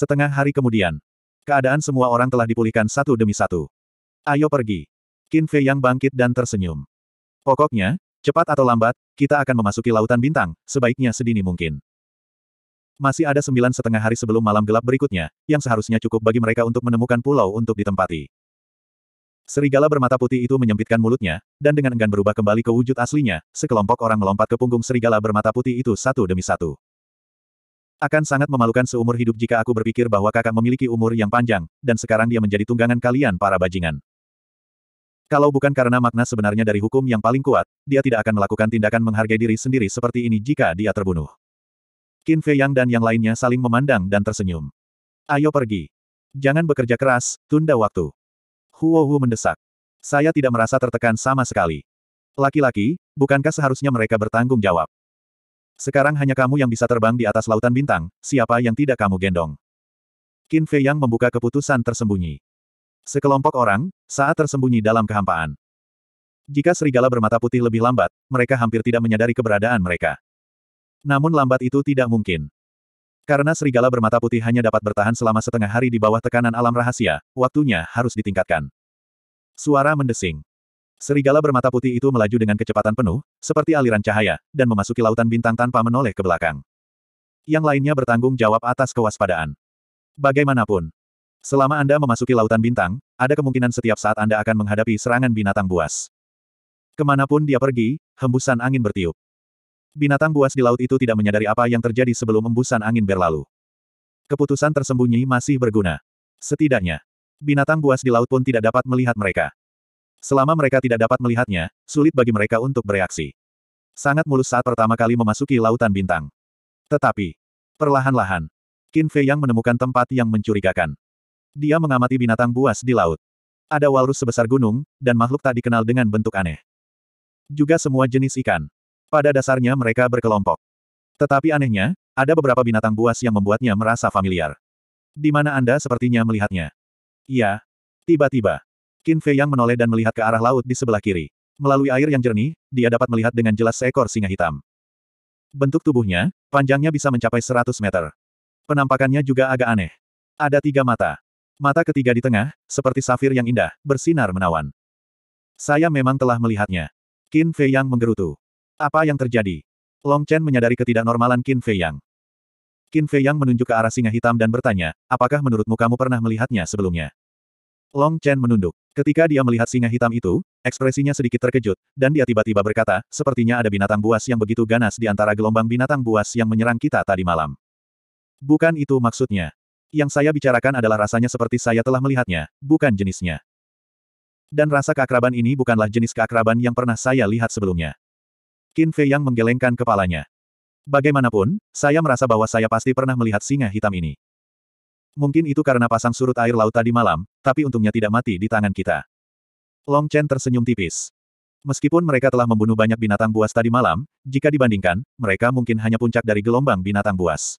Setengah hari kemudian. Keadaan semua orang telah dipulihkan satu demi satu. Ayo pergi. Qin Fei yang bangkit dan tersenyum. Pokoknya, cepat atau lambat, kita akan memasuki lautan bintang, sebaiknya sedini mungkin. Masih ada sembilan setengah hari sebelum malam gelap berikutnya, yang seharusnya cukup bagi mereka untuk menemukan pulau untuk ditempati. Serigala bermata putih itu menyempitkan mulutnya, dan dengan enggan berubah kembali ke wujud aslinya, sekelompok orang melompat ke punggung serigala bermata putih itu satu demi satu. Akan sangat memalukan seumur hidup jika aku berpikir bahwa kakak memiliki umur yang panjang, dan sekarang dia menjadi tunggangan kalian para bajingan. Kalau bukan karena makna sebenarnya dari hukum yang paling kuat, dia tidak akan melakukan tindakan menghargai diri sendiri seperti ini jika dia terbunuh. Qin Fei Yang dan yang lainnya saling memandang dan tersenyum. Ayo pergi. Jangan bekerja keras, tunda waktu. Huo Hu mendesak. Saya tidak merasa tertekan sama sekali. Laki-laki, bukankah seharusnya mereka bertanggung jawab? Sekarang hanya kamu yang bisa terbang di atas lautan bintang, siapa yang tidak kamu gendong? Qin Fei Yang membuka keputusan tersembunyi. Sekelompok orang, saat tersembunyi dalam kehampaan. Jika serigala bermata putih lebih lambat, mereka hampir tidak menyadari keberadaan mereka. Namun lambat itu tidak mungkin. Karena serigala bermata putih hanya dapat bertahan selama setengah hari di bawah tekanan alam rahasia, waktunya harus ditingkatkan. Suara mendesing. Serigala bermata putih itu melaju dengan kecepatan penuh, seperti aliran cahaya, dan memasuki lautan bintang tanpa menoleh ke belakang. Yang lainnya bertanggung jawab atas kewaspadaan. Bagaimanapun, selama Anda memasuki lautan bintang, ada kemungkinan setiap saat Anda akan menghadapi serangan binatang buas. Kemanapun dia pergi, hembusan angin bertiup. Binatang buas di laut itu tidak menyadari apa yang terjadi sebelum hembusan angin berlalu. Keputusan tersembunyi masih berguna. Setidaknya, binatang buas di laut pun tidak dapat melihat mereka. Selama mereka tidak dapat melihatnya, sulit bagi mereka untuk bereaksi. Sangat mulus saat pertama kali memasuki lautan bintang. Tetapi, perlahan-lahan, Qin Fei Yang menemukan tempat yang mencurigakan. Dia mengamati binatang buas di laut. Ada walrus sebesar gunung, dan makhluk tak dikenal dengan bentuk aneh. Juga semua jenis ikan. Pada dasarnya mereka berkelompok. Tetapi anehnya, ada beberapa binatang buas yang membuatnya merasa familiar. Di mana Anda sepertinya melihatnya? Iya. Tiba-tiba, Qin Fei Yang menoleh dan melihat ke arah laut di sebelah kiri. Melalui air yang jernih, dia dapat melihat dengan jelas seekor singa hitam. Bentuk tubuhnya, panjangnya bisa mencapai 100 meter. Penampakannya juga agak aneh. Ada tiga mata. Mata ketiga di tengah, seperti safir yang indah, bersinar menawan. Saya memang telah melihatnya. Qin Fei Yang menggerutu. Apa yang terjadi? Long Chen menyadari ketidaknormalan Qin Fei Yang. Qin Fei Yang menunjuk ke arah singa hitam dan bertanya, apakah menurutmu kamu pernah melihatnya sebelumnya? Long Chen menunduk. Ketika dia melihat singa hitam itu, ekspresinya sedikit terkejut, dan dia tiba-tiba berkata, sepertinya ada binatang buas yang begitu ganas di antara gelombang binatang buas yang menyerang kita tadi malam. Bukan itu maksudnya. Yang saya bicarakan adalah rasanya seperti saya telah melihatnya, bukan jenisnya. Dan rasa keakraban ini bukanlah jenis keakraban yang pernah saya lihat sebelumnya. Qin Fei yang menggelengkan kepalanya. Bagaimanapun, saya merasa bahwa saya pasti pernah melihat singa hitam ini. Mungkin itu karena pasang surut air laut tadi malam, tapi untungnya tidak mati di tangan kita. Long Chen tersenyum tipis. Meskipun mereka telah membunuh banyak binatang buas tadi malam, jika dibandingkan, mereka mungkin hanya puncak dari gelombang binatang buas.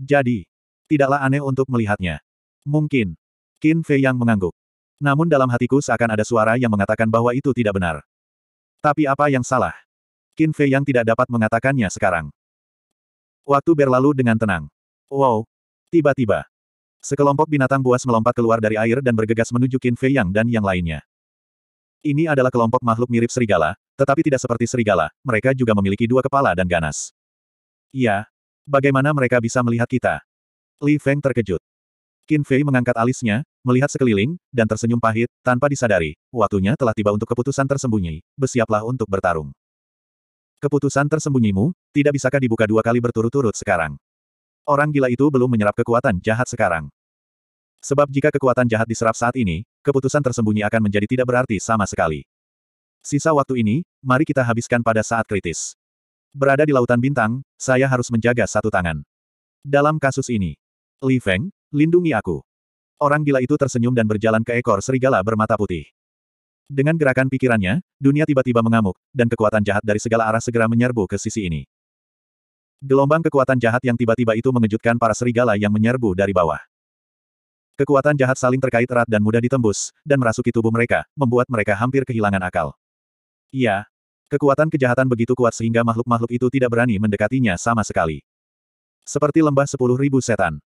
Jadi, tidaklah aneh untuk melihatnya. Mungkin. Qin Fei yang mengangguk. Namun dalam hatiku seakan ada suara yang mengatakan bahwa itu tidak benar. Tapi apa yang salah? Qin Fei yang tidak dapat mengatakannya sekarang. Waktu berlalu dengan tenang. Wow. Tiba-tiba, Sekelompok binatang buas melompat keluar dari air dan bergegas menuju Qin Fei Yang dan yang lainnya. Ini adalah kelompok makhluk mirip serigala, tetapi tidak seperti serigala, mereka juga memiliki dua kepala dan ganas. Ya, bagaimana mereka bisa melihat kita? Li Feng terkejut. Qin Fei mengangkat alisnya, melihat sekeliling, dan tersenyum pahit, tanpa disadari, waktunya telah tiba untuk keputusan tersembunyi, bersiaplah untuk bertarung. Keputusan tersembunyimu, tidak bisakah dibuka dua kali berturut-turut sekarang? Orang gila itu belum menyerap kekuatan jahat sekarang. Sebab jika kekuatan jahat diserap saat ini, keputusan tersembunyi akan menjadi tidak berarti sama sekali. Sisa waktu ini, mari kita habiskan pada saat kritis. Berada di Lautan Bintang, saya harus menjaga satu tangan. Dalam kasus ini, Li Feng, lindungi aku. Orang gila itu tersenyum dan berjalan ke ekor serigala bermata putih. Dengan gerakan pikirannya, dunia tiba-tiba mengamuk, dan kekuatan jahat dari segala arah segera menyerbu ke sisi ini. Gelombang kekuatan jahat yang tiba-tiba itu mengejutkan para serigala yang menyerbu dari bawah. Kekuatan jahat saling terkait erat dan mudah ditembus, dan merasuki tubuh mereka, membuat mereka hampir kehilangan akal. Iya. Kekuatan kejahatan begitu kuat sehingga makhluk-makhluk itu tidak berani mendekatinya sama sekali. Seperti lembah sepuluh ribu setan.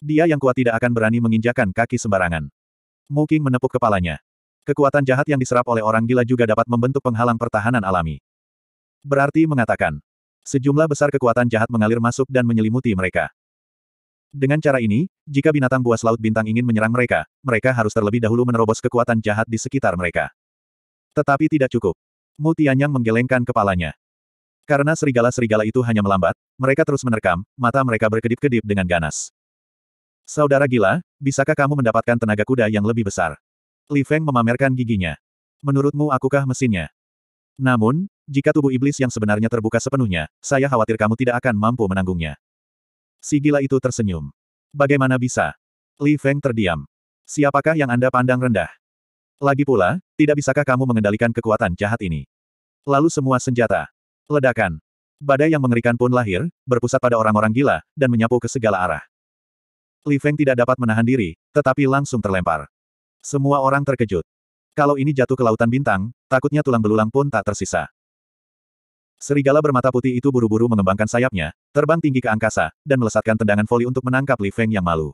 Dia yang kuat tidak akan berani menginjakan kaki sembarangan. Muking menepuk kepalanya. Kekuatan jahat yang diserap oleh orang gila juga dapat membentuk penghalang pertahanan alami. Berarti mengatakan, Sejumlah besar kekuatan jahat mengalir masuk dan menyelimuti mereka. Dengan cara ini, jika binatang buas laut bintang ingin menyerang mereka, mereka harus terlebih dahulu menerobos kekuatan jahat di sekitar mereka. Tetapi tidak cukup. Mu menggelengkan kepalanya. Karena serigala-serigala itu hanya melambat, mereka terus menerkam, mata mereka berkedip-kedip dengan ganas. Saudara gila, bisakah kamu mendapatkan tenaga kuda yang lebih besar? Li Feng memamerkan giginya. Menurutmu akukah mesinnya? Namun, jika tubuh iblis yang sebenarnya terbuka sepenuhnya, saya khawatir kamu tidak akan mampu menanggungnya. Si gila itu tersenyum. Bagaimana bisa? Li Feng terdiam. Siapakah yang Anda pandang rendah? Lagi pula, tidak bisakah kamu mengendalikan kekuatan jahat ini? Lalu semua senjata. Ledakan. Badai yang mengerikan pun lahir, berpusat pada orang-orang gila, dan menyapu ke segala arah. Li Feng tidak dapat menahan diri, tetapi langsung terlempar. Semua orang terkejut. Kalau ini jatuh ke lautan bintang, takutnya tulang belulang pun tak tersisa. Serigala bermata putih itu buru-buru mengembangkan sayapnya, terbang tinggi ke angkasa, dan melesatkan tendangan voli untuk menangkap Li Feng yang malu.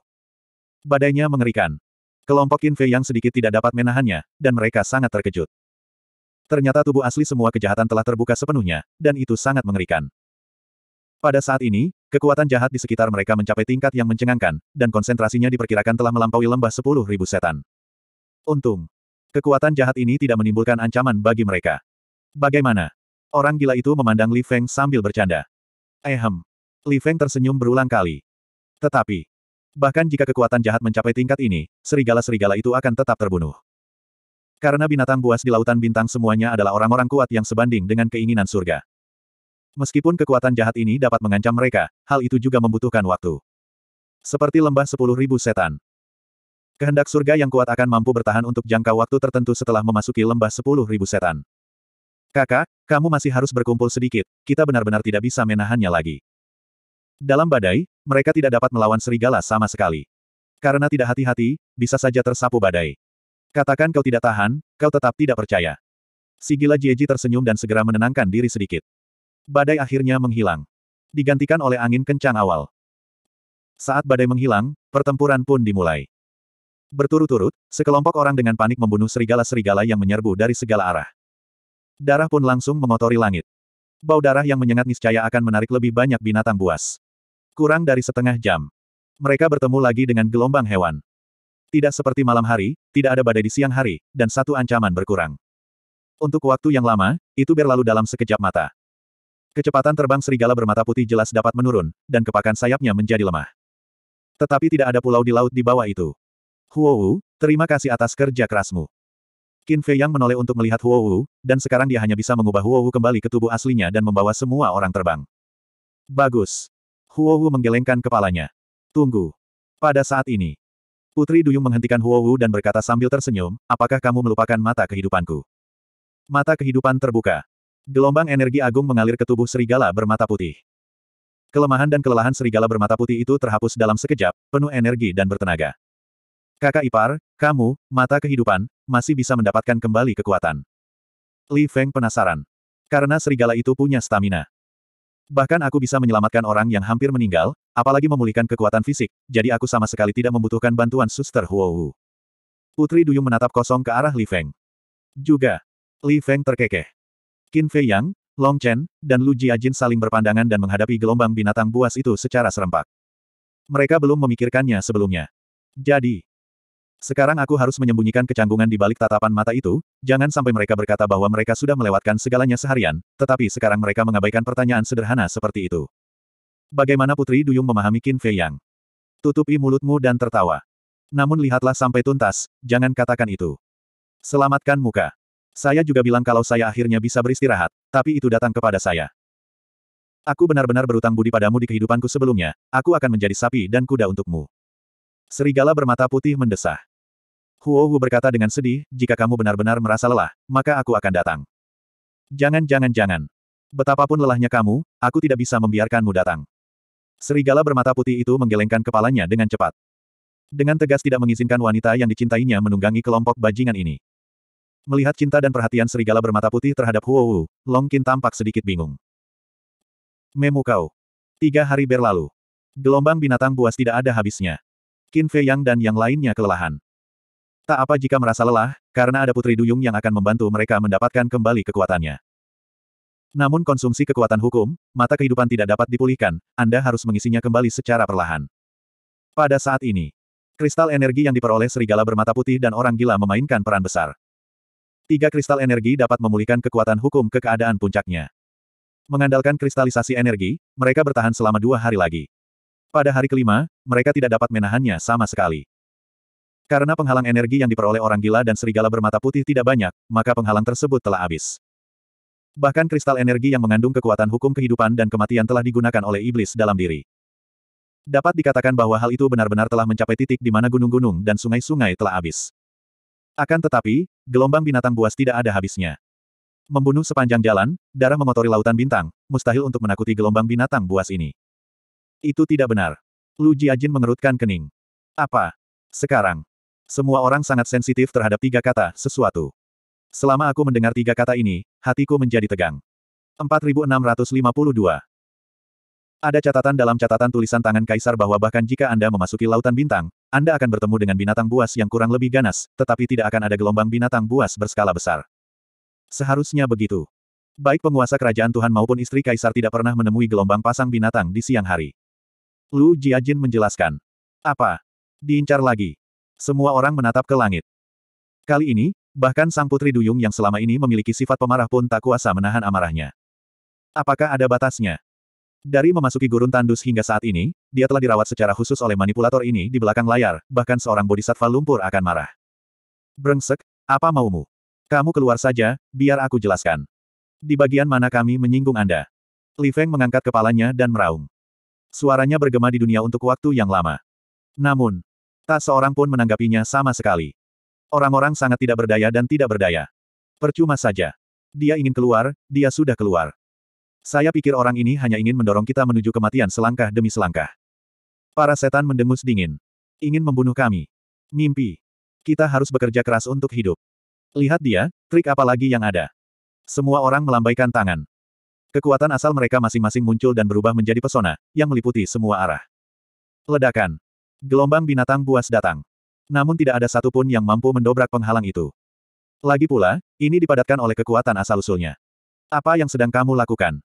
Badainya mengerikan. Kelompok Qin Fei yang sedikit tidak dapat menahannya, dan mereka sangat terkejut. Ternyata tubuh asli semua kejahatan telah terbuka sepenuhnya, dan itu sangat mengerikan. Pada saat ini, kekuatan jahat di sekitar mereka mencapai tingkat yang mencengangkan, dan konsentrasinya diperkirakan telah melampaui lembah sepuluh ribu setan. Untung, kekuatan jahat ini tidak menimbulkan ancaman bagi mereka. Bagaimana? Orang gila itu memandang Li Feng sambil bercanda. Ehem. Li Feng tersenyum berulang kali. Tetapi, bahkan jika kekuatan jahat mencapai tingkat ini, serigala-serigala itu akan tetap terbunuh. Karena binatang buas di lautan bintang semuanya adalah orang-orang kuat yang sebanding dengan keinginan surga. Meskipun kekuatan jahat ini dapat mengancam mereka, hal itu juga membutuhkan waktu. Seperti lembah sepuluh ribu setan. Kehendak surga yang kuat akan mampu bertahan untuk jangka waktu tertentu setelah memasuki lembah sepuluh ribu setan. Kakak, kamu masih harus berkumpul sedikit, kita benar-benar tidak bisa menahannya lagi. Dalam badai, mereka tidak dapat melawan serigala sama sekali. Karena tidak hati-hati, bisa saja tersapu badai. Katakan kau tidak tahan, kau tetap tidak percaya. Si gila Jieji tersenyum dan segera menenangkan diri sedikit. Badai akhirnya menghilang. Digantikan oleh angin kencang awal. Saat badai menghilang, pertempuran pun dimulai. Berturut-turut, sekelompok orang dengan panik membunuh serigala-serigala yang menyerbu dari segala arah. Darah pun langsung mengotori langit. Bau darah yang menyengat niscaya akan menarik lebih banyak binatang buas. Kurang dari setengah jam. Mereka bertemu lagi dengan gelombang hewan. Tidak seperti malam hari, tidak ada badai di siang hari, dan satu ancaman berkurang. Untuk waktu yang lama, itu berlalu dalam sekejap mata. Kecepatan terbang serigala bermata putih jelas dapat menurun, dan kepakan sayapnya menjadi lemah. Tetapi tidak ada pulau di laut di bawah itu. Huowu, terima kasih atas kerja kerasmu. Qin Fei Yang menoleh untuk melihat Huo Wu, dan sekarang dia hanya bisa mengubah Huo Wu kembali ke tubuh aslinya dan membawa semua orang terbang. Bagus. Huo Wu menggelengkan kepalanya. Tunggu. Pada saat ini. Putri Duyung menghentikan Huo Wu dan berkata sambil tersenyum, apakah kamu melupakan mata kehidupanku? Mata kehidupan terbuka. Gelombang energi agung mengalir ke tubuh serigala bermata putih. Kelemahan dan kelelahan serigala bermata putih itu terhapus dalam sekejap, penuh energi dan bertenaga. Kakak ipar, kamu, mata kehidupan, masih bisa mendapatkan kembali kekuatan. Li Feng penasaran. Karena serigala itu punya stamina. Bahkan aku bisa menyelamatkan orang yang hampir meninggal, apalagi memulihkan kekuatan fisik, jadi aku sama sekali tidak membutuhkan bantuan suster Huo Wu. Putri Duyung menatap kosong ke arah Li Feng. Juga. Li Feng terkekeh. Qin Fei Yang, Long Chen, dan Lu Jiajin saling berpandangan dan menghadapi gelombang binatang buas itu secara serempak. Mereka belum memikirkannya sebelumnya. Jadi, sekarang aku harus menyembunyikan kecanggungan di balik tatapan mata itu, jangan sampai mereka berkata bahwa mereka sudah melewatkan segalanya seharian, tetapi sekarang mereka mengabaikan pertanyaan sederhana seperti itu. Bagaimana Putri Duyung memahami Qin Fei Yang? Tutupi mulutmu dan tertawa. Namun lihatlah sampai tuntas, jangan katakan itu. Selamatkan muka. Saya juga bilang kalau saya akhirnya bisa beristirahat, tapi itu datang kepada saya. Aku benar-benar berutang budi padamu di kehidupanku sebelumnya, aku akan menjadi sapi dan kuda untukmu. Serigala bermata putih mendesah. Huo Hu berkata dengan sedih, jika kamu benar-benar merasa lelah, maka aku akan datang. Jangan jangan jangan. Betapapun lelahnya kamu, aku tidak bisa membiarkanmu datang. Serigala bermata putih itu menggelengkan kepalanya dengan cepat. Dengan tegas tidak mengizinkan wanita yang dicintainya menunggangi kelompok bajingan ini. Melihat cinta dan perhatian serigala bermata putih terhadap Huo Wu, Long Qin tampak sedikit bingung. Memu kau. Tiga hari berlalu. Gelombang binatang buas tidak ada habisnya. Qin Fei Yang dan yang lainnya kelelahan. Tak apa jika merasa lelah, karena ada Putri Duyung yang akan membantu mereka mendapatkan kembali kekuatannya. Namun konsumsi kekuatan hukum, mata kehidupan tidak dapat dipulihkan, Anda harus mengisinya kembali secara perlahan. Pada saat ini, kristal energi yang diperoleh serigala bermata putih dan orang gila memainkan peran besar. Tiga kristal energi dapat memulihkan kekuatan hukum ke keadaan puncaknya. Mengandalkan kristalisasi energi, mereka bertahan selama dua hari lagi. Pada hari kelima, mereka tidak dapat menahannya sama sekali. Karena penghalang energi yang diperoleh orang gila dan serigala bermata putih tidak banyak, maka penghalang tersebut telah habis. Bahkan kristal energi yang mengandung kekuatan hukum kehidupan dan kematian telah digunakan oleh iblis dalam diri. Dapat dikatakan bahwa hal itu benar-benar telah mencapai titik di mana gunung-gunung dan sungai-sungai telah habis. Akan tetapi, gelombang binatang buas tidak ada habisnya. Membunuh sepanjang jalan, darah mengotori lautan bintang, mustahil untuk menakuti gelombang binatang buas ini. Itu tidak benar. Lu Jiajin mengerutkan kening. Apa? Sekarang, semua orang sangat sensitif terhadap tiga kata, sesuatu. Selama aku mendengar tiga kata ini, hatiku menjadi tegang. 4652. Ada catatan dalam catatan tulisan tangan kaisar bahwa bahkan jika Anda memasuki lautan bintang, Anda akan bertemu dengan binatang buas yang kurang lebih ganas, tetapi tidak akan ada gelombang binatang buas berskala besar. Seharusnya begitu. Baik penguasa kerajaan Tuhan maupun istri kaisar tidak pernah menemui gelombang pasang binatang di siang hari. Lu Jiajin menjelaskan. Apa? Diincar lagi. Semua orang menatap ke langit. Kali ini, bahkan sang putri duyung yang selama ini memiliki sifat pemarah pun tak kuasa menahan amarahnya. Apakah ada batasnya? Dari memasuki gurun tandus hingga saat ini, dia telah dirawat secara khusus oleh manipulator ini di belakang layar, bahkan seorang bodhisattva lumpur akan marah. Brengsek, apa maumu? Kamu keluar saja, biar aku jelaskan. Di bagian mana kami menyinggung Anda? Li Feng mengangkat kepalanya dan meraung. Suaranya bergema di dunia untuk waktu yang lama. Namun, Tak seorang pun menanggapinya sama sekali. Orang-orang sangat tidak berdaya dan tidak berdaya. Percuma saja. Dia ingin keluar, dia sudah keluar. Saya pikir orang ini hanya ingin mendorong kita menuju kematian selangkah demi selangkah. Para setan mendengus dingin. Ingin membunuh kami. Mimpi. Kita harus bekerja keras untuk hidup. Lihat dia, trik apa lagi yang ada. Semua orang melambaikan tangan. Kekuatan asal mereka masing-masing muncul dan berubah menjadi pesona, yang meliputi semua arah. Ledakan. Gelombang binatang buas datang. Namun tidak ada satupun yang mampu mendobrak penghalang itu. Lagi pula, ini dipadatkan oleh kekuatan asal-usulnya. Apa yang sedang kamu lakukan?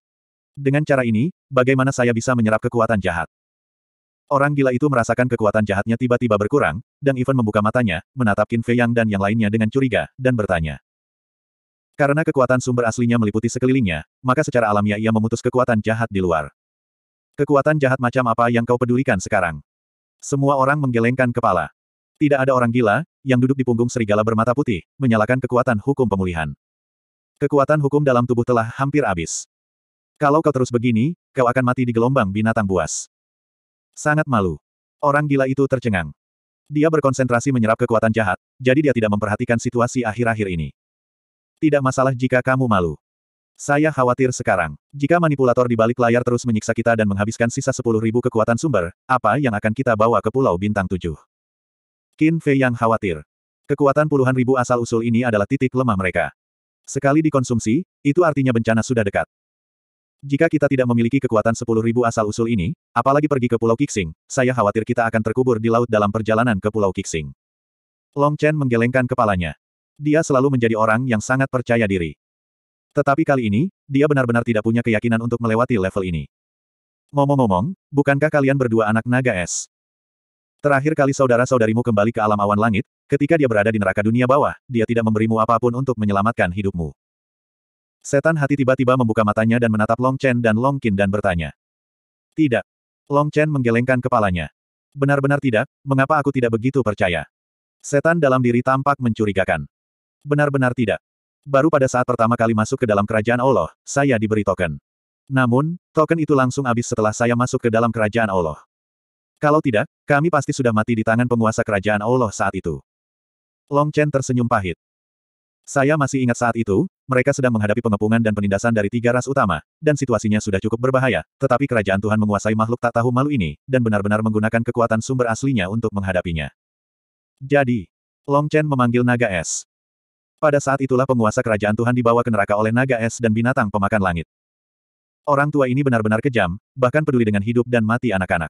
Dengan cara ini, bagaimana saya bisa menyerap kekuatan jahat? Orang gila itu merasakan kekuatan jahatnya tiba-tiba berkurang, dan Ivan membuka matanya, menatap Qin Fei Yang dan yang lainnya dengan curiga, dan bertanya. Karena kekuatan sumber aslinya meliputi sekelilingnya, maka secara alamiah ia memutus kekuatan jahat di luar. Kekuatan jahat macam apa yang kau pedulikan sekarang? Semua orang menggelengkan kepala. Tidak ada orang gila, yang duduk di punggung serigala bermata putih, menyalakan kekuatan hukum pemulihan. Kekuatan hukum dalam tubuh telah hampir habis. Kalau kau terus begini, kau akan mati di gelombang binatang buas. Sangat malu. Orang gila itu tercengang. Dia berkonsentrasi menyerap kekuatan jahat, jadi dia tidak memperhatikan situasi akhir-akhir ini. Tidak masalah jika kamu malu. Saya khawatir sekarang. Jika manipulator di balik layar terus menyiksa kita dan menghabiskan sisa 10.000 kekuatan sumber, apa yang akan kita bawa ke Pulau Bintang 7? Qin Fei yang khawatir. Kekuatan puluhan ribu asal-usul ini adalah titik lemah mereka. Sekali dikonsumsi, itu artinya bencana sudah dekat. Jika kita tidak memiliki kekuatan 10.000 asal-usul ini, apalagi pergi ke Pulau Kixing, saya khawatir kita akan terkubur di laut dalam perjalanan ke Pulau Kixing. Long Chen menggelengkan kepalanya. Dia selalu menjadi orang yang sangat percaya diri. Tetapi kali ini, dia benar-benar tidak punya keyakinan untuk melewati level ini. Ngomong-ngomong, bukankah kalian berdua anak naga es? Terakhir kali saudara-saudarimu kembali ke alam awan langit, ketika dia berada di neraka dunia bawah, dia tidak memberimu apapun untuk menyelamatkan hidupmu. Setan hati tiba-tiba membuka matanya dan menatap Long Chen dan Long Qin dan bertanya. Tidak. Long Chen menggelengkan kepalanya. Benar-benar tidak, mengapa aku tidak begitu percaya? Setan dalam diri tampak mencurigakan. Benar-benar tidak. Baru pada saat pertama kali masuk ke dalam kerajaan Allah, saya diberi token. Namun, token itu langsung habis setelah saya masuk ke dalam kerajaan Allah. Kalau tidak, kami pasti sudah mati di tangan penguasa kerajaan Allah saat itu. Long Chen tersenyum pahit. Saya masih ingat saat itu, mereka sedang menghadapi pengepungan dan penindasan dari tiga ras utama, dan situasinya sudah cukup berbahaya, tetapi kerajaan Tuhan menguasai makhluk tak tahu malu ini, dan benar-benar menggunakan kekuatan sumber aslinya untuk menghadapinya. Jadi, Long Chen memanggil naga es. Pada saat itulah penguasa kerajaan Tuhan dibawa ke neraka oleh naga es dan binatang pemakan langit. Orang tua ini benar-benar kejam, bahkan peduli dengan hidup dan mati anak-anak.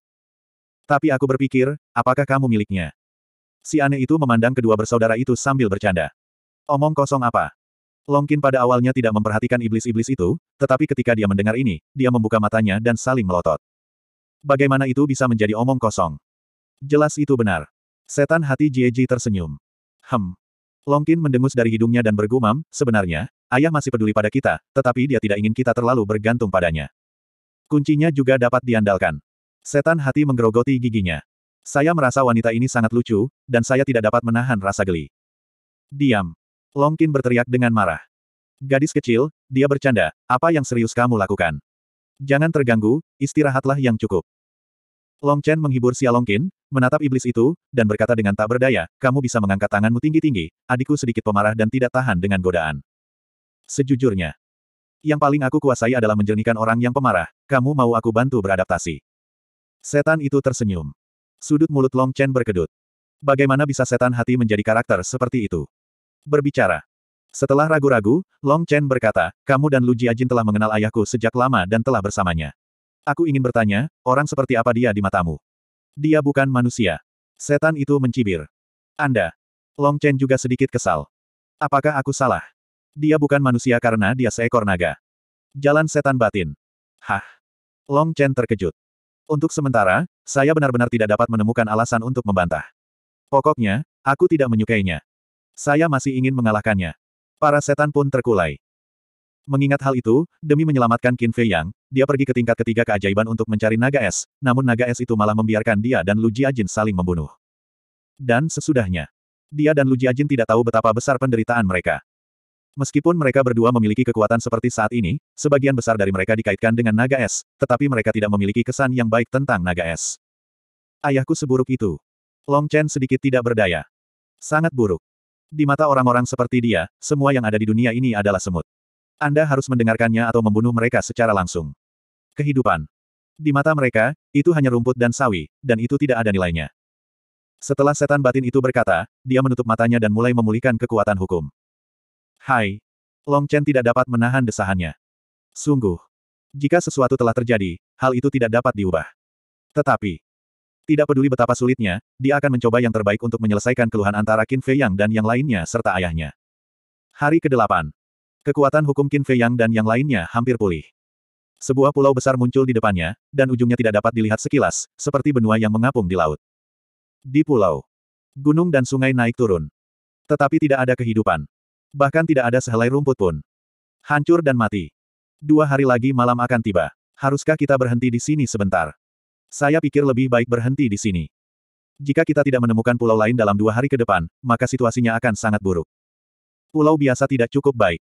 Tapi aku berpikir, apakah kamu miliknya? Si aneh itu memandang kedua bersaudara itu sambil bercanda. Omong kosong apa? Longkin pada awalnya tidak memperhatikan iblis-iblis itu, tetapi ketika dia mendengar ini, dia membuka matanya dan saling melotot. Bagaimana itu bisa menjadi omong kosong? Jelas itu benar. Setan hati Jieji tersenyum. Hem, Longkin mendengus dari hidungnya dan bergumam, sebenarnya, ayah masih peduli pada kita, tetapi dia tidak ingin kita terlalu bergantung padanya. Kuncinya juga dapat diandalkan. Setan hati menggerogoti giginya. Saya merasa wanita ini sangat lucu, dan saya tidak dapat menahan rasa geli. Diam. Longkin berteriak dengan marah. Gadis kecil, dia bercanda, apa yang serius kamu lakukan? Jangan terganggu, istirahatlah yang cukup. Long Chen menghibur Xia Longkin, menatap iblis itu, dan berkata dengan tak berdaya, kamu bisa mengangkat tanganmu tinggi-tinggi, adikku sedikit pemarah dan tidak tahan dengan godaan. Sejujurnya, yang paling aku kuasai adalah menjernihkan orang yang pemarah, kamu mau aku bantu beradaptasi. Setan itu tersenyum. Sudut mulut Long Chen berkedut. Bagaimana bisa setan hati menjadi karakter seperti itu? Berbicara. Setelah ragu-ragu, Long Chen berkata, kamu dan Lu Jiajin telah mengenal ayahku sejak lama dan telah bersamanya. Aku ingin bertanya, orang seperti apa dia di matamu? Dia bukan manusia. Setan itu mencibir. Anda. Long Chen juga sedikit kesal. Apakah aku salah? Dia bukan manusia karena dia seekor naga. Jalan setan batin. Hah. Long Chen terkejut. Untuk sementara, saya benar-benar tidak dapat menemukan alasan untuk membantah. Pokoknya, aku tidak menyukainya. Saya masih ingin mengalahkannya. Para setan pun terkulai. Mengingat hal itu, demi menyelamatkan Qin Fei Yang, dia pergi ke tingkat ketiga keajaiban untuk mencari naga es, namun naga es itu malah membiarkan dia dan Lu Jin saling membunuh. Dan sesudahnya, dia dan Lu Jin tidak tahu betapa besar penderitaan mereka. Meskipun mereka berdua memiliki kekuatan seperti saat ini, sebagian besar dari mereka dikaitkan dengan naga es, tetapi mereka tidak memiliki kesan yang baik tentang naga es. Ayahku seburuk itu. Long Chen sedikit tidak berdaya. Sangat buruk. Di mata orang-orang seperti dia, semua yang ada di dunia ini adalah semut. Anda harus mendengarkannya atau membunuh mereka secara langsung. Kehidupan. Di mata mereka, itu hanya rumput dan sawi, dan itu tidak ada nilainya. Setelah setan batin itu berkata, dia menutup matanya dan mulai memulihkan kekuatan hukum. Hai. Long Chen tidak dapat menahan desahannya. Sungguh. Jika sesuatu telah terjadi, hal itu tidak dapat diubah. Tetapi, tidak peduli betapa sulitnya, dia akan mencoba yang terbaik untuk menyelesaikan keluhan antara Qin Fei Yang dan yang lainnya serta ayahnya. Hari ke-8. Kekuatan hukum Qin Fei Yang dan yang lainnya hampir pulih. Sebuah pulau besar muncul di depannya, dan ujungnya tidak dapat dilihat sekilas, seperti benua yang mengapung di laut. Di pulau, gunung dan sungai naik turun. Tetapi tidak ada kehidupan. Bahkan tidak ada sehelai rumput pun. Hancur dan mati. Dua hari lagi malam akan tiba. Haruskah kita berhenti di sini sebentar? Saya pikir lebih baik berhenti di sini. Jika kita tidak menemukan pulau lain dalam dua hari ke depan, maka situasinya akan sangat buruk. Pulau biasa tidak cukup baik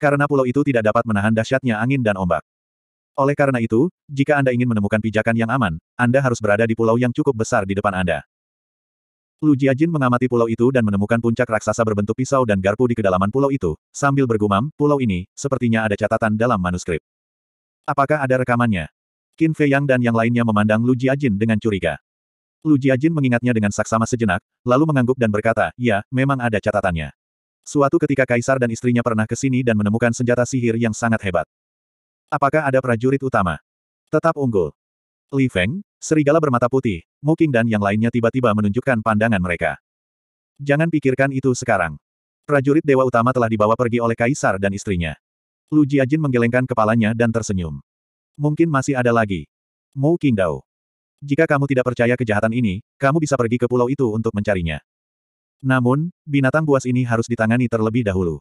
karena pulau itu tidak dapat menahan dahsyatnya angin dan ombak. Oleh karena itu, jika Anda ingin menemukan pijakan yang aman, Anda harus berada di pulau yang cukup besar di depan Anda. Lu Jiajin mengamati pulau itu dan menemukan puncak raksasa berbentuk pisau dan garpu di kedalaman pulau itu, sambil bergumam, pulau ini, sepertinya ada catatan dalam manuskrip. Apakah ada rekamannya? Qin Fei Yang dan yang lainnya memandang Lu Jiajin dengan curiga. Lu Jiajin mengingatnya dengan saksama sejenak, lalu mengangguk dan berkata, ya, memang ada catatannya. Suatu ketika kaisar dan istrinya pernah ke sini dan menemukan senjata sihir yang sangat hebat. Apakah ada prajurit utama? Tetap unggul. Li Feng, serigala bermata putih, Muking dan yang lainnya tiba-tiba menunjukkan pandangan mereka. Jangan pikirkan itu sekarang. Prajurit dewa utama telah dibawa pergi oleh kaisar dan istrinya. Lu Jiajin menggelengkan kepalanya dan tersenyum. Mungkin masih ada lagi. Mu Qingdao. Jika kamu tidak percaya kejahatan ini, kamu bisa pergi ke pulau itu untuk mencarinya. Namun, binatang buas ini harus ditangani terlebih dahulu.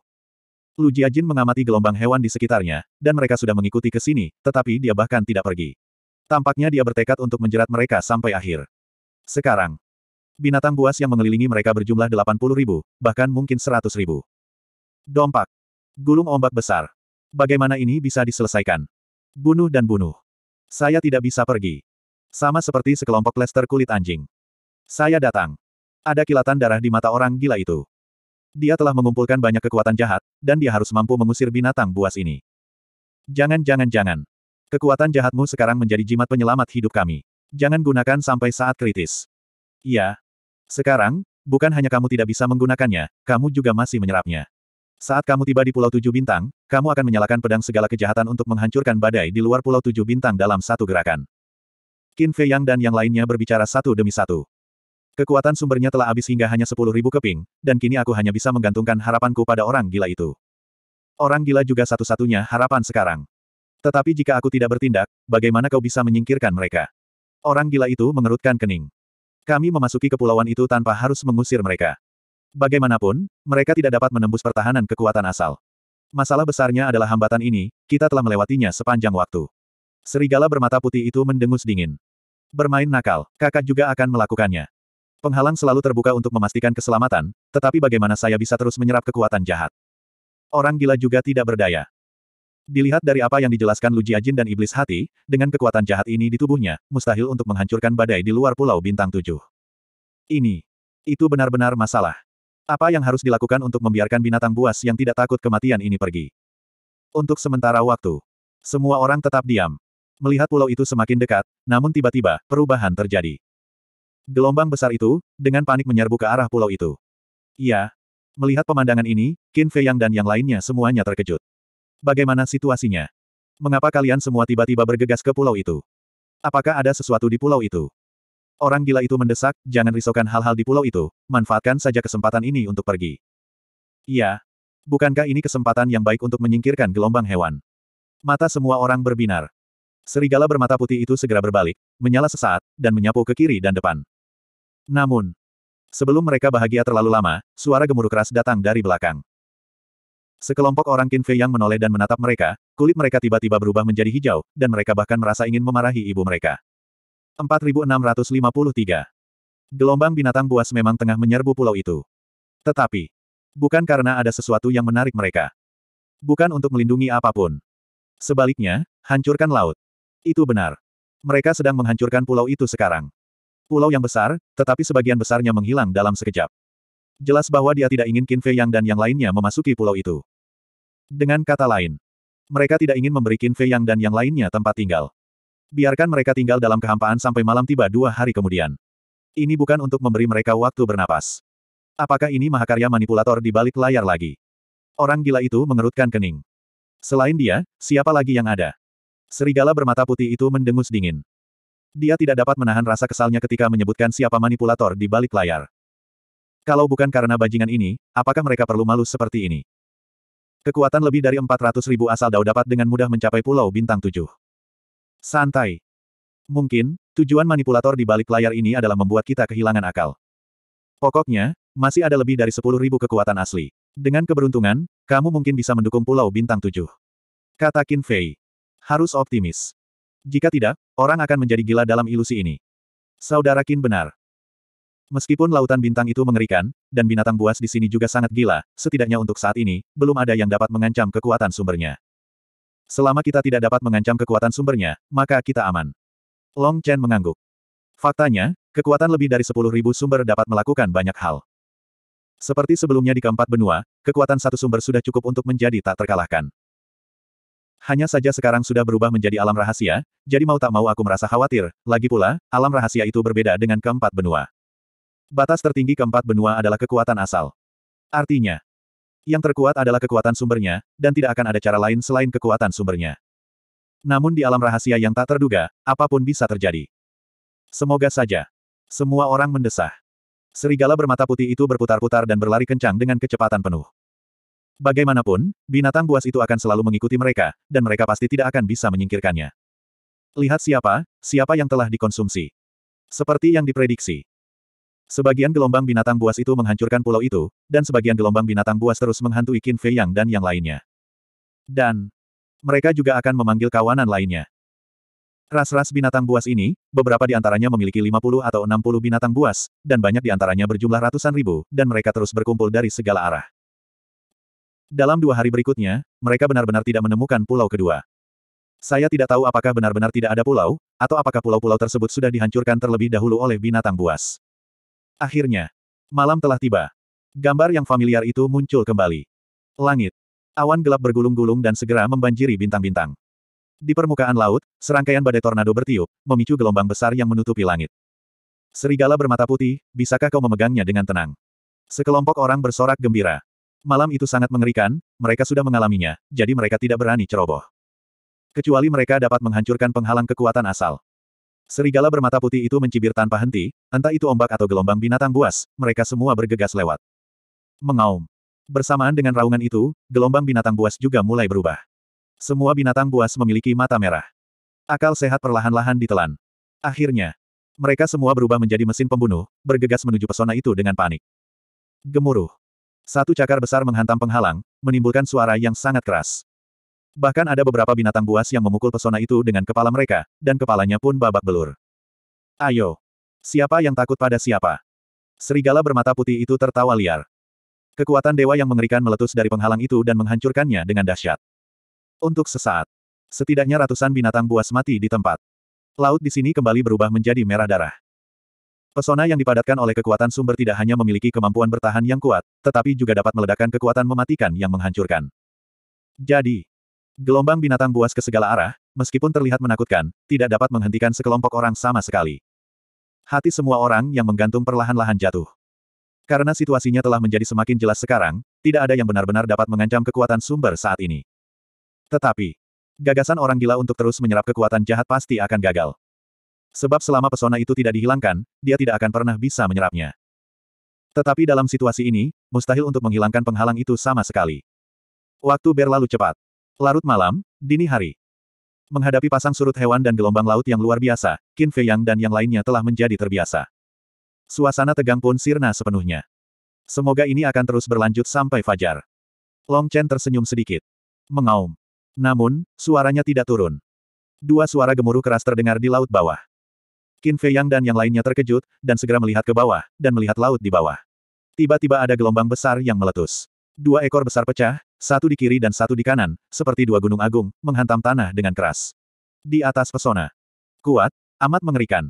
Lu Jiajin mengamati gelombang hewan di sekitarnya, dan mereka sudah mengikuti ke sini, tetapi dia bahkan tidak pergi. Tampaknya dia bertekad untuk menjerat mereka sampai akhir. Sekarang, binatang buas yang mengelilingi mereka berjumlah 80 ribu, bahkan mungkin 100 ribu. Dompak. Gulung ombak besar. Bagaimana ini bisa diselesaikan? Bunuh dan bunuh. Saya tidak bisa pergi. Sama seperti sekelompok plester kulit anjing. Saya datang. Ada kilatan darah di mata orang gila itu. Dia telah mengumpulkan banyak kekuatan jahat, dan dia harus mampu mengusir binatang buas ini. Jangan jangan jangan. Kekuatan jahatmu sekarang menjadi jimat penyelamat hidup kami. Jangan gunakan sampai saat kritis. Iya. Sekarang, bukan hanya kamu tidak bisa menggunakannya, kamu juga masih menyerapnya. Saat kamu tiba di Pulau Tujuh Bintang, kamu akan menyalakan pedang segala kejahatan untuk menghancurkan badai di luar Pulau Tujuh Bintang dalam satu gerakan. Qin Fei Yang dan yang lainnya berbicara satu demi satu. Kekuatan sumbernya telah habis hingga hanya sepuluh ribu keping, dan kini aku hanya bisa menggantungkan harapanku pada orang gila itu. Orang gila juga satu-satunya harapan sekarang. Tetapi jika aku tidak bertindak, bagaimana kau bisa menyingkirkan mereka? Orang gila itu mengerutkan kening. Kami memasuki kepulauan itu tanpa harus mengusir mereka. Bagaimanapun, mereka tidak dapat menembus pertahanan kekuatan asal. Masalah besarnya adalah hambatan ini, kita telah melewatinya sepanjang waktu. Serigala bermata putih itu mendengus dingin. Bermain nakal, kakak juga akan melakukannya. Penghalang selalu terbuka untuk memastikan keselamatan, tetapi bagaimana saya bisa terus menyerap kekuatan jahat? Orang gila juga tidak berdaya. Dilihat dari apa yang dijelaskan Lu Jiajin dan Iblis Hati, dengan kekuatan jahat ini di tubuhnya, mustahil untuk menghancurkan badai di luar Pulau Bintang Tujuh. Ini. Itu benar-benar masalah. Apa yang harus dilakukan untuk membiarkan binatang buas yang tidak takut kematian ini pergi? Untuk sementara waktu, semua orang tetap diam. Melihat pulau itu semakin dekat, namun tiba-tiba, perubahan terjadi. Gelombang besar itu, dengan panik menyerbu ke arah pulau itu. Iya. Melihat pemandangan ini, Qin Fei Yang dan yang lainnya semuanya terkejut. Bagaimana situasinya? Mengapa kalian semua tiba-tiba bergegas ke pulau itu? Apakah ada sesuatu di pulau itu? Orang gila itu mendesak, jangan risaukan hal-hal di pulau itu, manfaatkan saja kesempatan ini untuk pergi. Iya. Bukankah ini kesempatan yang baik untuk menyingkirkan gelombang hewan? Mata semua orang berbinar. Serigala bermata putih itu segera berbalik, menyala sesaat, dan menyapu ke kiri dan depan. Namun, sebelum mereka bahagia terlalu lama, suara gemuruh keras datang dari belakang. Sekelompok orang Qin yang menoleh dan menatap mereka, kulit mereka tiba-tiba berubah menjadi hijau, dan mereka bahkan merasa ingin memarahi ibu mereka. 4653 Gelombang binatang buas memang tengah menyerbu pulau itu. Tetapi, bukan karena ada sesuatu yang menarik mereka. Bukan untuk melindungi apapun. Sebaliknya, hancurkan laut. Itu benar. Mereka sedang menghancurkan pulau itu sekarang. Pulau yang besar, tetapi sebagian besarnya menghilang dalam sekejap. Jelas bahwa dia tidak ingin Qin Fei Yang dan yang lainnya memasuki pulau itu. Dengan kata lain, mereka tidak ingin memberi Qin Fei Yang dan yang lainnya tempat tinggal. Biarkan mereka tinggal dalam kehampaan sampai malam tiba dua hari kemudian. Ini bukan untuk memberi mereka waktu bernapas. Apakah ini mahakarya manipulator di balik layar lagi? Orang gila itu mengerutkan kening. Selain dia, siapa lagi yang ada? Serigala bermata putih itu mendengus dingin. Dia tidak dapat menahan rasa kesalnya ketika menyebutkan siapa manipulator di balik layar. Kalau bukan karena bajingan ini, apakah mereka perlu malu seperti ini? Kekuatan lebih dari 400 ribu asal Dao dapat dengan mudah mencapai pulau bintang tujuh. Santai. Mungkin, tujuan manipulator di balik layar ini adalah membuat kita kehilangan akal. Pokoknya, masih ada lebih dari ribu kekuatan asli. Dengan keberuntungan, kamu mungkin bisa mendukung pulau bintang tujuh. Kata Qin Fei. Harus optimis. Jika tidak, orang akan menjadi gila dalam ilusi ini. Saudara Kin benar. Meskipun lautan bintang itu mengerikan, dan binatang buas di sini juga sangat gila, setidaknya untuk saat ini, belum ada yang dapat mengancam kekuatan sumbernya. Selama kita tidak dapat mengancam kekuatan sumbernya, maka kita aman. Long Chen mengangguk. Faktanya, kekuatan lebih dari sepuluh ribu sumber dapat melakukan banyak hal. Seperti sebelumnya di keempat benua, kekuatan satu sumber sudah cukup untuk menjadi tak terkalahkan. Hanya saja sekarang sudah berubah menjadi alam rahasia, jadi mau tak mau aku merasa khawatir, lagi pula, alam rahasia itu berbeda dengan keempat benua. Batas tertinggi keempat benua adalah kekuatan asal. Artinya, yang terkuat adalah kekuatan sumbernya, dan tidak akan ada cara lain selain kekuatan sumbernya. Namun di alam rahasia yang tak terduga, apapun bisa terjadi. Semoga saja. Semua orang mendesah. Serigala bermata putih itu berputar-putar dan berlari kencang dengan kecepatan penuh. Bagaimanapun, binatang buas itu akan selalu mengikuti mereka, dan mereka pasti tidak akan bisa menyingkirkannya. Lihat siapa, siapa yang telah dikonsumsi. Seperti yang diprediksi. Sebagian gelombang binatang buas itu menghancurkan pulau itu, dan sebagian gelombang binatang buas terus menghantui Qin Fei Yang dan yang lainnya. Dan, mereka juga akan memanggil kawanan lainnya. Ras-ras binatang buas ini, beberapa di antaranya memiliki 50 atau 60 binatang buas, dan banyak di antaranya berjumlah ratusan ribu, dan mereka terus berkumpul dari segala arah. Dalam dua hari berikutnya, mereka benar-benar tidak menemukan pulau kedua. Saya tidak tahu apakah benar-benar tidak ada pulau, atau apakah pulau-pulau tersebut sudah dihancurkan terlebih dahulu oleh binatang buas. Akhirnya, malam telah tiba. Gambar yang familiar itu muncul kembali. Langit. Awan gelap bergulung-gulung dan segera membanjiri bintang-bintang. Di permukaan laut, serangkaian badai tornado bertiup, memicu gelombang besar yang menutupi langit. Serigala bermata putih, bisakah kau memegangnya dengan tenang? Sekelompok orang bersorak gembira. Malam itu sangat mengerikan, mereka sudah mengalaminya, jadi mereka tidak berani ceroboh. Kecuali mereka dapat menghancurkan penghalang kekuatan asal. Serigala bermata putih itu mencibir tanpa henti, entah itu ombak atau gelombang binatang buas, mereka semua bergegas lewat. Mengaum. Bersamaan dengan raungan itu, gelombang binatang buas juga mulai berubah. Semua binatang buas memiliki mata merah. Akal sehat perlahan-lahan ditelan. Akhirnya, mereka semua berubah menjadi mesin pembunuh, bergegas menuju pesona itu dengan panik. Gemuruh. Satu cakar besar menghantam penghalang, menimbulkan suara yang sangat keras. Bahkan ada beberapa binatang buas yang memukul pesona itu dengan kepala mereka, dan kepalanya pun babak belur. Ayo! Siapa yang takut pada siapa? Serigala bermata putih itu tertawa liar. Kekuatan dewa yang mengerikan meletus dari penghalang itu dan menghancurkannya dengan dahsyat. Untuk sesaat, setidaknya ratusan binatang buas mati di tempat. Laut di sini kembali berubah menjadi merah darah. Pesona yang dipadatkan oleh kekuatan sumber tidak hanya memiliki kemampuan bertahan yang kuat, tetapi juga dapat meledakkan kekuatan mematikan yang menghancurkan. Jadi, gelombang binatang buas ke segala arah, meskipun terlihat menakutkan, tidak dapat menghentikan sekelompok orang sama sekali. Hati semua orang yang menggantung perlahan-lahan jatuh. Karena situasinya telah menjadi semakin jelas sekarang, tidak ada yang benar-benar dapat mengancam kekuatan sumber saat ini. Tetapi, gagasan orang gila untuk terus menyerap kekuatan jahat pasti akan gagal. Sebab selama pesona itu tidak dihilangkan, dia tidak akan pernah bisa menyerapnya. Tetapi dalam situasi ini, mustahil untuk menghilangkan penghalang itu sama sekali. Waktu berlalu cepat. Larut malam, dini hari. Menghadapi pasang surut hewan dan gelombang laut yang luar biasa, Qin Fei Yang dan yang lainnya telah menjadi terbiasa. Suasana tegang pun sirna sepenuhnya. Semoga ini akan terus berlanjut sampai fajar. Long Chen tersenyum sedikit. Mengaum. Namun, suaranya tidak turun. Dua suara gemuruh keras terdengar di laut bawah. Qin Fei Yang dan yang lainnya terkejut, dan segera melihat ke bawah, dan melihat laut di bawah. Tiba-tiba ada gelombang besar yang meletus. Dua ekor besar pecah, satu di kiri dan satu di kanan, seperti dua gunung agung, menghantam tanah dengan keras. Di atas pesona. Kuat, amat mengerikan.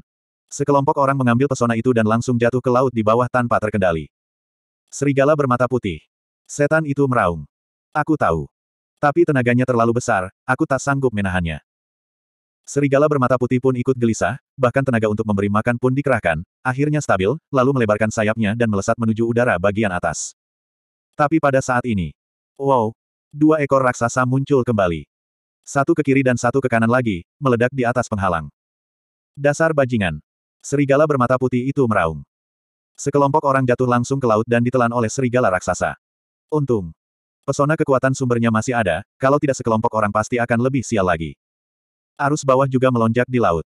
Sekelompok orang mengambil pesona itu dan langsung jatuh ke laut di bawah tanpa terkendali. Serigala bermata putih. Setan itu meraung. Aku tahu. Tapi tenaganya terlalu besar, aku tak sanggup menahannya. Serigala bermata putih pun ikut gelisah, bahkan tenaga untuk memberi makan pun dikerahkan, akhirnya stabil, lalu melebarkan sayapnya dan melesat menuju udara bagian atas. Tapi pada saat ini, wow, dua ekor raksasa muncul kembali. Satu ke kiri dan satu ke kanan lagi, meledak di atas penghalang. Dasar bajingan. Serigala bermata putih itu meraung. Sekelompok orang jatuh langsung ke laut dan ditelan oleh serigala raksasa. Untung. Pesona kekuatan sumbernya masih ada, kalau tidak sekelompok orang pasti akan lebih sial lagi. Arus bawah juga melonjak di laut.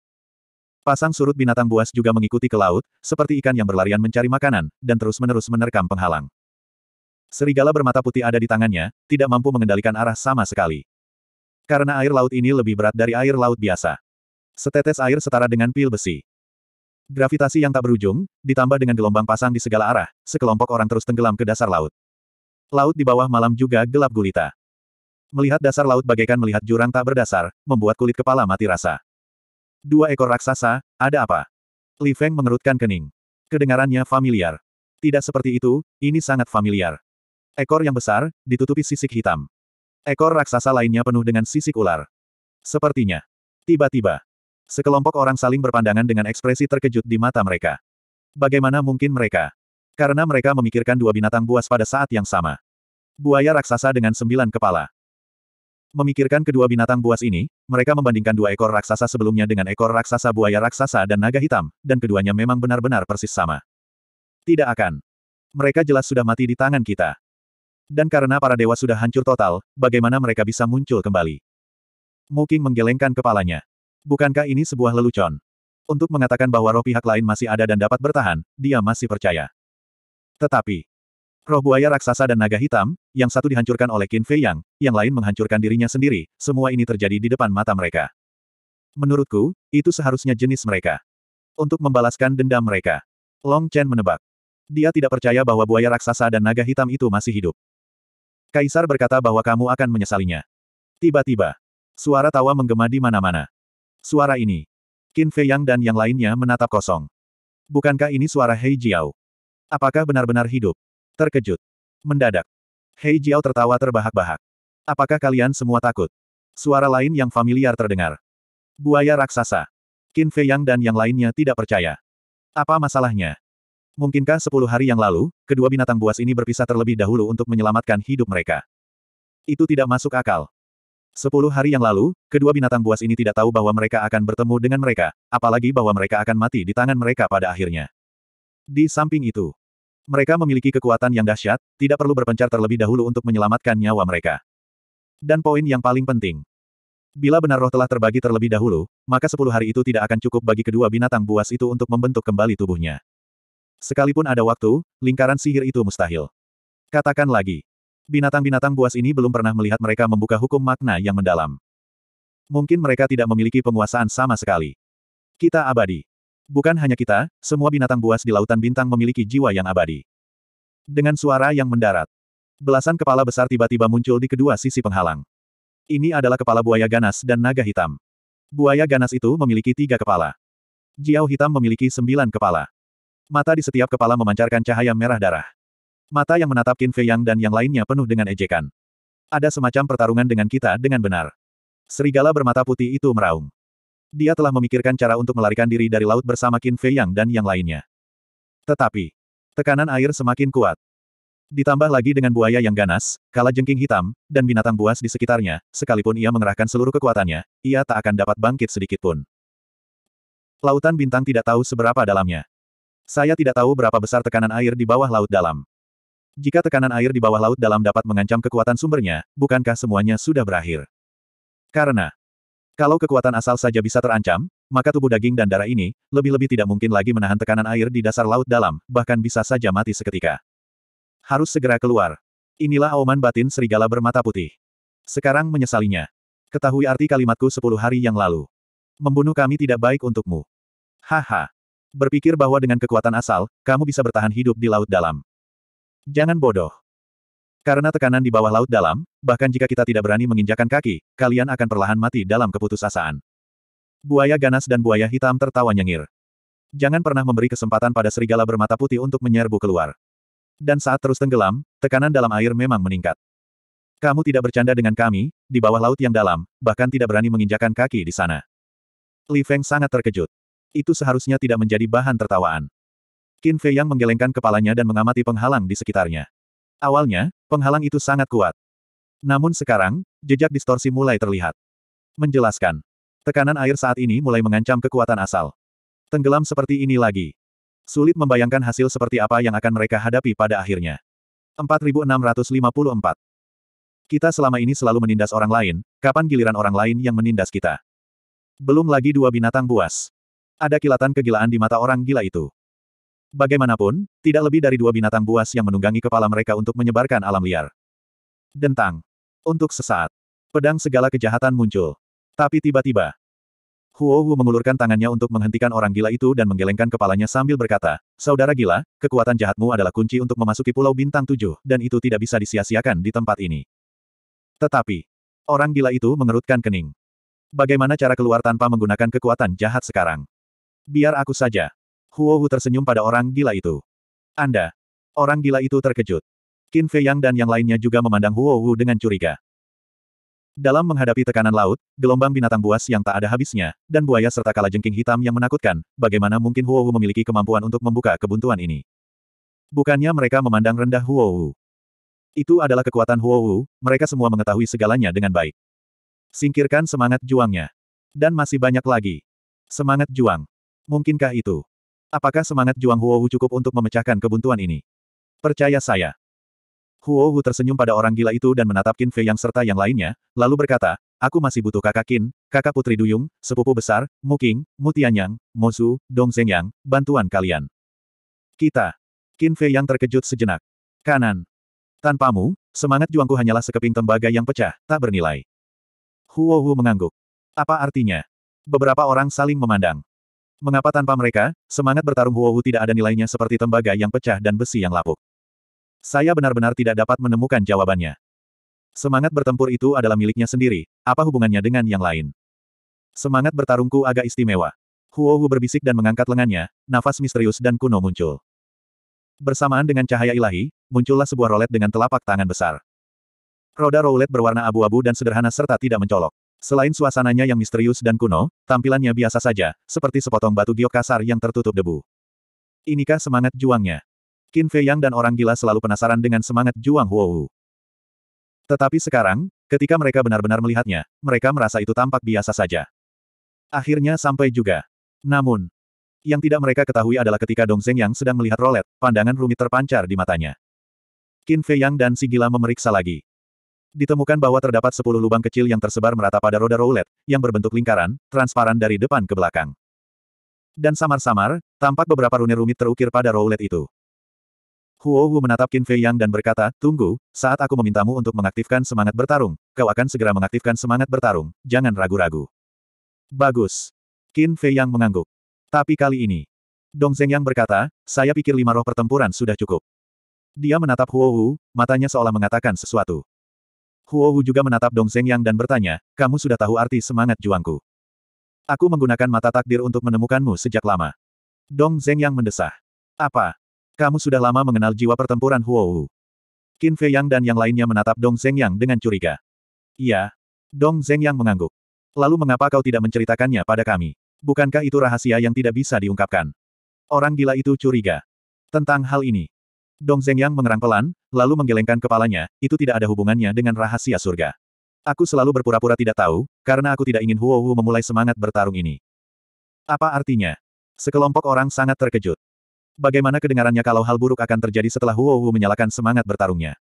Pasang surut binatang buas juga mengikuti ke laut, seperti ikan yang berlarian mencari makanan, dan terus-menerus menerkam penghalang. Serigala bermata putih ada di tangannya, tidak mampu mengendalikan arah sama sekali. Karena air laut ini lebih berat dari air laut biasa. Setetes air setara dengan pil besi. Gravitasi yang tak berujung, ditambah dengan gelombang pasang di segala arah, sekelompok orang terus tenggelam ke dasar laut. Laut di bawah malam juga gelap gulita. Melihat dasar laut bagaikan melihat jurang tak berdasar, membuat kulit kepala mati rasa. Dua ekor raksasa, ada apa? Li Feng mengerutkan kening. Kedengarannya familiar. Tidak seperti itu, ini sangat familiar. Ekor yang besar, ditutupi sisik hitam. Ekor raksasa lainnya penuh dengan sisik ular. Sepertinya. Tiba-tiba. Sekelompok orang saling berpandangan dengan ekspresi terkejut di mata mereka. Bagaimana mungkin mereka? Karena mereka memikirkan dua binatang buas pada saat yang sama. Buaya raksasa dengan sembilan kepala. Memikirkan kedua binatang buas ini, mereka membandingkan dua ekor raksasa sebelumnya dengan ekor raksasa buaya raksasa dan naga hitam, dan keduanya memang benar-benar persis sama. Tidak akan. Mereka jelas sudah mati di tangan kita. Dan karena para dewa sudah hancur total, bagaimana mereka bisa muncul kembali? Muking menggelengkan kepalanya. Bukankah ini sebuah lelucon? Untuk mengatakan bahwa roh pihak lain masih ada dan dapat bertahan, dia masih percaya. Tetapi, Roh buaya raksasa dan naga hitam, yang satu dihancurkan oleh Qin Fei Yang, yang lain menghancurkan dirinya sendiri, semua ini terjadi di depan mata mereka. Menurutku, itu seharusnya jenis mereka. Untuk membalaskan dendam mereka. Long Chen menebak. Dia tidak percaya bahwa buaya raksasa dan naga hitam itu masih hidup. Kaisar berkata bahwa kamu akan menyesalinya. Tiba-tiba, suara tawa menggema di mana-mana. Suara ini. Qin Fei Yang dan yang lainnya menatap kosong. Bukankah ini suara Hei Jiao? Apakah benar-benar hidup? Terkejut. Mendadak. Hei Jiao tertawa terbahak-bahak. Apakah kalian semua takut? Suara lain yang familiar terdengar. Buaya raksasa. Qin Fei Yang dan yang lainnya tidak percaya. Apa masalahnya? Mungkinkah sepuluh hari yang lalu, kedua binatang buas ini berpisah terlebih dahulu untuk menyelamatkan hidup mereka? Itu tidak masuk akal. Sepuluh hari yang lalu, kedua binatang buas ini tidak tahu bahwa mereka akan bertemu dengan mereka, apalagi bahwa mereka akan mati di tangan mereka pada akhirnya. Di samping itu, mereka memiliki kekuatan yang dahsyat, tidak perlu berpencar terlebih dahulu untuk menyelamatkan nyawa mereka. Dan poin yang paling penting. Bila benar roh telah terbagi terlebih dahulu, maka sepuluh hari itu tidak akan cukup bagi kedua binatang buas itu untuk membentuk kembali tubuhnya. Sekalipun ada waktu, lingkaran sihir itu mustahil. Katakan lagi. Binatang-binatang buas ini belum pernah melihat mereka membuka hukum makna yang mendalam. Mungkin mereka tidak memiliki penguasaan sama sekali. Kita abadi. Bukan hanya kita, semua binatang buas di lautan bintang memiliki jiwa yang abadi. Dengan suara yang mendarat, belasan kepala besar tiba-tiba muncul di kedua sisi penghalang. Ini adalah kepala buaya ganas dan naga hitam. Buaya ganas itu memiliki tiga kepala. Jiao hitam memiliki sembilan kepala. Mata di setiap kepala memancarkan cahaya merah darah. Mata yang menatap Qin Fei Yang dan yang lainnya penuh dengan ejekan. Ada semacam pertarungan dengan kita dengan benar. Serigala bermata putih itu meraung. Dia telah memikirkan cara untuk melarikan diri dari laut bersama Qin Fei Yang dan yang lainnya. Tetapi, tekanan air semakin kuat. Ditambah lagi dengan buaya yang ganas, kala jengking hitam, dan binatang buas di sekitarnya, sekalipun ia mengerahkan seluruh kekuatannya, ia tak akan dapat bangkit sedikit pun. Lautan bintang tidak tahu seberapa dalamnya. Saya tidak tahu berapa besar tekanan air di bawah laut dalam. Jika tekanan air di bawah laut dalam dapat mengancam kekuatan sumbernya, bukankah semuanya sudah berakhir? Karena kalau kekuatan asal saja bisa terancam, maka tubuh daging dan darah ini, lebih-lebih tidak mungkin lagi menahan tekanan air di dasar laut dalam, bahkan bisa saja mati seketika. Harus segera keluar. Inilah auman batin serigala bermata putih. Sekarang menyesalinya. Ketahui arti kalimatku sepuluh hari yang lalu. Membunuh kami tidak baik untukmu. Haha. Berpikir bahwa dengan kekuatan asal, kamu bisa bertahan hidup di laut dalam. Jangan bodoh. Karena tekanan di bawah laut dalam, bahkan jika kita tidak berani menginjakan kaki, kalian akan perlahan mati dalam keputusasaan. Buaya ganas dan buaya hitam tertawa nyengir. Jangan pernah memberi kesempatan pada serigala bermata putih untuk menyerbu keluar. Dan saat terus tenggelam, tekanan dalam air memang meningkat. Kamu tidak bercanda dengan kami, di bawah laut yang dalam, bahkan tidak berani menginjakan kaki di sana. Li Feng sangat terkejut. Itu seharusnya tidak menjadi bahan tertawaan. Qin Fei yang menggelengkan kepalanya dan mengamati penghalang di sekitarnya. Awalnya, penghalang itu sangat kuat. Namun sekarang, jejak distorsi mulai terlihat. Menjelaskan. Tekanan air saat ini mulai mengancam kekuatan asal. Tenggelam seperti ini lagi. Sulit membayangkan hasil seperti apa yang akan mereka hadapi pada akhirnya. 4654. Kita selama ini selalu menindas orang lain, kapan giliran orang lain yang menindas kita? Belum lagi dua binatang buas. Ada kilatan kegilaan di mata orang gila itu. Bagaimanapun, tidak lebih dari dua binatang buas yang menunggangi kepala mereka untuk menyebarkan alam liar. Dentang. Untuk sesaat. Pedang segala kejahatan muncul. Tapi tiba-tiba. Huo Wu mengulurkan tangannya untuk menghentikan orang gila itu dan menggelengkan kepalanya sambil berkata, Saudara gila, kekuatan jahatmu adalah kunci untuk memasuki Pulau Bintang Tujuh, dan itu tidak bisa disia-siakan di tempat ini. Tetapi, orang gila itu mengerutkan kening. Bagaimana cara keluar tanpa menggunakan kekuatan jahat sekarang? Biar aku saja. Huo Hu tersenyum pada orang gila itu. Anda. Orang gila itu terkejut. Qin Fei Yang dan yang lainnya juga memandang Huo Hu dengan curiga. Dalam menghadapi tekanan laut, gelombang binatang buas yang tak ada habisnya, dan buaya serta kalajengking hitam yang menakutkan, bagaimana mungkin Huo Wu memiliki kemampuan untuk membuka kebuntuan ini? Bukannya mereka memandang rendah Huo Wu. Itu adalah kekuatan Huo Wu, mereka semua mengetahui segalanya dengan baik. Singkirkan semangat juangnya. Dan masih banyak lagi. Semangat juang. Mungkinkah itu? Apakah semangat Juang Huohu cukup untuk memecahkan kebuntuan ini? Percaya saya. Huohu tersenyum pada orang gila itu dan menatap Qin Fei Yang serta yang lainnya, lalu berkata, Aku masih butuh kakak Qin, kakak Putri Duyung, sepupu besar, Muking, Mutianyang, Dong Dongzhengyang, bantuan kalian. Kita. Qin Fei yang terkejut sejenak. Kanan. Tanpamu, semangat juangku hanyalah sekeping tembaga yang pecah, tak bernilai. Huo mengangguk. Apa artinya? Beberapa orang saling memandang. Mengapa tanpa mereka, semangat bertarung Huohu tidak ada nilainya seperti tembaga yang pecah dan besi yang lapuk? Saya benar-benar tidak dapat menemukan jawabannya. Semangat bertempur itu adalah miliknya sendiri, apa hubungannya dengan yang lain? Semangat bertarungku agak istimewa. Huohu berbisik dan mengangkat lengannya, nafas misterius dan kuno muncul. Bersamaan dengan cahaya ilahi, muncullah sebuah rolet dengan telapak tangan besar. Roda roulette berwarna abu-abu dan sederhana serta tidak mencolok. Selain suasananya yang misterius dan kuno, tampilannya biasa saja, seperti sepotong batu giok kasar yang tertutup debu. Inikah semangat juangnya? Qin Fei Yang dan orang gila selalu penasaran dengan semangat juang Huo Wu. Tetapi sekarang, ketika mereka benar-benar melihatnya, mereka merasa itu tampak biasa saja. Akhirnya sampai juga. Namun, yang tidak mereka ketahui adalah ketika Dong Zeng yang sedang melihat rolet, pandangan rumit terpancar di matanya. Qin Fei Yang dan si gila memeriksa lagi. Ditemukan bahwa terdapat sepuluh lubang kecil yang tersebar merata pada roda roulette, yang berbentuk lingkaran, transparan dari depan ke belakang. Dan samar-samar, tampak beberapa rune rumit terukir pada roulette itu. Huo Wu menatap Qin Fei Yang dan berkata, Tunggu, saat aku memintamu untuk mengaktifkan semangat bertarung, kau akan segera mengaktifkan semangat bertarung, jangan ragu-ragu. Bagus. Qin Fei Yang mengangguk. Tapi kali ini, Dong Zeng Yang berkata, saya pikir lima roh pertempuran sudah cukup. Dia menatap Huo Wu, matanya seolah mengatakan sesuatu. Huo Hu juga menatap Dong Zeng Yang dan bertanya, kamu sudah tahu arti semangat juangku. Aku menggunakan mata takdir untuk menemukanmu sejak lama. Dong Zeng Yang mendesah. Apa? Kamu sudah lama mengenal jiwa pertempuran Huo Hu. Qin Fei Yang dan yang lainnya menatap Dong Zeng Yang dengan curiga. Iya. Dong Zeng Yang mengangguk. Lalu mengapa kau tidak menceritakannya pada kami? Bukankah itu rahasia yang tidak bisa diungkapkan? Orang gila itu curiga. Tentang hal ini, Dong Zhengyang mengerang pelan, lalu menggelengkan kepalanya, itu tidak ada hubungannya dengan rahasia surga. Aku selalu berpura-pura tidak tahu, karena aku tidak ingin Huo Wu memulai semangat bertarung ini. Apa artinya? Sekelompok orang sangat terkejut. Bagaimana kedengarannya kalau hal buruk akan terjadi setelah Huo Wu menyalakan semangat bertarungnya?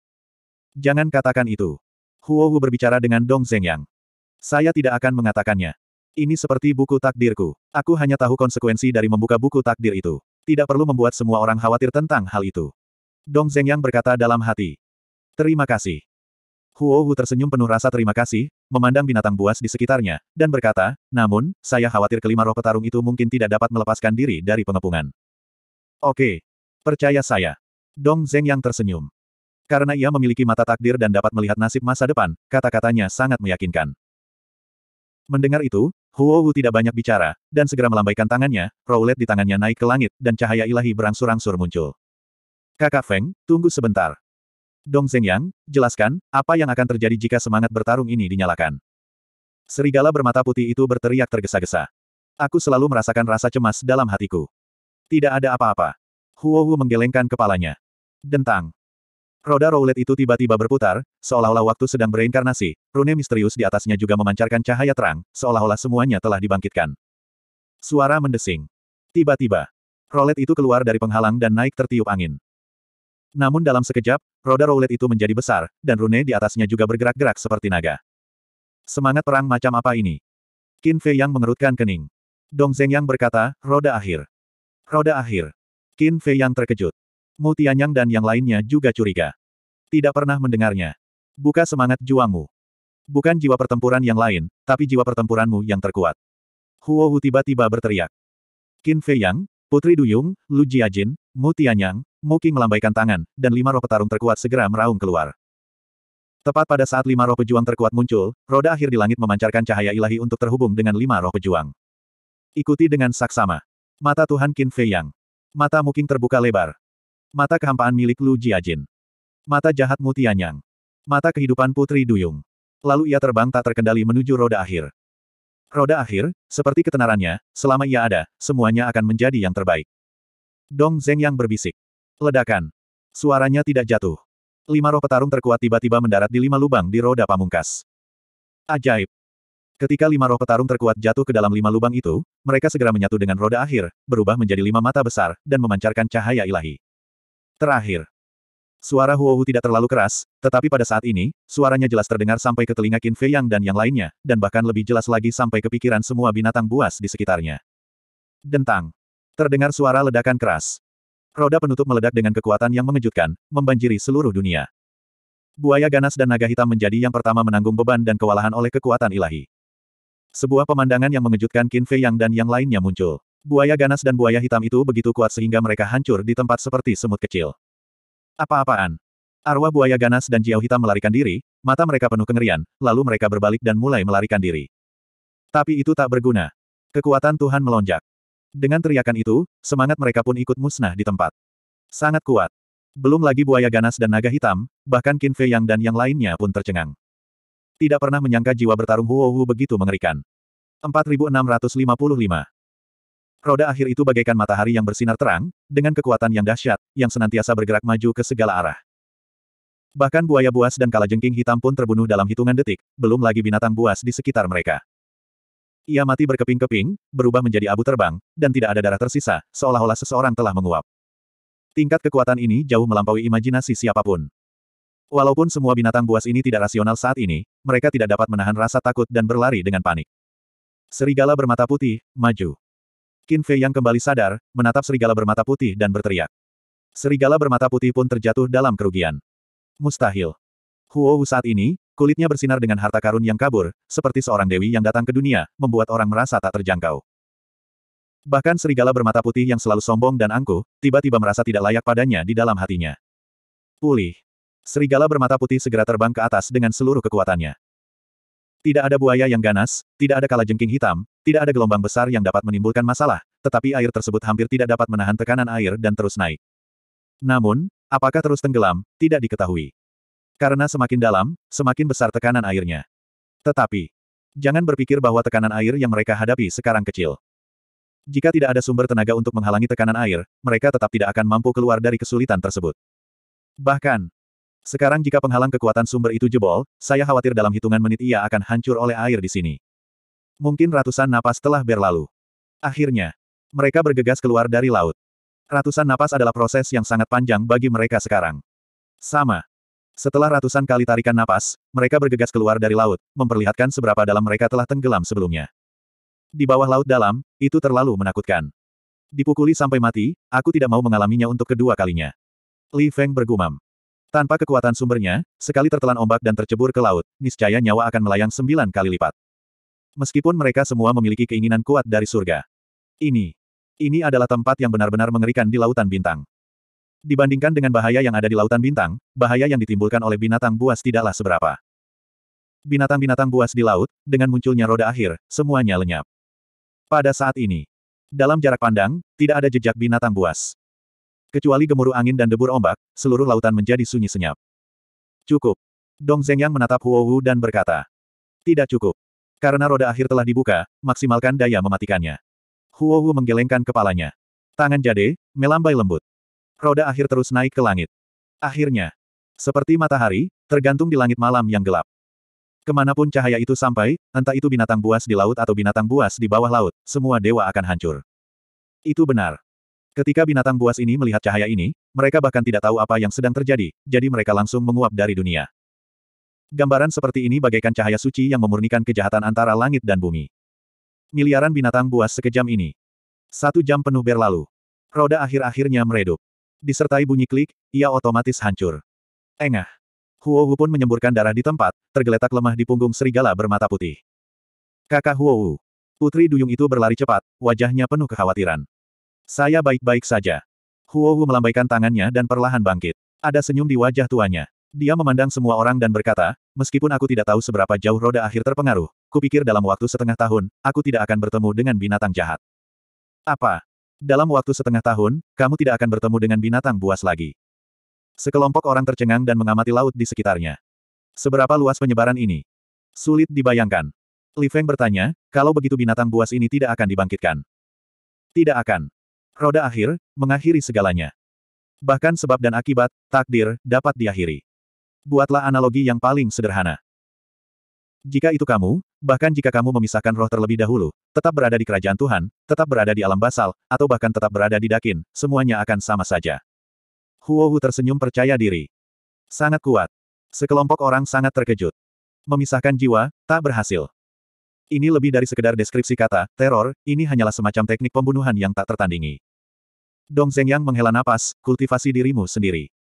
Jangan katakan itu. Huo Wu berbicara dengan Dong Zhengyang. Saya tidak akan mengatakannya. Ini seperti buku takdirku. Aku hanya tahu konsekuensi dari membuka buku takdir itu. Tidak perlu membuat semua orang khawatir tentang hal itu. Dong Zhengyang berkata dalam hati. Terima kasih. Huo Hu tersenyum penuh rasa terima kasih, memandang binatang buas di sekitarnya, dan berkata, namun, saya khawatir kelima roh petarung itu mungkin tidak dapat melepaskan diri dari pengepungan. Oke. Percaya saya. Dong Zhengyang tersenyum. Karena ia memiliki mata takdir dan dapat melihat nasib masa depan, kata-katanya sangat meyakinkan. Mendengar itu, Huo Hu tidak banyak bicara, dan segera melambaikan tangannya, roulette di tangannya naik ke langit, dan cahaya ilahi berangsur-angsur muncul. Kakak Feng, tunggu sebentar. Dong Zhengyang, jelaskan, apa yang akan terjadi jika semangat bertarung ini dinyalakan? Serigala bermata putih itu berteriak tergesa-gesa. Aku selalu merasakan rasa cemas dalam hatiku. Tidak ada apa-apa. Huo Hu menggelengkan kepalanya. Dentang. Roda roulette itu tiba-tiba berputar, seolah-olah waktu sedang bereinkarnasi, rune misterius di atasnya juga memancarkan cahaya terang, seolah-olah semuanya telah dibangkitkan. Suara mendesing. Tiba-tiba, rolet itu keluar dari penghalang dan naik tertiup angin. Namun dalam sekejap, roda roulette itu menjadi besar, dan rune di atasnya juga bergerak-gerak seperti naga. Semangat perang macam apa ini? Qin Fei yang mengerutkan kening. Dong Zeng yang berkata, roda akhir. Roda akhir. Qin Fei yang terkejut. Mu Tianyang dan yang lainnya juga curiga. Tidak pernah mendengarnya. Buka semangat juangmu. Bukan jiwa pertempuran yang lain, tapi jiwa pertempuranmu yang terkuat. Huo Hu tiba-tiba berteriak. Qin Fei Yang, Putri Duyung, Lu Jiajin, Mu Tianyang, Muking melambaikan tangan, dan lima roh petarung terkuat segera meraung keluar. Tepat pada saat lima roh pejuang terkuat muncul, roda akhir di langit memancarkan cahaya ilahi untuk terhubung dengan lima roh pejuang. Ikuti dengan saksama. Mata Tuhan Qin Fei Yang. Mata Muking terbuka lebar. Mata kehampaan milik Lu Jiajin. Mata jahat Mutianyang. Mata kehidupan Putri Duyung. Lalu ia terbang tak terkendali menuju roda akhir. Roda akhir, seperti ketenarannya, selama ia ada, semuanya akan menjadi yang terbaik. Dong Zeng yang berbisik. Ledakan. Suaranya tidak jatuh. Lima roh petarung terkuat tiba-tiba mendarat di lima lubang di roda pamungkas. Ajaib. Ketika lima roh petarung terkuat jatuh ke dalam lima lubang itu, mereka segera menyatu dengan roda akhir, berubah menjadi lima mata besar, dan memancarkan cahaya ilahi. Terakhir. Suara Huohu tidak terlalu keras, tetapi pada saat ini, suaranya jelas terdengar sampai ke telinga Qin Fei Yang dan yang lainnya, dan bahkan lebih jelas lagi sampai ke pikiran semua binatang buas di sekitarnya. Dentang. Terdengar suara ledakan keras. Roda penutup meledak dengan kekuatan yang mengejutkan, membanjiri seluruh dunia. Buaya ganas dan naga hitam menjadi yang pertama menanggung beban dan kewalahan oleh kekuatan ilahi. Sebuah pemandangan yang mengejutkan Qin Fei Yang dan yang lainnya muncul. Buaya ganas dan buaya hitam itu begitu kuat sehingga mereka hancur di tempat seperti semut kecil. Apa-apaan? Arwah buaya ganas dan Jiao hitam melarikan diri, mata mereka penuh kengerian, lalu mereka berbalik dan mulai melarikan diri. Tapi itu tak berguna. Kekuatan Tuhan melonjak. Dengan teriakan itu, semangat mereka pun ikut musnah di tempat. Sangat kuat. Belum lagi buaya ganas dan naga hitam, bahkan Qin Fei Yang dan yang lainnya pun tercengang. Tidak pernah menyangka jiwa bertarung Huo Hu begitu mengerikan. 4655 Roda akhir itu bagaikan matahari yang bersinar terang, dengan kekuatan yang dahsyat, yang senantiasa bergerak maju ke segala arah. Bahkan buaya buas dan kalajengking hitam pun terbunuh dalam hitungan detik, belum lagi binatang buas di sekitar mereka. Ia mati berkeping-keping, berubah menjadi abu terbang, dan tidak ada darah tersisa, seolah-olah seseorang telah menguap. Tingkat kekuatan ini jauh melampaui imajinasi siapapun. Walaupun semua binatang buas ini tidak rasional saat ini, mereka tidak dapat menahan rasa takut dan berlari dengan panik. Serigala bermata putih, maju. Qin Fei yang kembali sadar, menatap serigala bermata putih dan berteriak. Serigala bermata putih pun terjatuh dalam kerugian. Mustahil. Huo saat ini, Kulitnya bersinar dengan harta karun yang kabur, seperti seorang dewi yang datang ke dunia, membuat orang merasa tak terjangkau. Bahkan serigala bermata putih yang selalu sombong dan angkuh, tiba-tiba merasa tidak layak padanya di dalam hatinya. Pulih. Serigala bermata putih segera terbang ke atas dengan seluruh kekuatannya. Tidak ada buaya yang ganas, tidak ada kalajengking hitam, tidak ada gelombang besar yang dapat menimbulkan masalah, tetapi air tersebut hampir tidak dapat menahan tekanan air dan terus naik. Namun, apakah terus tenggelam, tidak diketahui. Karena semakin dalam, semakin besar tekanan airnya. Tetapi, jangan berpikir bahwa tekanan air yang mereka hadapi sekarang kecil. Jika tidak ada sumber tenaga untuk menghalangi tekanan air, mereka tetap tidak akan mampu keluar dari kesulitan tersebut. Bahkan, sekarang jika penghalang kekuatan sumber itu jebol, saya khawatir dalam hitungan menit ia akan hancur oleh air di sini. Mungkin ratusan napas telah berlalu. Akhirnya, mereka bergegas keluar dari laut. Ratusan napas adalah proses yang sangat panjang bagi mereka sekarang. Sama setelah ratusan kali tarikan napas, mereka bergegas keluar dari laut, memperlihatkan seberapa dalam mereka telah tenggelam sebelumnya. Di bawah laut dalam, itu terlalu menakutkan. Dipukuli sampai mati, aku tidak mau mengalaminya untuk kedua kalinya. Li Feng bergumam. Tanpa kekuatan sumbernya, sekali tertelan ombak dan tercebur ke laut, niscaya nyawa akan melayang sembilan kali lipat. Meskipun mereka semua memiliki keinginan kuat dari surga. Ini. Ini adalah tempat yang benar-benar mengerikan di Lautan Bintang. Dibandingkan dengan bahaya yang ada di Lautan Bintang, bahaya yang ditimbulkan oleh binatang buas tidaklah seberapa. Binatang-binatang buas di laut, dengan munculnya roda akhir, semuanya lenyap. Pada saat ini, dalam jarak pandang, tidak ada jejak binatang buas. Kecuali gemuruh angin dan debur ombak, seluruh lautan menjadi sunyi senyap. Cukup. Dong Zhengyang menatap Huo Wu dan berkata. Tidak cukup. Karena roda akhir telah dibuka, maksimalkan daya mematikannya. Huo Wu menggelengkan kepalanya. Tangan jade, melambai lembut. Roda akhir terus naik ke langit. Akhirnya, seperti matahari, tergantung di langit malam yang gelap. Kemanapun cahaya itu sampai, entah itu binatang buas di laut atau binatang buas di bawah laut, semua dewa akan hancur. Itu benar. Ketika binatang buas ini melihat cahaya ini, mereka bahkan tidak tahu apa yang sedang terjadi, jadi mereka langsung menguap dari dunia. Gambaran seperti ini bagaikan cahaya suci yang memurnikan kejahatan antara langit dan bumi. Miliaran binatang buas sekejam ini. Satu jam penuh berlalu. Roda akhir-akhirnya meredup disertai bunyi klik, ia otomatis hancur. Engah. Huo Wu pun menyemburkan darah di tempat, tergeletak lemah di punggung serigala bermata putih. Kakak Huo Wu. Putri duyung itu berlari cepat, wajahnya penuh kekhawatiran. Saya baik-baik saja. Huo Wu melambaikan tangannya dan perlahan bangkit. Ada senyum di wajah tuanya. Dia memandang semua orang dan berkata, meskipun aku tidak tahu seberapa jauh roda akhir terpengaruh, kupikir dalam waktu setengah tahun, aku tidak akan bertemu dengan binatang jahat. Apa? Dalam waktu setengah tahun, kamu tidak akan bertemu dengan binatang buas lagi. Sekelompok orang tercengang dan mengamati laut di sekitarnya. Seberapa luas penyebaran ini? Sulit dibayangkan. Li Feng bertanya, kalau begitu binatang buas ini tidak akan dibangkitkan. Tidak akan. Roda akhir, mengakhiri segalanya. Bahkan sebab dan akibat, takdir, dapat diakhiri. Buatlah analogi yang paling sederhana. Jika itu kamu, Bahkan jika kamu memisahkan roh terlebih dahulu, tetap berada di kerajaan Tuhan, tetap berada di alam basal, atau bahkan tetap berada di dakin, semuanya akan sama saja. Huo Hu tersenyum percaya diri. Sangat kuat. Sekelompok orang sangat terkejut. Memisahkan jiwa, tak berhasil. Ini lebih dari sekedar deskripsi kata, teror, ini hanyalah semacam teknik pembunuhan yang tak tertandingi. Dong Zhengyang menghela napas, kultivasi dirimu sendiri.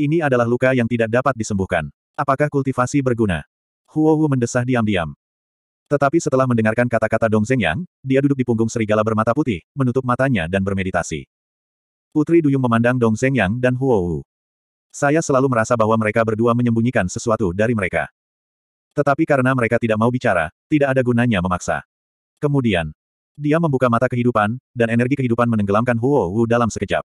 Ini adalah luka yang tidak dapat disembuhkan. Apakah kultivasi berguna? Huo Hu mendesah diam-diam. Tetapi setelah mendengarkan kata-kata Dong Yang, dia duduk di punggung serigala bermata putih, menutup matanya dan bermeditasi. Putri Duyung memandang Dong Yang dan Huo Wu. Saya selalu merasa bahwa mereka berdua menyembunyikan sesuatu dari mereka. Tetapi karena mereka tidak mau bicara, tidak ada gunanya memaksa. Kemudian, dia membuka mata kehidupan, dan energi kehidupan menenggelamkan Huo Wu dalam sekejap.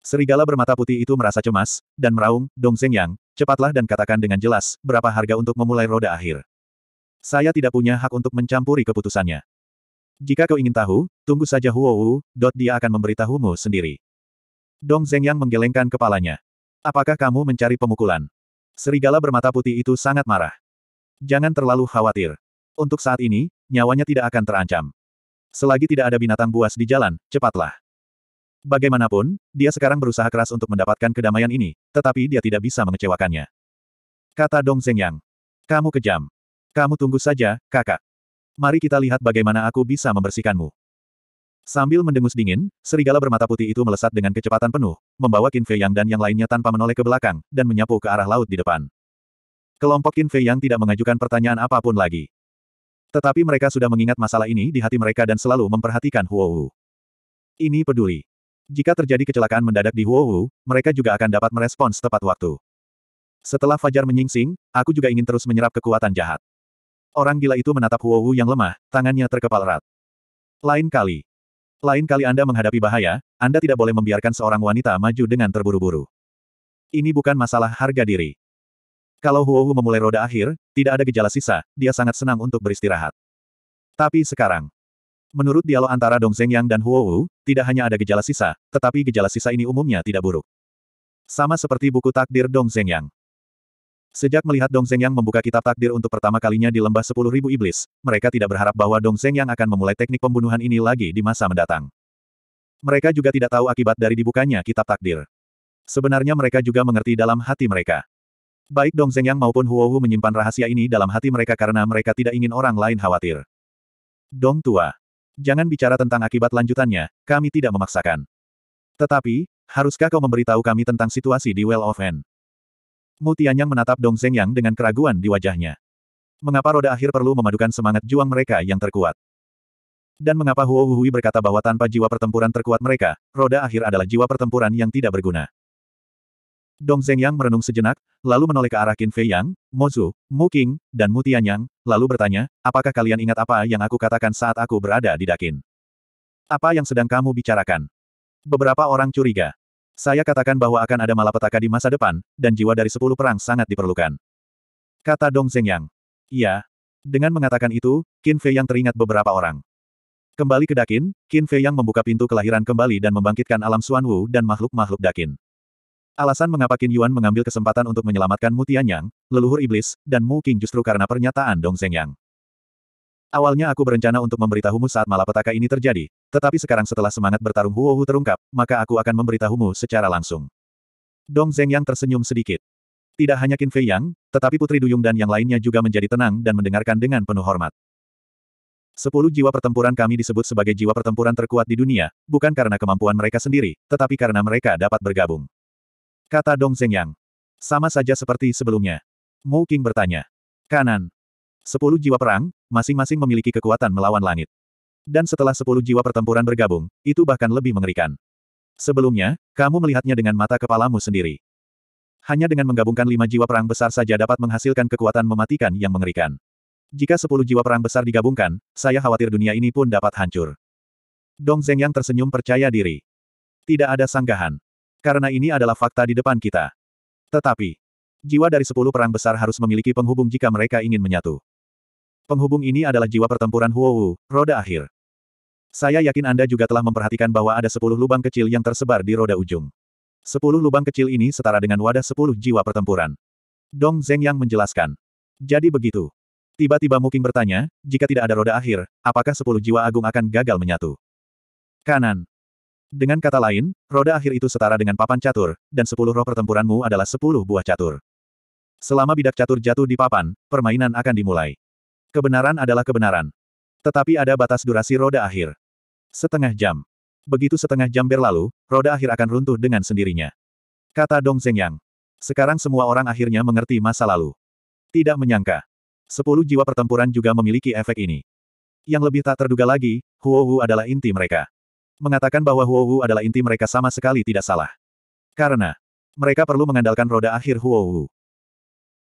Serigala bermata putih itu merasa cemas, dan meraung, Dong Yang, cepatlah dan katakan dengan jelas, berapa harga untuk memulai roda akhir. Saya tidak punya hak untuk mencampuri keputusannya. Jika kau ingin tahu, tunggu saja Huo Wu, dot dia akan memberitahumu sendiri. Dong Zengyang menggelengkan kepalanya. Apakah kamu mencari pemukulan? Serigala bermata putih itu sangat marah. Jangan terlalu khawatir. Untuk saat ini, nyawanya tidak akan terancam. Selagi tidak ada binatang buas di jalan, cepatlah. Bagaimanapun, dia sekarang berusaha keras untuk mendapatkan kedamaian ini, tetapi dia tidak bisa mengecewakannya. Kata Dong Zengyang, Kamu kejam. Kamu tunggu saja, kakak. Mari kita lihat bagaimana aku bisa membersihkanmu. Sambil mendengus dingin, serigala bermata putih itu melesat dengan kecepatan penuh, membawa Qin Fei Yang dan yang lainnya tanpa menoleh ke belakang, dan menyapu ke arah laut di depan. Kelompok Qin Fei Yang tidak mengajukan pertanyaan apapun lagi. Tetapi mereka sudah mengingat masalah ini di hati mereka dan selalu memperhatikan Huo Wu. Ini peduli. Jika terjadi kecelakaan mendadak di Huo Wu, mereka juga akan dapat merespons tepat waktu. Setelah Fajar menyingsing, aku juga ingin terus menyerap kekuatan jahat. Orang gila itu menatap Huo Wu yang lemah, tangannya terkepal erat. Lain kali. Lain kali Anda menghadapi bahaya, Anda tidak boleh membiarkan seorang wanita maju dengan terburu-buru. Ini bukan masalah harga diri. Kalau Huo Wu memulai roda akhir, tidak ada gejala sisa, dia sangat senang untuk beristirahat. Tapi sekarang, menurut dialog antara Dong Zeng Yang dan Huo Wu, tidak hanya ada gejala sisa, tetapi gejala sisa ini umumnya tidak buruk. Sama seperti buku takdir Dong Zeng Yang. Sejak melihat Dong Zeng yang membuka kitab takdir untuk pertama kalinya di lembah 10.000 iblis, mereka tidak berharap bahwa Dong Zeng yang akan memulai teknik pembunuhan ini lagi di masa mendatang. Mereka juga tidak tahu akibat dari dibukanya kitab takdir. Sebenarnya mereka juga mengerti dalam hati mereka. Baik Dong Zeng yang maupun Huo Hu menyimpan rahasia ini dalam hati mereka karena mereka tidak ingin orang lain khawatir. Dong Tua. Jangan bicara tentang akibat lanjutannya, kami tidak memaksakan. Tetapi, haruskah kau memberitahu kami tentang situasi di Well of End? Mu Tianyang menatap Dong Zengyang dengan keraguan di wajahnya. Mengapa roda akhir perlu memadukan semangat juang mereka yang terkuat? Dan mengapa Huo Wuhui berkata bahwa tanpa jiwa pertempuran terkuat mereka, roda akhir adalah jiwa pertempuran yang tidak berguna? Dong Zengyang merenung sejenak, lalu menoleh ke arah Qin Fei Yang, Zhu, Mu Qing, dan Mu Tianyang, lalu bertanya, apakah kalian ingat apa yang aku katakan saat aku berada di Dakin? Apa yang sedang kamu bicarakan? Beberapa orang curiga. Saya katakan bahwa akan ada malapetaka di masa depan, dan jiwa dari sepuluh perang sangat diperlukan. Kata Dong Yang. Iya. Dengan mengatakan itu, Qin Fei yang teringat beberapa orang. Kembali ke Dakin, Qin Fei yang membuka pintu kelahiran kembali dan membangkitkan alam Suan Wu dan makhluk-makhluk Dakin. Alasan mengapa Qin Yuan mengambil kesempatan untuk menyelamatkan Mu Tianyang, leluhur iblis, dan Mu King justru karena pernyataan Dong Yang. Awalnya aku berencana untuk memberitahumu saat malapetaka ini terjadi, tetapi sekarang setelah semangat bertarung Huohu terungkap, maka aku akan memberitahumu secara langsung. Dong Zeng yang tersenyum sedikit. Tidak hanya Qin Fei Yang, tetapi Putri Duyung dan yang lainnya juga menjadi tenang dan mendengarkan dengan penuh hormat. Sepuluh jiwa pertempuran kami disebut sebagai jiwa pertempuran terkuat di dunia, bukan karena kemampuan mereka sendiri, tetapi karena mereka dapat bergabung. Kata Dong Zeng Yang. Sama saja seperti sebelumnya. Mu King bertanya. Kanan. Sepuluh jiwa perang, masing-masing memiliki kekuatan melawan langit. Dan setelah sepuluh jiwa pertempuran bergabung, itu bahkan lebih mengerikan. Sebelumnya, kamu melihatnya dengan mata kepalamu sendiri. Hanya dengan menggabungkan lima jiwa perang besar saja dapat menghasilkan kekuatan mematikan yang mengerikan. Jika sepuluh jiwa perang besar digabungkan, saya khawatir dunia ini pun dapat hancur. Dong Zeng yang tersenyum percaya diri. Tidak ada sanggahan. Karena ini adalah fakta di depan kita. Tetapi, jiwa dari sepuluh perang besar harus memiliki penghubung jika mereka ingin menyatu. Penghubung ini adalah jiwa pertempuran Huowu, roda akhir. Saya yakin Anda juga telah memperhatikan bahwa ada sepuluh lubang kecil yang tersebar di roda ujung. Sepuluh lubang kecil ini setara dengan wadah sepuluh jiwa pertempuran. Dong Zeng yang menjelaskan. Jadi begitu. Tiba-tiba Muking bertanya, jika tidak ada roda akhir, apakah sepuluh jiwa agung akan gagal menyatu? Kanan. Dengan kata lain, roda akhir itu setara dengan papan catur, dan sepuluh roh pertempuranmu adalah sepuluh buah catur. Selama bidak catur jatuh di papan, permainan akan dimulai. Kebenaran adalah kebenaran. Tetapi ada batas durasi roda akhir. Setengah jam. Begitu setengah jam berlalu, roda akhir akan runtuh dengan sendirinya. Kata Dong Zengyang. Sekarang semua orang akhirnya mengerti masa lalu. Tidak menyangka. Sepuluh jiwa pertempuran juga memiliki efek ini. Yang lebih tak terduga lagi, Huo Hu adalah inti mereka. Mengatakan bahwa Huo Hu adalah inti mereka sama sekali tidak salah. Karena, mereka perlu mengandalkan roda akhir Huo Hu.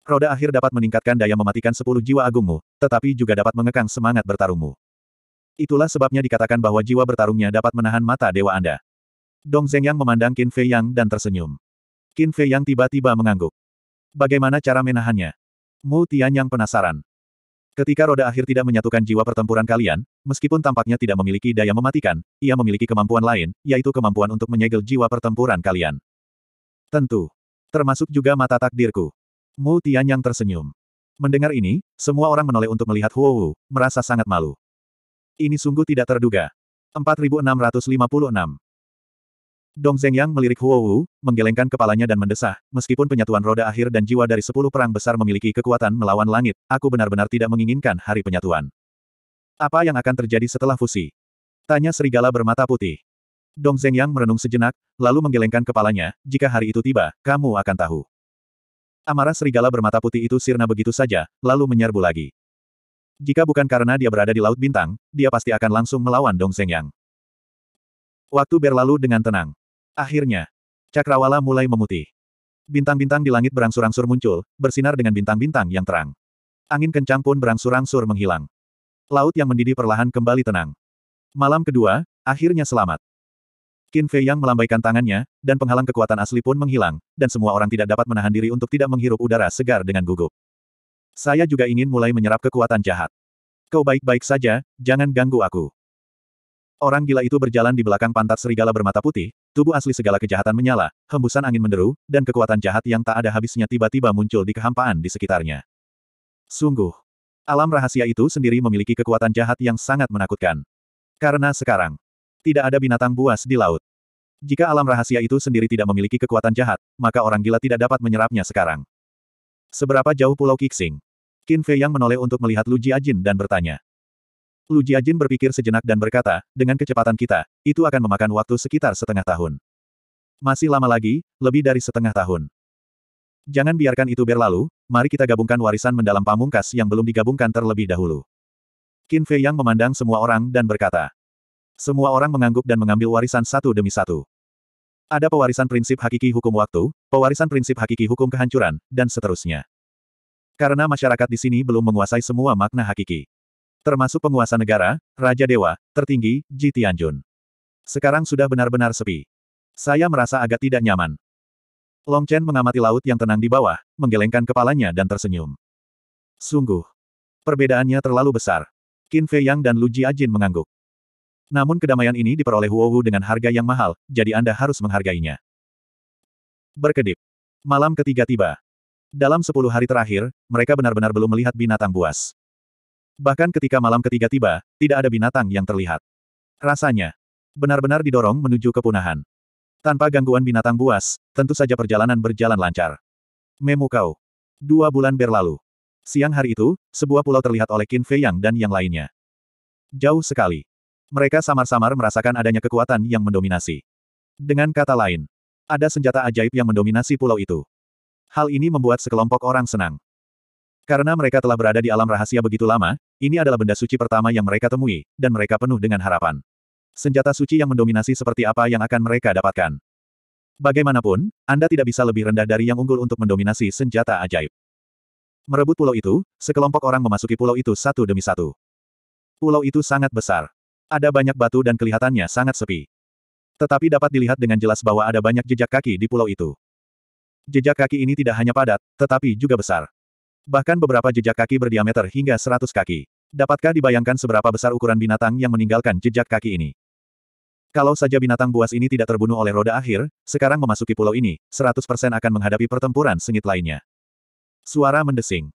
Roda akhir dapat meningkatkan daya mematikan sepuluh jiwa agungmu, tetapi juga dapat mengekang semangat bertarungmu. Itulah sebabnya dikatakan bahwa jiwa bertarungnya dapat menahan mata dewa Anda. Dong Yang memandang Qin Fei Yang dan tersenyum. Qin Fei Yang tiba-tiba mengangguk. Bagaimana cara menahannya? Mu Tianyang penasaran. Ketika roda akhir tidak menyatukan jiwa pertempuran kalian, meskipun tampaknya tidak memiliki daya mematikan, ia memiliki kemampuan lain, yaitu kemampuan untuk menyegel jiwa pertempuran kalian. Tentu. Termasuk juga mata takdirku. Mu Tianyang tersenyum. Mendengar ini, semua orang menoleh untuk melihat Huo Wu, merasa sangat malu. Ini sungguh tidak terduga. 4656 Dong Zhengyang melirik Huo Wu, menggelengkan kepalanya dan mendesah, meskipun penyatuan roda akhir dan jiwa dari sepuluh perang besar memiliki kekuatan melawan langit, aku benar-benar tidak menginginkan hari penyatuan. Apa yang akan terjadi setelah fusi? Tanya serigala bermata putih. Dong Zhengyang merenung sejenak, lalu menggelengkan kepalanya, jika hari itu tiba, kamu akan tahu. Amarah serigala bermata putih itu sirna begitu saja, lalu menyerbu lagi. Jika bukan karena dia berada di Laut Bintang, dia pasti akan langsung melawan Dong Yang. Waktu berlalu dengan tenang. Akhirnya, cakrawala mulai memutih. Bintang-bintang di langit berangsur-angsur muncul, bersinar dengan bintang-bintang yang terang. Angin kencang pun berangsur-angsur menghilang. Laut yang mendidih perlahan kembali tenang. Malam kedua, akhirnya selamat. Qin Fei Yang melambaikan tangannya, dan penghalang kekuatan asli pun menghilang, dan semua orang tidak dapat menahan diri untuk tidak menghirup udara segar dengan gugup. Saya juga ingin mulai menyerap kekuatan jahat. Kau baik-baik saja, jangan ganggu aku. Orang gila itu berjalan di belakang pantat serigala bermata putih, tubuh asli segala kejahatan menyala, hembusan angin menderu, dan kekuatan jahat yang tak ada habisnya tiba-tiba muncul di kehampaan di sekitarnya. Sungguh, alam rahasia itu sendiri memiliki kekuatan jahat yang sangat menakutkan. Karena sekarang, tidak ada binatang buas di laut. Jika alam rahasia itu sendiri tidak memiliki kekuatan jahat, maka orang gila tidak dapat menyerapnya sekarang. Seberapa jauh Pulau Kixing? Qin Fei yang menoleh untuk melihat Lu Jiajin dan bertanya. Lu Jiajin berpikir sejenak dan berkata, dengan kecepatan kita, itu akan memakan waktu sekitar setengah tahun. Masih lama lagi, lebih dari setengah tahun. Jangan biarkan itu berlalu, mari kita gabungkan warisan mendalam pamungkas yang belum digabungkan terlebih dahulu. Qin Fei yang memandang semua orang dan berkata, semua orang mengangguk dan mengambil warisan satu demi satu. Ada pewarisan prinsip hakiki hukum waktu, pewarisan prinsip hakiki hukum kehancuran, dan seterusnya. Karena masyarakat di sini belum menguasai semua makna hakiki. Termasuk penguasa negara, Raja Dewa, tertinggi, Ji Tianjun. Sekarang sudah benar-benar sepi. Saya merasa agak tidak nyaman. Long Chen mengamati laut yang tenang di bawah, menggelengkan kepalanya dan tersenyum. Sungguh. Perbedaannya terlalu besar. Qin Fei Yang dan Lu Ji Jiajin mengangguk. Namun kedamaian ini diperoleh Huo Wu dengan harga yang mahal, jadi Anda harus menghargainya. Berkedip. Malam ketiga tiba. Dalam sepuluh hari terakhir, mereka benar-benar belum melihat binatang buas. Bahkan ketika malam ketiga tiba, tidak ada binatang yang terlihat. Rasanya, benar-benar didorong menuju kepunahan. Tanpa gangguan binatang buas, tentu saja perjalanan berjalan lancar. Memukau. Dua bulan berlalu. Siang hari itu, sebuah pulau terlihat oleh Qin Fei Yang dan yang lainnya. Jauh sekali. Mereka samar-samar merasakan adanya kekuatan yang mendominasi. Dengan kata lain, ada senjata ajaib yang mendominasi pulau itu. Hal ini membuat sekelompok orang senang. Karena mereka telah berada di alam rahasia begitu lama, ini adalah benda suci pertama yang mereka temui, dan mereka penuh dengan harapan. Senjata suci yang mendominasi seperti apa yang akan mereka dapatkan. Bagaimanapun, Anda tidak bisa lebih rendah dari yang unggul untuk mendominasi senjata ajaib. Merebut pulau itu, sekelompok orang memasuki pulau itu satu demi satu. Pulau itu sangat besar. Ada banyak batu dan kelihatannya sangat sepi. Tetapi dapat dilihat dengan jelas bahwa ada banyak jejak kaki di pulau itu. Jejak kaki ini tidak hanya padat, tetapi juga besar. Bahkan beberapa jejak kaki berdiameter hingga 100 kaki. Dapatkah dibayangkan seberapa besar ukuran binatang yang meninggalkan jejak kaki ini? Kalau saja binatang buas ini tidak terbunuh oleh roda akhir, sekarang memasuki pulau ini, 100% akan menghadapi pertempuran sengit lainnya. Suara mendesing.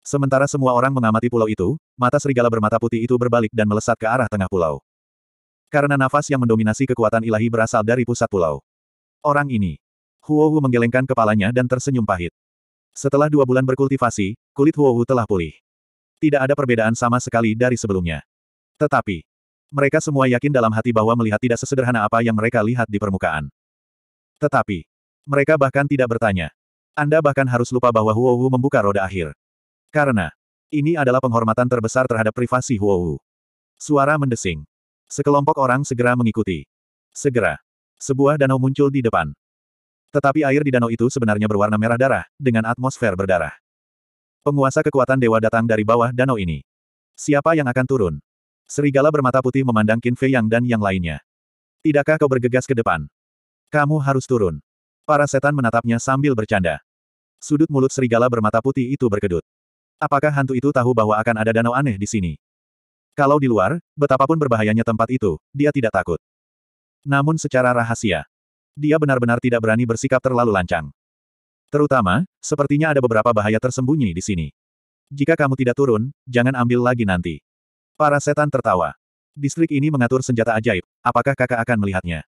Sementara semua orang mengamati pulau itu, mata serigala bermata putih itu berbalik dan melesat ke arah tengah pulau. Karena nafas yang mendominasi kekuatan ilahi berasal dari pusat pulau. Orang ini. Huo Huohu menggelengkan kepalanya dan tersenyum pahit. Setelah dua bulan berkultivasi, kulit Huo Huohu telah pulih. Tidak ada perbedaan sama sekali dari sebelumnya. Tetapi, mereka semua yakin dalam hati bahwa melihat tidak sesederhana apa yang mereka lihat di permukaan. Tetapi, mereka bahkan tidak bertanya. Anda bahkan harus lupa bahwa Huo Huohu membuka roda akhir. Karena, ini adalah penghormatan terbesar terhadap privasi Huowu. Suara mendesing. Sekelompok orang segera mengikuti. Segera, sebuah danau muncul di depan. Tetapi air di danau itu sebenarnya berwarna merah darah, dengan atmosfer berdarah. Penguasa kekuatan dewa datang dari bawah danau ini. Siapa yang akan turun? Serigala bermata putih memandang Qin Fei Yang dan yang lainnya. Tidakkah kau bergegas ke depan? Kamu harus turun. Para setan menatapnya sambil bercanda. Sudut mulut serigala bermata putih itu berkedut. Apakah hantu itu tahu bahwa akan ada danau aneh di sini? Kalau di luar, betapapun berbahayanya tempat itu, dia tidak takut. Namun secara rahasia, dia benar-benar tidak berani bersikap terlalu lancang. Terutama, sepertinya ada beberapa bahaya tersembunyi di sini. Jika kamu tidak turun, jangan ambil lagi nanti. Para setan tertawa. Distrik ini mengatur senjata ajaib, apakah kakak akan melihatnya?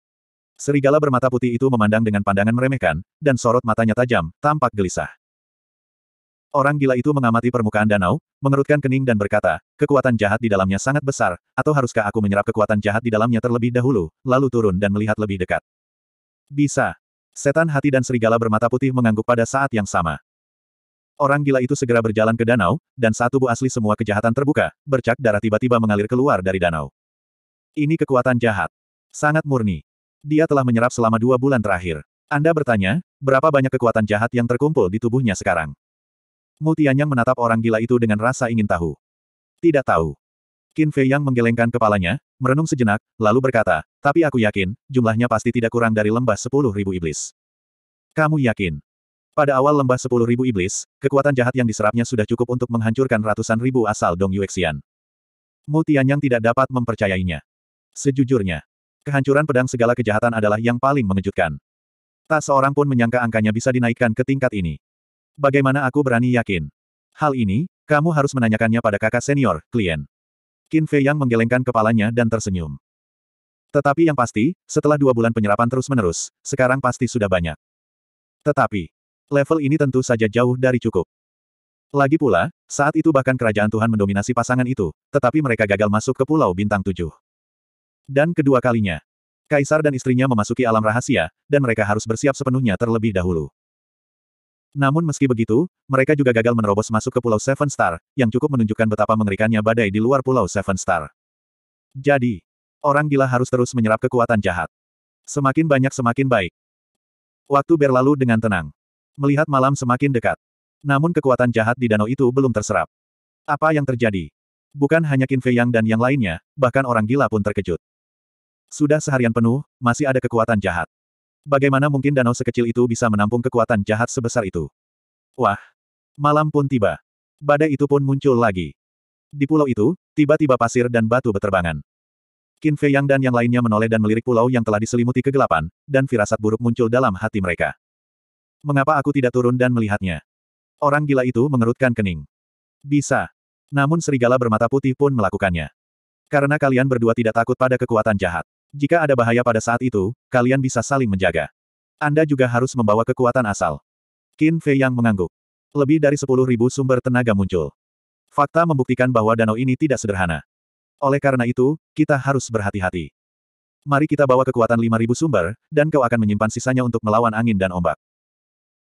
Serigala bermata putih itu memandang dengan pandangan meremehkan, dan sorot matanya tajam, tampak gelisah. Orang gila itu mengamati permukaan danau, mengerutkan kening dan berkata, kekuatan jahat di dalamnya sangat besar, atau haruskah aku menyerap kekuatan jahat di dalamnya terlebih dahulu, lalu turun dan melihat lebih dekat? Bisa. Setan hati dan serigala bermata putih mengangguk pada saat yang sama. Orang gila itu segera berjalan ke danau, dan saat tubuh asli semua kejahatan terbuka, bercak darah tiba-tiba mengalir keluar dari danau. Ini kekuatan jahat. Sangat murni. Dia telah menyerap selama dua bulan terakhir. Anda bertanya, berapa banyak kekuatan jahat yang terkumpul di tubuhnya sekarang? Mu Tianyang menatap orang gila itu dengan rasa ingin tahu. Tidak tahu. Qin Fei Yang menggelengkan kepalanya, merenung sejenak, lalu berkata, tapi aku yakin, jumlahnya pasti tidak kurang dari lembah sepuluh ribu iblis. Kamu yakin? Pada awal lembah sepuluh ribu iblis, kekuatan jahat yang diserapnya sudah cukup untuk menghancurkan ratusan ribu asal Dong Yuexian. Mu Tianyang tidak dapat mempercayainya. Sejujurnya, kehancuran pedang segala kejahatan adalah yang paling mengejutkan. Tak seorang pun menyangka angkanya bisa dinaikkan ke tingkat ini. Bagaimana aku berani yakin? Hal ini, kamu harus menanyakannya pada kakak senior, klien. Qin Fei yang menggelengkan kepalanya dan tersenyum. Tetapi yang pasti, setelah dua bulan penyerapan terus-menerus, sekarang pasti sudah banyak. Tetapi, level ini tentu saja jauh dari cukup. Lagi pula, saat itu bahkan kerajaan Tuhan mendominasi pasangan itu, tetapi mereka gagal masuk ke Pulau Bintang Tujuh. Dan kedua kalinya, Kaisar dan istrinya memasuki alam rahasia, dan mereka harus bersiap sepenuhnya terlebih dahulu. Namun meski begitu, mereka juga gagal menerobos masuk ke Pulau Seven Star, yang cukup menunjukkan betapa mengerikannya badai di luar Pulau Seven Star. Jadi, orang gila harus terus menyerap kekuatan jahat. Semakin banyak semakin baik. Waktu berlalu dengan tenang. Melihat malam semakin dekat. Namun kekuatan jahat di danau itu belum terserap. Apa yang terjadi? Bukan hanya Qin Fei Yang dan yang lainnya, bahkan orang gila pun terkejut. Sudah seharian penuh, masih ada kekuatan jahat. Bagaimana mungkin danau sekecil itu bisa menampung kekuatan jahat sebesar itu? Wah! Malam pun tiba. Badai itu pun muncul lagi. Di pulau itu, tiba-tiba pasir dan batu berterbangan. Qin Fei Yang dan yang lainnya menoleh dan melirik pulau yang telah diselimuti kegelapan, dan firasat buruk muncul dalam hati mereka. Mengapa aku tidak turun dan melihatnya? Orang gila itu mengerutkan kening. Bisa. Namun serigala bermata putih pun melakukannya. Karena kalian berdua tidak takut pada kekuatan jahat. Jika ada bahaya pada saat itu, kalian bisa saling menjaga. Anda juga harus membawa kekuatan asal. Qin Fei yang mengangguk. Lebih dari 10.000 sumber tenaga muncul. Fakta membuktikan bahwa danau ini tidak sederhana. Oleh karena itu, kita harus berhati-hati. Mari kita bawa kekuatan 5.000 sumber, dan kau akan menyimpan sisanya untuk melawan angin dan ombak.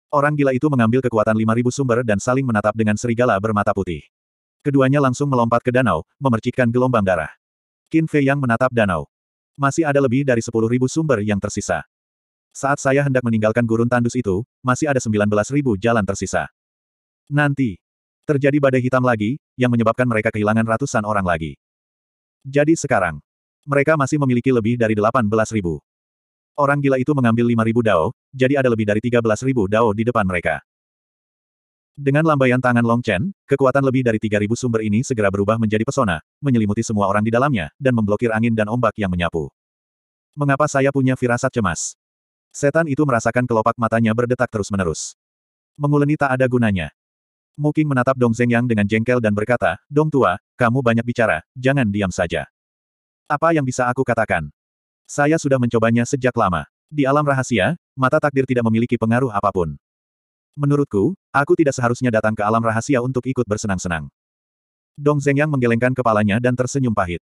Orang gila itu mengambil kekuatan 5.000 sumber dan saling menatap dengan serigala bermata putih. Keduanya langsung melompat ke danau, memercikkan gelombang darah. Qin Fei yang menatap danau. Masih ada lebih dari 10.000 sumber yang tersisa. Saat saya hendak meninggalkan gurun tandus itu, masih ada 19.000 jalan tersisa. Nanti, terjadi badai hitam lagi, yang menyebabkan mereka kehilangan ratusan orang lagi. Jadi sekarang, mereka masih memiliki lebih dari 18.000. Orang gila itu mengambil 5.000 dao, jadi ada lebih dari 13.000 dao di depan mereka. Dengan lambaian tangan Long Chen, kekuatan lebih dari 3.000 sumber ini segera berubah menjadi pesona, menyelimuti semua orang di dalamnya, dan memblokir angin dan ombak yang menyapu. Mengapa saya punya firasat cemas? Setan itu merasakan kelopak matanya berdetak terus-menerus. Menguleni tak ada gunanya. Muking menatap Dong Zhengyang dengan jengkel dan berkata, Dong Tua, kamu banyak bicara, jangan diam saja. Apa yang bisa aku katakan? Saya sudah mencobanya sejak lama. Di alam rahasia, mata takdir tidak memiliki pengaruh apapun. Menurutku, aku tidak seharusnya datang ke alam rahasia untuk ikut bersenang-senang. Dong Zhengyang menggelengkan kepalanya dan tersenyum pahit.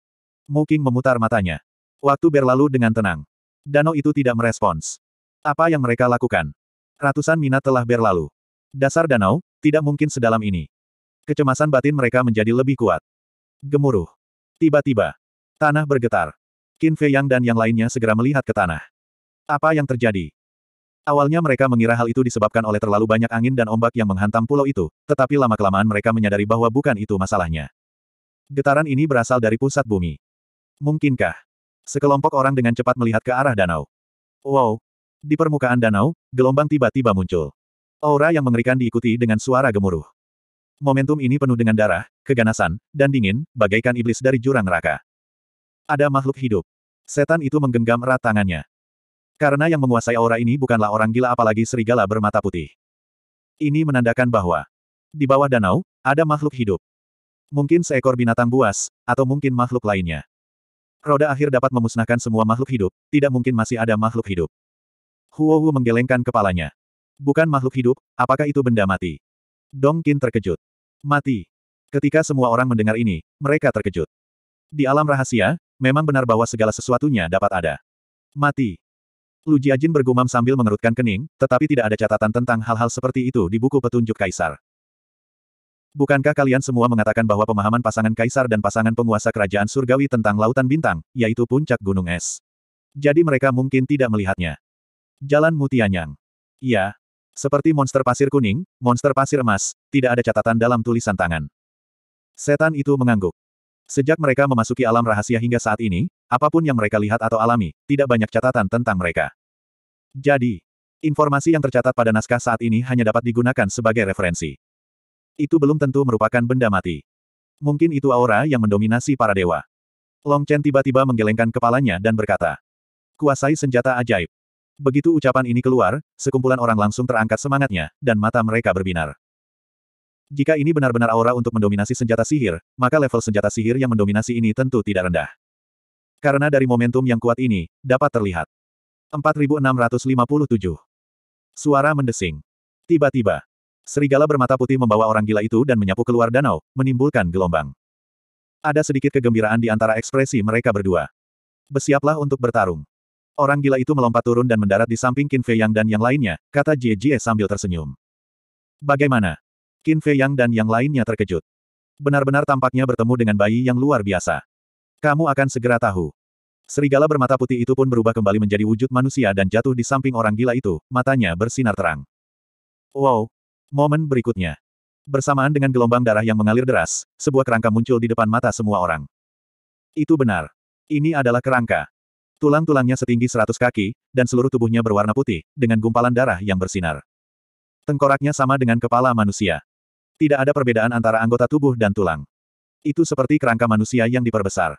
Muking memutar matanya. Waktu berlalu dengan tenang. Danau itu tidak merespons. Apa yang mereka lakukan? Ratusan minat telah berlalu. Dasar danau, tidak mungkin sedalam ini. Kecemasan batin mereka menjadi lebih kuat. Gemuruh. Tiba-tiba, tanah bergetar. Qin Fei Yang dan yang lainnya segera melihat ke tanah. Apa yang terjadi? Awalnya mereka mengira hal itu disebabkan oleh terlalu banyak angin dan ombak yang menghantam pulau itu, tetapi lama-kelamaan mereka menyadari bahwa bukan itu masalahnya. Getaran ini berasal dari pusat bumi. Mungkinkah? Sekelompok orang dengan cepat melihat ke arah danau. Wow! Di permukaan danau, gelombang tiba-tiba muncul. Aura yang mengerikan diikuti dengan suara gemuruh. Momentum ini penuh dengan darah, keganasan, dan dingin, bagaikan iblis dari jurang neraka. Ada makhluk hidup. Setan itu menggenggam erat tangannya. Karena yang menguasai aura ini bukanlah orang gila apalagi serigala bermata putih. Ini menandakan bahwa di bawah danau, ada makhluk hidup. Mungkin seekor binatang buas, atau mungkin makhluk lainnya. Roda akhir dapat memusnahkan semua makhluk hidup, tidak mungkin masih ada makhluk hidup. Huo Hu menggelengkan kepalanya. Bukan makhluk hidup, apakah itu benda mati? Dong Qin terkejut. Mati. Ketika semua orang mendengar ini, mereka terkejut. Di alam rahasia, memang benar bahwa segala sesuatunya dapat ada. Mati. Lu Jiajin bergumam sambil mengerutkan kening, tetapi tidak ada catatan tentang hal-hal seperti itu di buku petunjuk kaisar. Bukankah kalian semua mengatakan bahwa pemahaman pasangan kaisar dan pasangan penguasa kerajaan surgawi tentang lautan bintang, yaitu puncak gunung es? Jadi mereka mungkin tidak melihatnya. Jalan Mutianyang. Iya. Seperti monster pasir kuning, monster pasir emas, tidak ada catatan dalam tulisan tangan. Setan itu mengangguk. Sejak mereka memasuki alam rahasia hingga saat ini, Apapun yang mereka lihat atau alami, tidak banyak catatan tentang mereka. Jadi, informasi yang tercatat pada naskah saat ini hanya dapat digunakan sebagai referensi. Itu belum tentu merupakan benda mati. Mungkin itu aura yang mendominasi para dewa. Long Chen tiba-tiba menggelengkan kepalanya dan berkata, Kuasai senjata ajaib. Begitu ucapan ini keluar, sekumpulan orang langsung terangkat semangatnya, dan mata mereka berbinar. Jika ini benar-benar aura untuk mendominasi senjata sihir, maka level senjata sihir yang mendominasi ini tentu tidak rendah. Karena dari momentum yang kuat ini, dapat terlihat. 4657. Suara mendesing. Tiba-tiba, serigala bermata putih membawa orang gila itu dan menyapu keluar danau, menimbulkan gelombang. Ada sedikit kegembiraan di antara ekspresi mereka berdua. Bersiaplah untuk bertarung. Orang gila itu melompat turun dan mendarat di samping Qin Fei Yang dan yang lainnya, kata Jie Jie sambil tersenyum. Bagaimana? Qin Fei Yang dan yang lainnya terkejut. Benar-benar tampaknya bertemu dengan bayi yang luar biasa. Kamu akan segera tahu. Serigala bermata putih itu pun berubah kembali menjadi wujud manusia dan jatuh di samping orang gila itu, matanya bersinar terang. Wow! Momen berikutnya. Bersamaan dengan gelombang darah yang mengalir deras, sebuah kerangka muncul di depan mata semua orang. Itu benar. Ini adalah kerangka. Tulang-tulangnya setinggi seratus kaki, dan seluruh tubuhnya berwarna putih, dengan gumpalan darah yang bersinar. Tengkoraknya sama dengan kepala manusia. Tidak ada perbedaan antara anggota tubuh dan tulang. Itu seperti kerangka manusia yang diperbesar.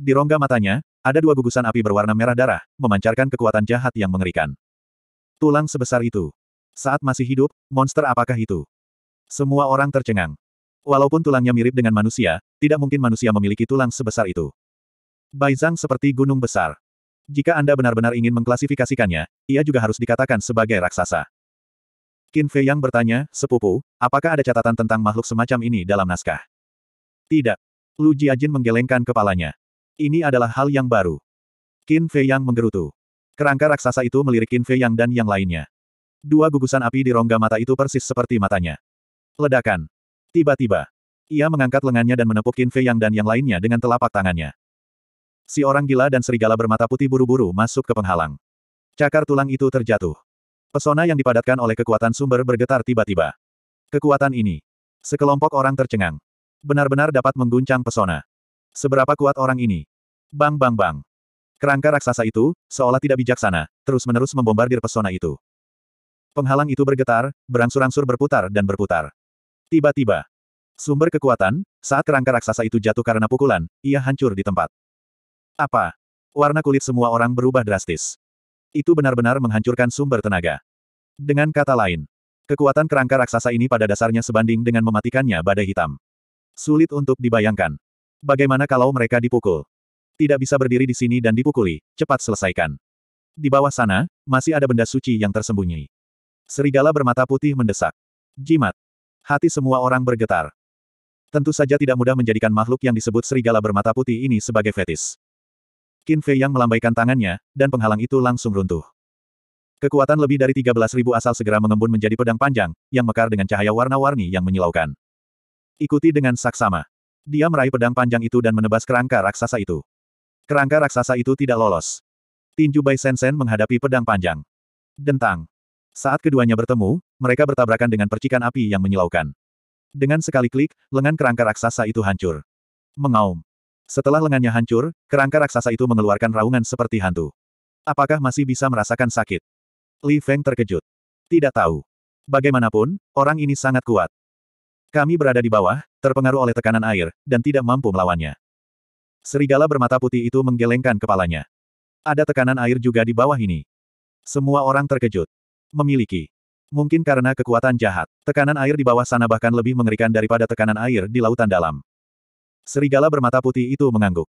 Di rongga matanya, ada dua gugusan api berwarna merah darah, memancarkan kekuatan jahat yang mengerikan. Tulang sebesar itu. Saat masih hidup, monster apakah itu? Semua orang tercengang. Walaupun tulangnya mirip dengan manusia, tidak mungkin manusia memiliki tulang sebesar itu. Baizang seperti gunung besar. Jika Anda benar-benar ingin mengklasifikasikannya, ia juga harus dikatakan sebagai raksasa. Qin Fei yang bertanya, sepupu, apakah ada catatan tentang makhluk semacam ini dalam naskah? Tidak. Lu Jiajin menggelengkan kepalanya. Ini adalah hal yang baru. Qin Fei Yang menggerutu. Kerangka raksasa itu melirik Qin Fei Yang dan yang lainnya. Dua gugusan api di rongga mata itu persis seperti matanya. Ledakan. Tiba-tiba. Ia mengangkat lengannya dan menepuk Qin Fei Yang dan yang lainnya dengan telapak tangannya. Si orang gila dan serigala bermata putih buru-buru masuk ke penghalang. Cakar tulang itu terjatuh. Pesona yang dipadatkan oleh kekuatan sumber bergetar tiba-tiba. Kekuatan ini. Sekelompok orang tercengang. Benar-benar dapat mengguncang pesona. Seberapa kuat orang ini? Bang bang bang. Kerangka raksasa itu, seolah tidak bijaksana, terus-menerus membombardir pesona itu. Penghalang itu bergetar, berangsur-angsur berputar dan berputar. Tiba-tiba, sumber kekuatan, saat kerangka raksasa itu jatuh karena pukulan, ia hancur di tempat. Apa? Warna kulit semua orang berubah drastis. Itu benar-benar menghancurkan sumber tenaga. Dengan kata lain, kekuatan kerangka raksasa ini pada dasarnya sebanding dengan mematikannya badai hitam. Sulit untuk dibayangkan. Bagaimana kalau mereka dipukul? Tidak bisa berdiri di sini dan dipukuli, cepat selesaikan. Di bawah sana, masih ada benda suci yang tersembunyi. Serigala bermata putih mendesak. Jimat. Hati semua orang bergetar. Tentu saja tidak mudah menjadikan makhluk yang disebut serigala bermata putih ini sebagai fetis. Qin Fei yang melambaikan tangannya, dan penghalang itu langsung runtuh. Kekuatan lebih dari 13.000 asal segera mengembun menjadi pedang panjang, yang mekar dengan cahaya warna-warni yang menyilaukan. Ikuti dengan saksama. Dia meraih pedang panjang itu dan menebas kerangka raksasa itu. Kerangka raksasa itu tidak lolos. Tinju Bai Sen sen menghadapi pedang panjang. Dentang. Saat keduanya bertemu, mereka bertabrakan dengan percikan api yang menyilaukan. Dengan sekali klik, lengan kerangka raksasa itu hancur. Mengaum. Setelah lengannya hancur, kerangka raksasa itu mengeluarkan raungan seperti hantu. Apakah masih bisa merasakan sakit? Li Feng terkejut. Tidak tahu. Bagaimanapun, orang ini sangat kuat. Kami berada di bawah, terpengaruh oleh tekanan air, dan tidak mampu melawannya. Serigala bermata putih itu menggelengkan kepalanya. Ada tekanan air juga di bawah ini. Semua orang terkejut. Memiliki. Mungkin karena kekuatan jahat, tekanan air di bawah sana bahkan lebih mengerikan daripada tekanan air di lautan dalam. Serigala bermata putih itu mengangguk.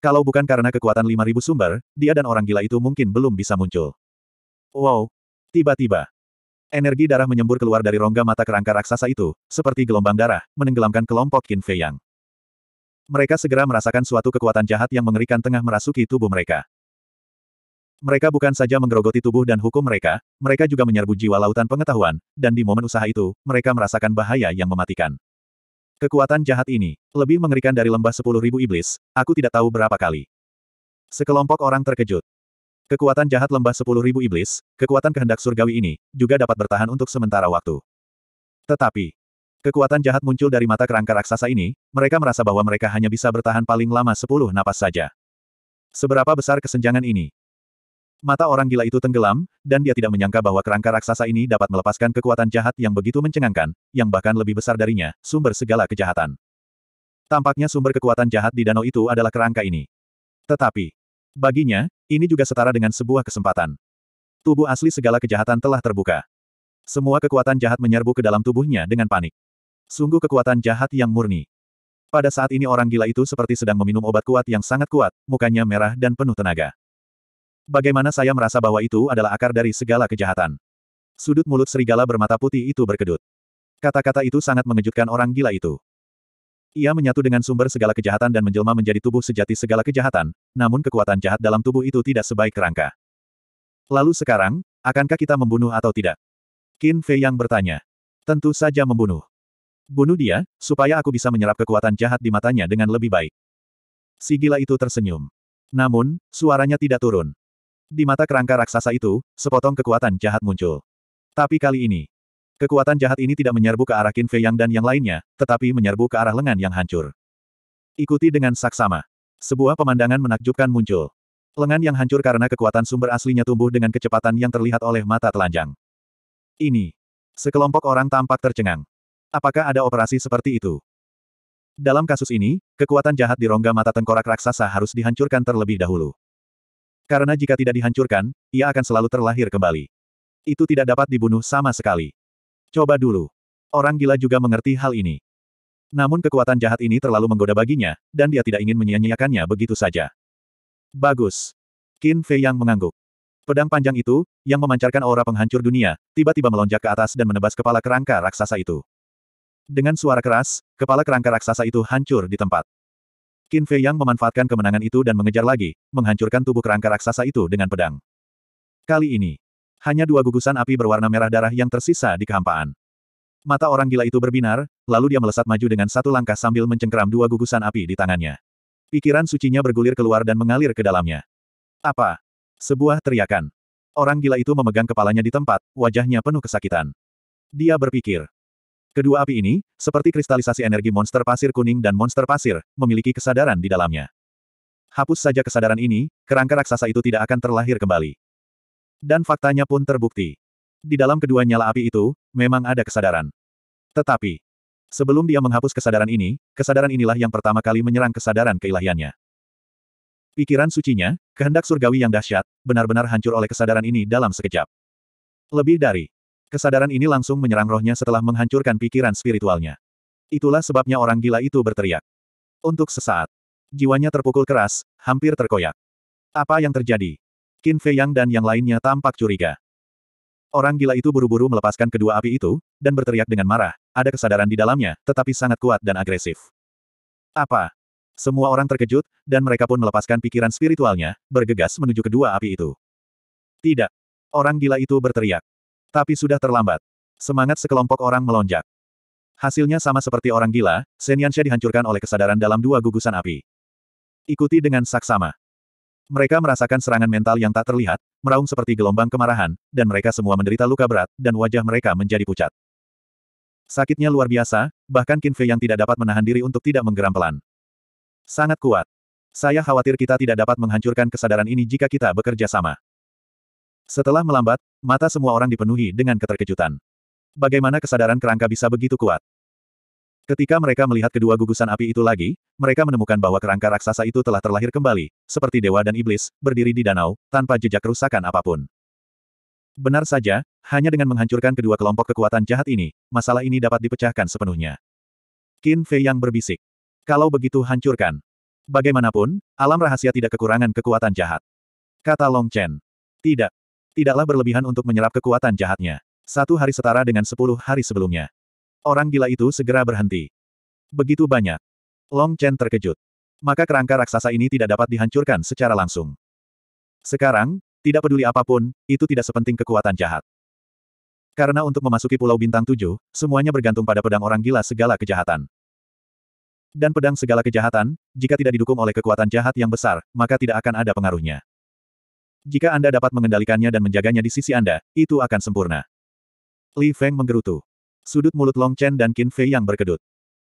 Kalau bukan karena kekuatan 5000 sumber, dia dan orang gila itu mungkin belum bisa muncul. Wow! Tiba-tiba, Energi darah menyembur keluar dari rongga mata kerangka raksasa itu, seperti gelombang darah, menenggelamkan kelompok Qin Fei Yang. Mereka segera merasakan suatu kekuatan jahat yang mengerikan tengah merasuki tubuh mereka. Mereka bukan saja menggerogoti tubuh dan hukum mereka, mereka juga menyerbu jiwa lautan pengetahuan, dan di momen usaha itu, mereka merasakan bahaya yang mematikan. Kekuatan jahat ini, lebih mengerikan dari lembah sepuluh ribu iblis, aku tidak tahu berapa kali. Sekelompok orang terkejut. Kekuatan jahat lembah sepuluh ribu iblis, kekuatan kehendak surgawi ini, juga dapat bertahan untuk sementara waktu. Tetapi, kekuatan jahat muncul dari mata kerangka raksasa ini, mereka merasa bahwa mereka hanya bisa bertahan paling lama sepuluh napas saja. Seberapa besar kesenjangan ini? Mata orang gila itu tenggelam, dan dia tidak menyangka bahwa kerangka raksasa ini dapat melepaskan kekuatan jahat yang begitu mencengangkan, yang bahkan lebih besar darinya, sumber segala kejahatan. Tampaknya sumber kekuatan jahat di danau itu adalah kerangka ini. Tetapi, baginya, ini juga setara dengan sebuah kesempatan. Tubuh asli segala kejahatan telah terbuka. Semua kekuatan jahat menyerbu ke dalam tubuhnya dengan panik. Sungguh kekuatan jahat yang murni. Pada saat ini orang gila itu seperti sedang meminum obat kuat yang sangat kuat, mukanya merah dan penuh tenaga. Bagaimana saya merasa bahwa itu adalah akar dari segala kejahatan. Sudut mulut serigala bermata putih itu berkedut. Kata-kata itu sangat mengejutkan orang gila itu. Ia menyatu dengan sumber segala kejahatan dan menjelma menjadi tubuh sejati segala kejahatan, namun kekuatan jahat dalam tubuh itu tidak sebaik kerangka. Lalu sekarang, akankah kita membunuh atau tidak? Qin Fei yang bertanya. Tentu saja membunuh. Bunuh dia, supaya aku bisa menyerap kekuatan jahat di matanya dengan lebih baik. Si gila itu tersenyum. Namun, suaranya tidak turun. Di mata kerangka raksasa itu, sepotong kekuatan jahat muncul. Tapi kali ini, Kekuatan jahat ini tidak menyerbu ke arah Qin Fei Yang dan yang lainnya, tetapi menyerbu ke arah lengan yang hancur. Ikuti dengan saksama. Sebuah pemandangan menakjubkan muncul. Lengan yang hancur karena kekuatan sumber aslinya tumbuh dengan kecepatan yang terlihat oleh mata telanjang. Ini. Sekelompok orang tampak tercengang. Apakah ada operasi seperti itu? Dalam kasus ini, kekuatan jahat di rongga mata tengkorak raksasa harus dihancurkan terlebih dahulu. Karena jika tidak dihancurkan, ia akan selalu terlahir kembali. Itu tidak dapat dibunuh sama sekali. Coba dulu. Orang gila juga mengerti hal ini. Namun kekuatan jahat ini terlalu menggoda baginya, dan dia tidak ingin menyia-nyiakannya begitu saja. Bagus. Qin Fei yang mengangguk. Pedang panjang itu, yang memancarkan aura penghancur dunia, tiba-tiba melonjak ke atas dan menebas kepala kerangka raksasa itu. Dengan suara keras, kepala kerangka raksasa itu hancur di tempat. Qin Fei yang memanfaatkan kemenangan itu dan mengejar lagi, menghancurkan tubuh kerangka raksasa itu dengan pedang. Kali ini, hanya dua gugusan api berwarna merah darah yang tersisa di kehampaan. Mata orang gila itu berbinar, lalu dia melesat maju dengan satu langkah sambil mencengkeram dua gugusan api di tangannya. Pikiran sucinya bergulir keluar dan mengalir ke dalamnya. Apa? Sebuah teriakan. Orang gila itu memegang kepalanya di tempat, wajahnya penuh kesakitan. Dia berpikir. Kedua api ini, seperti kristalisasi energi monster pasir kuning dan monster pasir, memiliki kesadaran di dalamnya. Hapus saja kesadaran ini, kerangka raksasa itu tidak akan terlahir kembali. Dan faktanya pun terbukti. Di dalam kedua nyala api itu, memang ada kesadaran. Tetapi, sebelum dia menghapus kesadaran ini, kesadaran inilah yang pertama kali menyerang kesadaran keilahiannya. Pikiran sucinya, kehendak surgawi yang dahsyat, benar-benar hancur oleh kesadaran ini dalam sekejap. Lebih dari, kesadaran ini langsung menyerang rohnya setelah menghancurkan pikiran spiritualnya. Itulah sebabnya orang gila itu berteriak. Untuk sesaat, jiwanya terpukul keras, hampir terkoyak. Apa yang terjadi? Qin Fei Yang dan yang lainnya tampak curiga. Orang gila itu buru-buru melepaskan kedua api itu, dan berteriak dengan marah. Ada kesadaran di dalamnya, tetapi sangat kuat dan agresif. Apa? Semua orang terkejut, dan mereka pun melepaskan pikiran spiritualnya, bergegas menuju kedua api itu. Tidak. Orang gila itu berteriak. Tapi sudah terlambat. Semangat sekelompok orang melonjak. Hasilnya sama seperti orang gila, Senyansha dihancurkan oleh kesadaran dalam dua gugusan api. Ikuti dengan saksama. Mereka merasakan serangan mental yang tak terlihat, meraung seperti gelombang kemarahan, dan mereka semua menderita luka berat, dan wajah mereka menjadi pucat. Sakitnya luar biasa, bahkan Qin Fei yang tidak dapat menahan diri untuk tidak menggeram pelan. Sangat kuat. Saya khawatir kita tidak dapat menghancurkan kesadaran ini jika kita bekerja sama. Setelah melambat, mata semua orang dipenuhi dengan keterkejutan. Bagaimana kesadaran kerangka bisa begitu kuat? Ketika mereka melihat kedua gugusan api itu lagi, mereka menemukan bahwa kerangka raksasa itu telah terlahir kembali, seperti dewa dan iblis, berdiri di danau, tanpa jejak kerusakan apapun. Benar saja, hanya dengan menghancurkan kedua kelompok kekuatan jahat ini, masalah ini dapat dipecahkan sepenuhnya. Qin Fei yang berbisik. Kalau begitu hancurkan. Bagaimanapun, alam rahasia tidak kekurangan kekuatan jahat. Kata Long Chen. Tidak. Tidaklah berlebihan untuk menyerap kekuatan jahatnya. Satu hari setara dengan sepuluh hari sebelumnya. Orang gila itu segera berhenti. Begitu banyak. Long Chen terkejut. Maka kerangka raksasa ini tidak dapat dihancurkan secara langsung. Sekarang, tidak peduli apapun, itu tidak sepenting kekuatan jahat. Karena untuk memasuki Pulau Bintang Tujuh, semuanya bergantung pada pedang orang gila segala kejahatan. Dan pedang segala kejahatan, jika tidak didukung oleh kekuatan jahat yang besar, maka tidak akan ada pengaruhnya. Jika Anda dapat mengendalikannya dan menjaganya di sisi Anda, itu akan sempurna. Li Feng menggerutu. Sudut mulut Long Chen dan Qin Fei yang berkedut.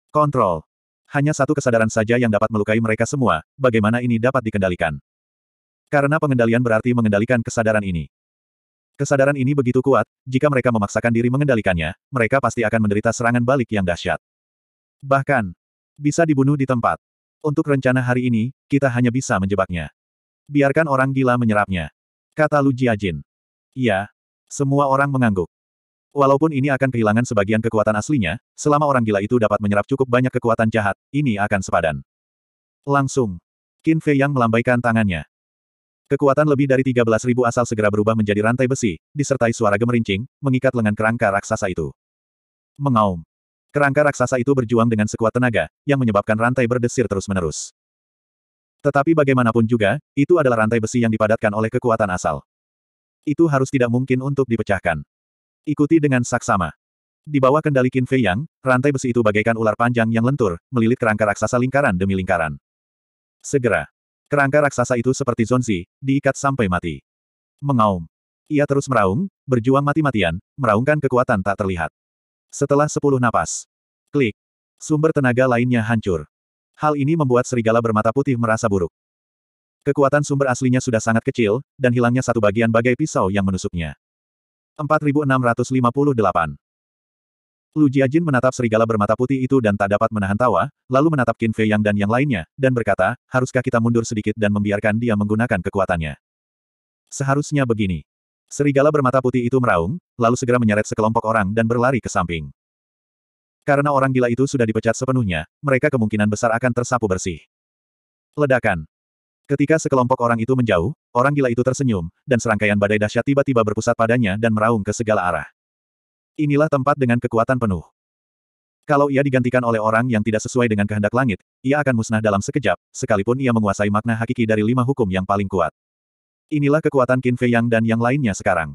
Kontrol. Hanya satu kesadaran saja yang dapat melukai mereka semua, bagaimana ini dapat dikendalikan. Karena pengendalian berarti mengendalikan kesadaran ini. Kesadaran ini begitu kuat, jika mereka memaksakan diri mengendalikannya, mereka pasti akan menderita serangan balik yang dahsyat. Bahkan, bisa dibunuh di tempat. Untuk rencana hari ini, kita hanya bisa menjebaknya. Biarkan orang gila menyerapnya. Kata Lu Jiajin. Iya. Semua orang mengangguk. Walaupun ini akan kehilangan sebagian kekuatan aslinya, selama orang gila itu dapat menyerap cukup banyak kekuatan jahat, ini akan sepadan. Langsung. Qin Fei yang melambaikan tangannya. Kekuatan lebih dari 13.000 asal segera berubah menjadi rantai besi, disertai suara gemerincing, mengikat lengan kerangka raksasa itu. Mengaum. Kerangka raksasa itu berjuang dengan sekuat tenaga, yang menyebabkan rantai berdesir terus-menerus. Tetapi bagaimanapun juga, itu adalah rantai besi yang dipadatkan oleh kekuatan asal. Itu harus tidak mungkin untuk dipecahkan. Ikuti dengan saksama. Di bawah kendali Qin Fei Yang, rantai besi itu bagaikan ular panjang yang lentur, melilit kerangka raksasa lingkaran demi lingkaran. Segera. Kerangka raksasa itu seperti zonzi, diikat sampai mati. Mengaum. Ia terus meraung, berjuang mati-matian, meraungkan kekuatan tak terlihat. Setelah sepuluh napas. Klik. Sumber tenaga lainnya hancur. Hal ini membuat serigala bermata putih merasa buruk. Kekuatan sumber aslinya sudah sangat kecil, dan hilangnya satu bagian bagai pisau yang menusuknya. 4658. Lu Jiajin menatap serigala bermata putih itu dan tak dapat menahan tawa, lalu menatap Qin Fei Yang dan yang lainnya, dan berkata, haruskah kita mundur sedikit dan membiarkan dia menggunakan kekuatannya? Seharusnya begini. Serigala bermata putih itu meraung, lalu segera menyeret sekelompok orang dan berlari ke samping. Karena orang gila itu sudah dipecat sepenuhnya, mereka kemungkinan besar akan tersapu bersih. Ledakan. Ketika sekelompok orang itu menjauh, orang gila itu tersenyum, dan serangkaian badai dahsyat tiba-tiba berpusat padanya dan meraung ke segala arah. Inilah tempat dengan kekuatan penuh. Kalau ia digantikan oleh orang yang tidak sesuai dengan kehendak langit, ia akan musnah dalam sekejap, sekalipun ia menguasai makna hakiki dari lima hukum yang paling kuat. Inilah kekuatan Qin Fei Yang dan yang lainnya sekarang.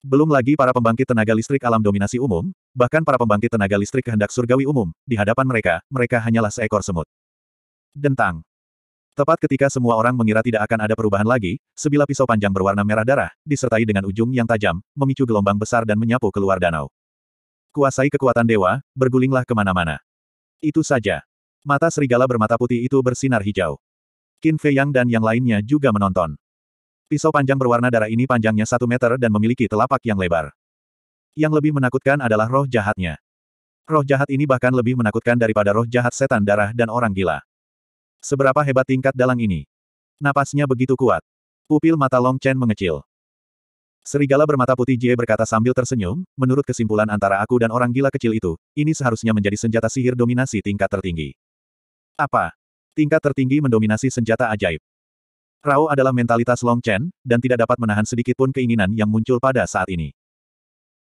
Belum lagi para pembangkit tenaga listrik alam dominasi umum, bahkan para pembangkit tenaga listrik kehendak surgawi umum, di hadapan mereka, mereka hanyalah seekor semut. Dentang. Tepat ketika semua orang mengira tidak akan ada perubahan lagi, sebilah pisau panjang berwarna merah darah, disertai dengan ujung yang tajam, memicu gelombang besar dan menyapu keluar danau. Kuasai kekuatan dewa, bergulinglah kemana-mana. Itu saja. Mata serigala bermata putih itu bersinar hijau. Qin Fei Yang dan yang lainnya juga menonton. Pisau panjang berwarna darah ini panjangnya satu meter dan memiliki telapak yang lebar. Yang lebih menakutkan adalah roh jahatnya. Roh jahat ini bahkan lebih menakutkan daripada roh jahat setan darah dan orang gila. Seberapa hebat tingkat dalang ini? Napasnya begitu kuat. Pupil mata Long Chen mengecil. Serigala bermata putih Jie berkata sambil tersenyum, menurut kesimpulan antara aku dan orang gila kecil itu, ini seharusnya menjadi senjata sihir dominasi tingkat tertinggi. Apa? Tingkat tertinggi mendominasi senjata ajaib. Rao adalah mentalitas Long Chen, dan tidak dapat menahan sedikit pun keinginan yang muncul pada saat ini.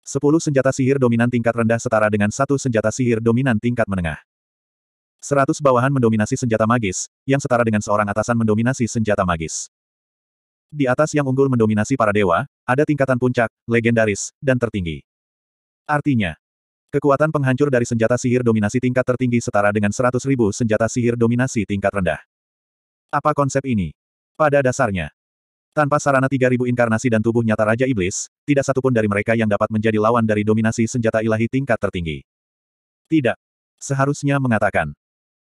Sepuluh senjata sihir dominan tingkat rendah setara dengan satu senjata sihir dominan tingkat menengah. Seratus bawahan mendominasi senjata magis, yang setara dengan seorang atasan mendominasi senjata magis. Di atas yang unggul mendominasi para dewa, ada tingkatan puncak, legendaris, dan tertinggi. Artinya, kekuatan penghancur dari senjata sihir dominasi tingkat tertinggi setara dengan seratus ribu senjata sihir dominasi tingkat rendah. Apa konsep ini? Pada dasarnya, tanpa sarana 3000 inkarnasi dan tubuh nyata Raja Iblis, tidak satupun dari mereka yang dapat menjadi lawan dari dominasi senjata ilahi tingkat tertinggi. Tidak. Seharusnya mengatakan.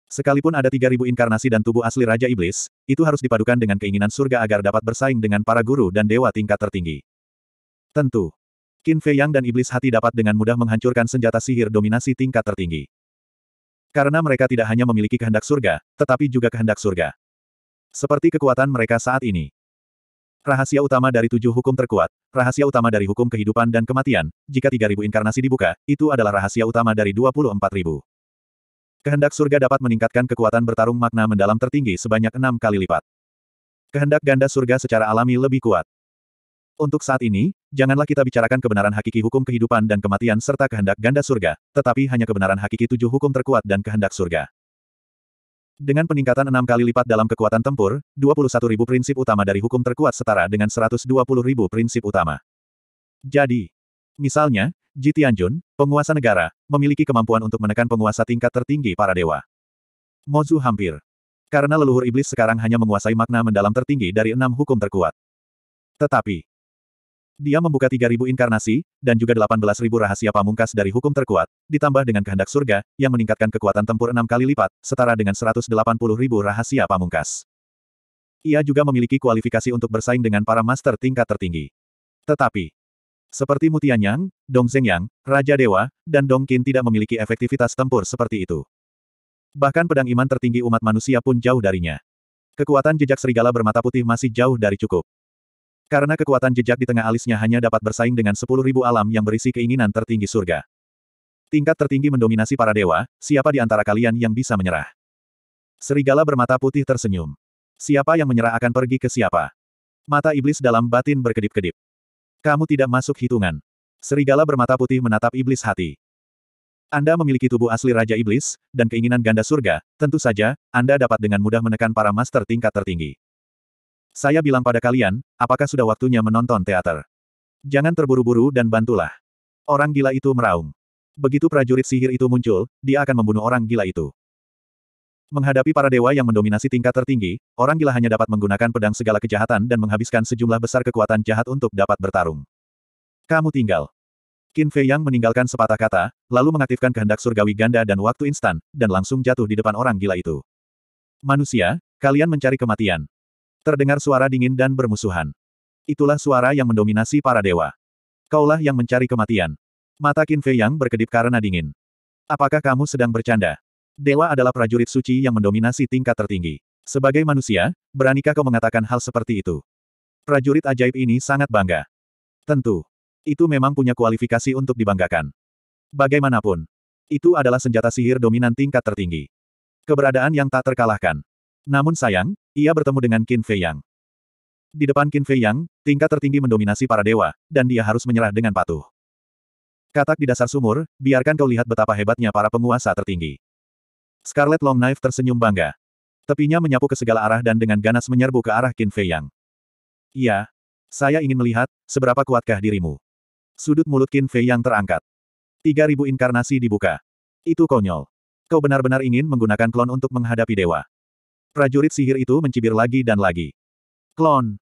Sekalipun ada 3000 inkarnasi dan tubuh asli Raja Iblis, itu harus dipadukan dengan keinginan surga agar dapat bersaing dengan para guru dan dewa tingkat tertinggi. Tentu. Qin Fei Yang dan Iblis Hati dapat dengan mudah menghancurkan senjata sihir dominasi tingkat tertinggi. Karena mereka tidak hanya memiliki kehendak surga, tetapi juga kehendak surga. Seperti kekuatan mereka saat ini. Rahasia utama dari tujuh hukum terkuat, rahasia utama dari hukum kehidupan dan kematian, jika 3000 inkarnasi dibuka, itu adalah rahasia utama dari 24000. Kehendak surga dapat meningkatkan kekuatan bertarung makna mendalam tertinggi sebanyak enam kali lipat. Kehendak ganda surga secara alami lebih kuat. Untuk saat ini, janganlah kita bicarakan kebenaran hakiki hukum kehidupan dan kematian serta kehendak ganda surga, tetapi hanya kebenaran hakiki tujuh hukum terkuat dan kehendak surga. Dengan peningkatan enam kali lipat dalam kekuatan tempur, ribu prinsip utama dari hukum terkuat setara dengan ribu prinsip utama. Jadi, misalnya, Ji Tianjun, Penguasa negara, memiliki kemampuan untuk menekan penguasa tingkat tertinggi para dewa. Mozu hampir. Karena leluhur iblis sekarang hanya menguasai makna mendalam tertinggi dari enam hukum terkuat. Tetapi, dia membuka 3.000 inkarnasi, dan juga 18.000 rahasia pamungkas dari hukum terkuat, ditambah dengan kehendak surga, yang meningkatkan kekuatan tempur enam kali lipat, setara dengan 180.000 rahasia pamungkas. Ia juga memiliki kualifikasi untuk bersaing dengan para master tingkat tertinggi. Tetapi, seperti Mutianyang, Dong Zhengyang, Raja Dewa, dan Dong Qin tidak memiliki efektivitas tempur seperti itu. Bahkan pedang iman tertinggi umat manusia pun jauh darinya. Kekuatan jejak serigala bermata putih masih jauh dari cukup. Karena kekuatan jejak di tengah alisnya hanya dapat bersaing dengan 10.000 alam yang berisi keinginan tertinggi surga. Tingkat tertinggi mendominasi para dewa, siapa di antara kalian yang bisa menyerah? Serigala bermata putih tersenyum. Siapa yang menyerah akan pergi ke siapa? Mata iblis dalam batin berkedip-kedip. Kamu tidak masuk hitungan. Serigala bermata putih menatap iblis hati. Anda memiliki tubuh asli Raja Iblis, dan keinginan ganda surga, tentu saja, Anda dapat dengan mudah menekan para master tingkat tertinggi. Saya bilang pada kalian, apakah sudah waktunya menonton teater? Jangan terburu-buru dan bantulah. Orang gila itu meraung. Begitu prajurit sihir itu muncul, dia akan membunuh orang gila itu. Menghadapi para dewa yang mendominasi tingkat tertinggi, orang gila hanya dapat menggunakan pedang segala kejahatan dan menghabiskan sejumlah besar kekuatan jahat untuk dapat bertarung. Kamu tinggal. Qin Fei Yang meninggalkan sepatah kata, lalu mengaktifkan kehendak surgawi ganda dan waktu instan, dan langsung jatuh di depan orang gila itu. Manusia, kalian mencari kematian. Terdengar suara dingin dan bermusuhan. Itulah suara yang mendominasi para dewa. Kaulah yang mencari kematian. Mata Qin Fei Yang berkedip karena dingin. Apakah kamu sedang bercanda? Dewa adalah prajurit suci yang mendominasi tingkat tertinggi. Sebagai manusia, beranikah kau mengatakan hal seperti itu? Prajurit ajaib ini sangat bangga. Tentu. Itu memang punya kualifikasi untuk dibanggakan. Bagaimanapun, itu adalah senjata sihir dominan tingkat tertinggi. Keberadaan yang tak terkalahkan. Namun sayang, ia bertemu dengan Qin Fei Yang. Di depan Qin Fei Yang, tingkat tertinggi mendominasi para dewa, dan dia harus menyerah dengan patuh. Katak di dasar sumur, biarkan kau lihat betapa hebatnya para penguasa tertinggi. Scarlet Long Knife tersenyum bangga. Tepinya menyapu ke segala arah dan dengan ganas menyerbu ke arah Qin Fei Yang. Iya. Saya ingin melihat, seberapa kuatkah dirimu. Sudut mulut Qin Fei Yang terangkat. 3000 inkarnasi dibuka. Itu konyol. Kau benar-benar ingin menggunakan klon untuk menghadapi dewa. Prajurit sihir itu mencibir lagi dan lagi. Klon.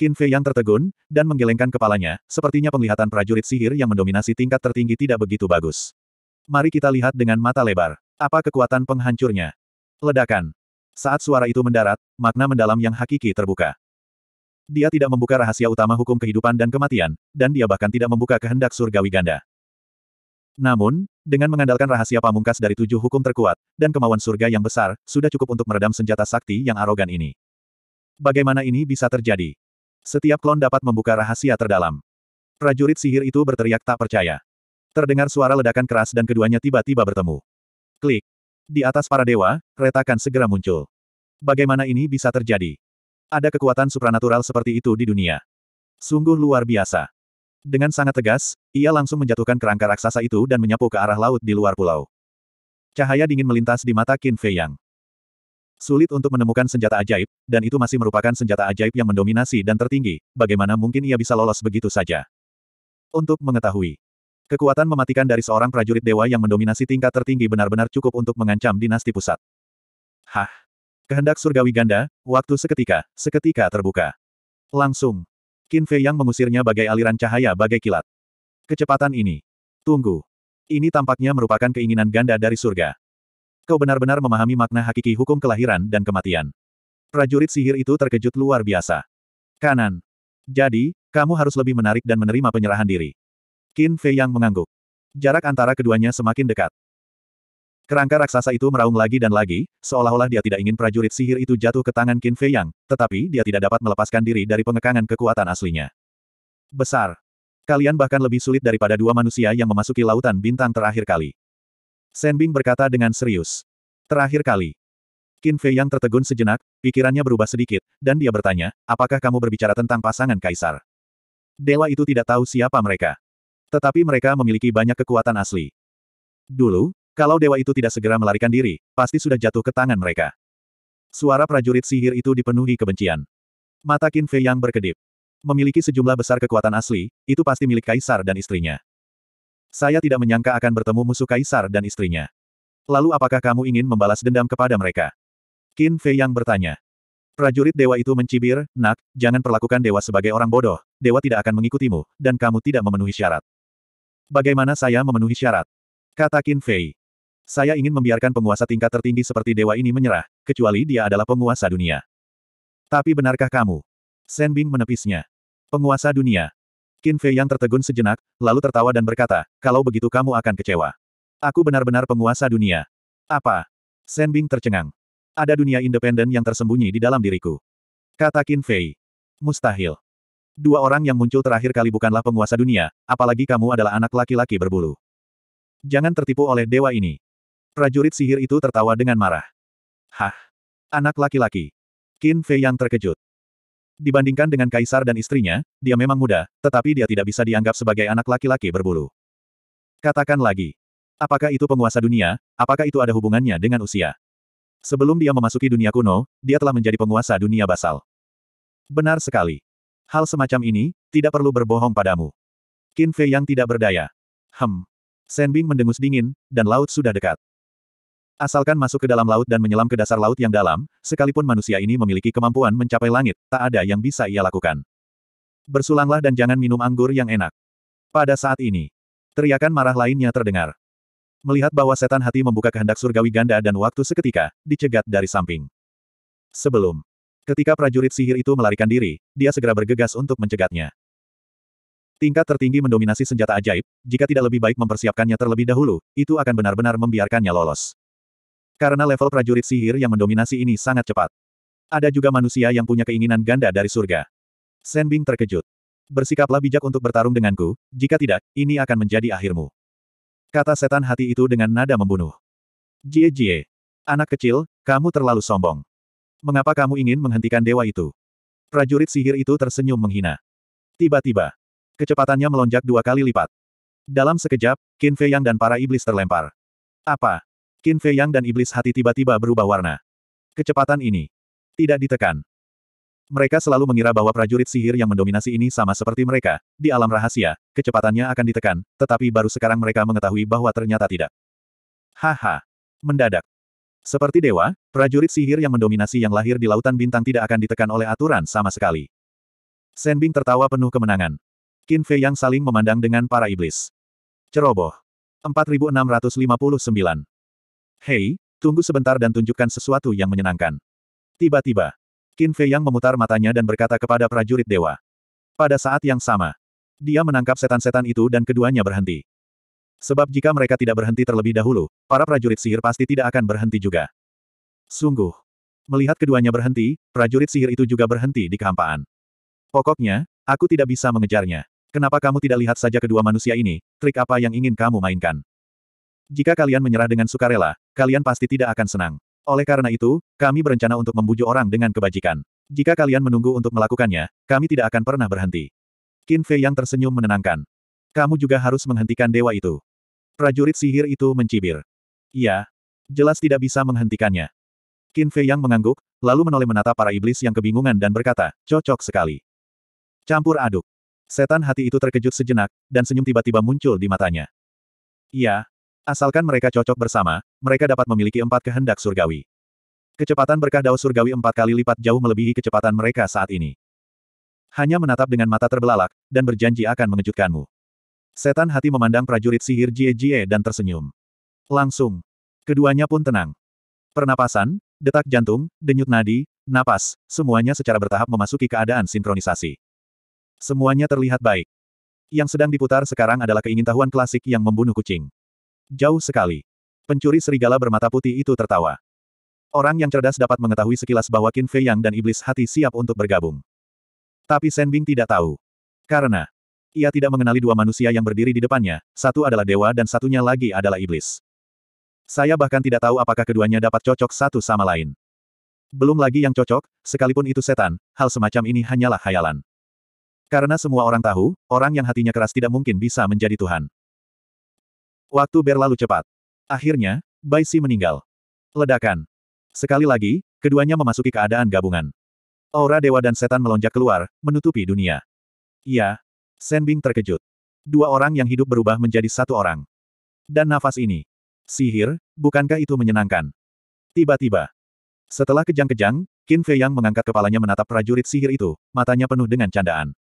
Qin Fei Yang tertegun, dan menggelengkan kepalanya, sepertinya penglihatan prajurit sihir yang mendominasi tingkat tertinggi tidak begitu bagus. Mari kita lihat dengan mata lebar. Apa kekuatan penghancurnya? Ledakan. Saat suara itu mendarat, makna mendalam yang hakiki terbuka. Dia tidak membuka rahasia utama hukum kehidupan dan kematian, dan dia bahkan tidak membuka kehendak surgawi ganda. Namun, dengan mengandalkan rahasia pamungkas dari tujuh hukum terkuat, dan kemauan surga yang besar, sudah cukup untuk meredam senjata sakti yang arogan ini. Bagaimana ini bisa terjadi? Setiap klon dapat membuka rahasia terdalam. Prajurit sihir itu berteriak tak percaya. Terdengar suara ledakan keras dan keduanya tiba-tiba bertemu. Klik. Di atas para dewa, retakan segera muncul. Bagaimana ini bisa terjadi? Ada kekuatan supranatural seperti itu di dunia. Sungguh luar biasa. Dengan sangat tegas, ia langsung menjatuhkan kerangka raksasa itu dan menyapu ke arah laut di luar pulau. Cahaya dingin melintas di mata Qin Fei Yang. Sulit untuk menemukan senjata ajaib, dan itu masih merupakan senjata ajaib yang mendominasi dan tertinggi, bagaimana mungkin ia bisa lolos begitu saja. Untuk mengetahui Kekuatan mematikan dari seorang prajurit dewa yang mendominasi tingkat tertinggi benar-benar cukup untuk mengancam dinasti pusat. Hah! Kehendak surgawi ganda, waktu seketika, seketika terbuka. Langsung. Qin Fei yang mengusirnya bagai aliran cahaya bagai kilat. Kecepatan ini. Tunggu. Ini tampaknya merupakan keinginan ganda dari surga. Kau benar-benar memahami makna hakiki hukum kelahiran dan kematian. Prajurit sihir itu terkejut luar biasa. Kanan. Jadi, kamu harus lebih menarik dan menerima penyerahan diri. Qin Fei yang mengangguk. Jarak antara keduanya semakin dekat. Kerangka raksasa itu meraung lagi dan lagi, seolah-olah dia tidak ingin prajurit sihir itu jatuh ke tangan Qin Fei Yang, tetapi dia tidak dapat melepaskan diri dari pengekangan kekuatan aslinya. Besar. Kalian bahkan lebih sulit daripada dua manusia yang memasuki lautan bintang terakhir kali. Shen Bing berkata dengan serius. Terakhir kali, Qin Fei yang tertegun sejenak, pikirannya berubah sedikit, dan dia bertanya, apakah kamu berbicara tentang pasangan kaisar? Dewa itu tidak tahu siapa mereka. Tetapi mereka memiliki banyak kekuatan asli. Dulu, kalau dewa itu tidak segera melarikan diri, pasti sudah jatuh ke tangan mereka. Suara prajurit sihir itu dipenuhi kebencian. Mata Qin Fei yang berkedip. Memiliki sejumlah besar kekuatan asli, itu pasti milik Kaisar dan istrinya. Saya tidak menyangka akan bertemu musuh Kaisar dan istrinya. Lalu apakah kamu ingin membalas dendam kepada mereka? Qin Fei yang bertanya. Prajurit dewa itu mencibir, nak, jangan perlakukan dewa sebagai orang bodoh, dewa tidak akan mengikutimu, dan kamu tidak memenuhi syarat. Bagaimana saya memenuhi syarat? Kata Qin Fei. Saya ingin membiarkan penguasa tingkat tertinggi seperti dewa ini menyerah, kecuali dia adalah penguasa dunia. Tapi benarkah kamu? Shen Bing menepisnya. Penguasa dunia. Qin Fei yang tertegun sejenak, lalu tertawa dan berkata, kalau begitu kamu akan kecewa. Aku benar-benar penguasa dunia. Apa? Shen Bing tercengang. Ada dunia independen yang tersembunyi di dalam diriku. Kata Qin Fei. Mustahil. Dua orang yang muncul terakhir kali bukanlah penguasa dunia, apalagi kamu adalah anak laki-laki berbulu. Jangan tertipu oleh dewa ini. Prajurit sihir itu tertawa dengan marah. Hah? Anak laki-laki. Qin Fei yang terkejut. Dibandingkan dengan kaisar dan istrinya, dia memang muda, tetapi dia tidak bisa dianggap sebagai anak laki-laki berbulu. Katakan lagi. Apakah itu penguasa dunia, apakah itu ada hubungannya dengan usia? Sebelum dia memasuki dunia kuno, dia telah menjadi penguasa dunia basal. Benar sekali. Hal semacam ini, tidak perlu berbohong padamu. Qin Fei yang tidak berdaya. Hem. Senbing mendengus dingin, dan laut sudah dekat. Asalkan masuk ke dalam laut dan menyelam ke dasar laut yang dalam, sekalipun manusia ini memiliki kemampuan mencapai langit, tak ada yang bisa ia lakukan. Bersulanglah dan jangan minum anggur yang enak. Pada saat ini, teriakan marah lainnya terdengar. Melihat bahwa setan hati membuka kehendak surgawi ganda dan waktu seketika, dicegat dari samping. Sebelum Ketika prajurit sihir itu melarikan diri, dia segera bergegas untuk mencegatnya. Tingkat tertinggi mendominasi senjata ajaib, jika tidak lebih baik mempersiapkannya terlebih dahulu, itu akan benar-benar membiarkannya lolos. Karena level prajurit sihir yang mendominasi ini sangat cepat. Ada juga manusia yang punya keinginan ganda dari surga. Senbing terkejut. Bersikaplah bijak untuk bertarung denganku, jika tidak, ini akan menjadi akhirmu. Kata setan hati itu dengan nada membunuh. Jie Jie. Anak kecil, kamu terlalu sombong mengapa kamu ingin menghentikan dewa itu? Prajurit sihir itu tersenyum menghina. Tiba-tiba, kecepatannya melonjak dua kali lipat. Dalam sekejap, Qin Fei Yang dan para iblis terlempar. Apa? Qin Fei Yang dan iblis hati tiba-tiba berubah warna. Kecepatan ini tidak ditekan. Mereka selalu mengira bahwa prajurit sihir yang mendominasi ini sama seperti mereka, di alam rahasia, kecepatannya akan ditekan, tetapi baru sekarang mereka mengetahui bahwa ternyata tidak. Haha. Mendadak. Seperti dewa, prajurit sihir yang mendominasi yang lahir di Lautan Bintang tidak akan ditekan oleh aturan sama sekali. Senbing tertawa penuh kemenangan. Qin Fei yang saling memandang dengan para iblis. Ceroboh. 4659. Hei, tunggu sebentar dan tunjukkan sesuatu yang menyenangkan. Tiba-tiba, Qin Fei yang memutar matanya dan berkata kepada prajurit dewa. Pada saat yang sama, dia menangkap setan-setan itu dan keduanya berhenti. Sebab jika mereka tidak berhenti terlebih dahulu, para prajurit sihir pasti tidak akan berhenti juga. Sungguh. Melihat keduanya berhenti, prajurit sihir itu juga berhenti di kehampaan. Pokoknya, aku tidak bisa mengejarnya. Kenapa kamu tidak lihat saja kedua manusia ini, trik apa yang ingin kamu mainkan? Jika kalian menyerah dengan sukarela, kalian pasti tidak akan senang. Oleh karena itu, kami berencana untuk membujuk orang dengan kebajikan. Jika kalian menunggu untuk melakukannya, kami tidak akan pernah berhenti. Qin Fei yang tersenyum menenangkan. Kamu juga harus menghentikan dewa itu. Prajurit sihir itu mencibir. Ya, Jelas tidak bisa menghentikannya. Qin Fei Yang mengangguk, lalu menoleh menatap para iblis yang kebingungan dan berkata, cocok sekali. Campur aduk. Setan hati itu terkejut sejenak, dan senyum tiba-tiba muncul di matanya. Ya, Asalkan mereka cocok bersama, mereka dapat memiliki empat kehendak surgawi. Kecepatan berkah dao surgawi empat kali lipat jauh melebihi kecepatan mereka saat ini. Hanya menatap dengan mata terbelalak, dan berjanji akan mengejutkanmu. Setan hati memandang prajurit sihir Jie Jie dan tersenyum. Langsung. Keduanya pun tenang. Pernapasan, detak jantung, denyut nadi, napas, semuanya secara bertahap memasuki keadaan sinkronisasi. Semuanya terlihat baik. Yang sedang diputar sekarang adalah keingintahuan klasik yang membunuh kucing. Jauh sekali. Pencuri serigala bermata putih itu tertawa. Orang yang cerdas dapat mengetahui sekilas bahwa Qin Fei Yang dan iblis hati siap untuk bergabung. Tapi Sen Bing tidak tahu. Karena, ia tidak mengenali dua manusia yang berdiri di depannya, satu adalah dewa dan satunya lagi adalah iblis. Saya bahkan tidak tahu apakah keduanya dapat cocok satu sama lain. Belum lagi yang cocok, sekalipun itu setan, hal semacam ini hanyalah khayalan. Karena semua orang tahu, orang yang hatinya keras tidak mungkin bisa menjadi Tuhan. Waktu berlalu cepat. Akhirnya, Bai Si meninggal. Ledakan. Sekali lagi, keduanya memasuki keadaan gabungan. Aura dewa dan setan melonjak keluar, menutupi dunia. Ia, Senbing terkejut. Dua orang yang hidup berubah menjadi satu orang. Dan nafas ini. Sihir, bukankah itu menyenangkan? Tiba-tiba. Setelah kejang-kejang, Qin Fei Yang mengangkat kepalanya menatap prajurit sihir itu, matanya penuh dengan candaan.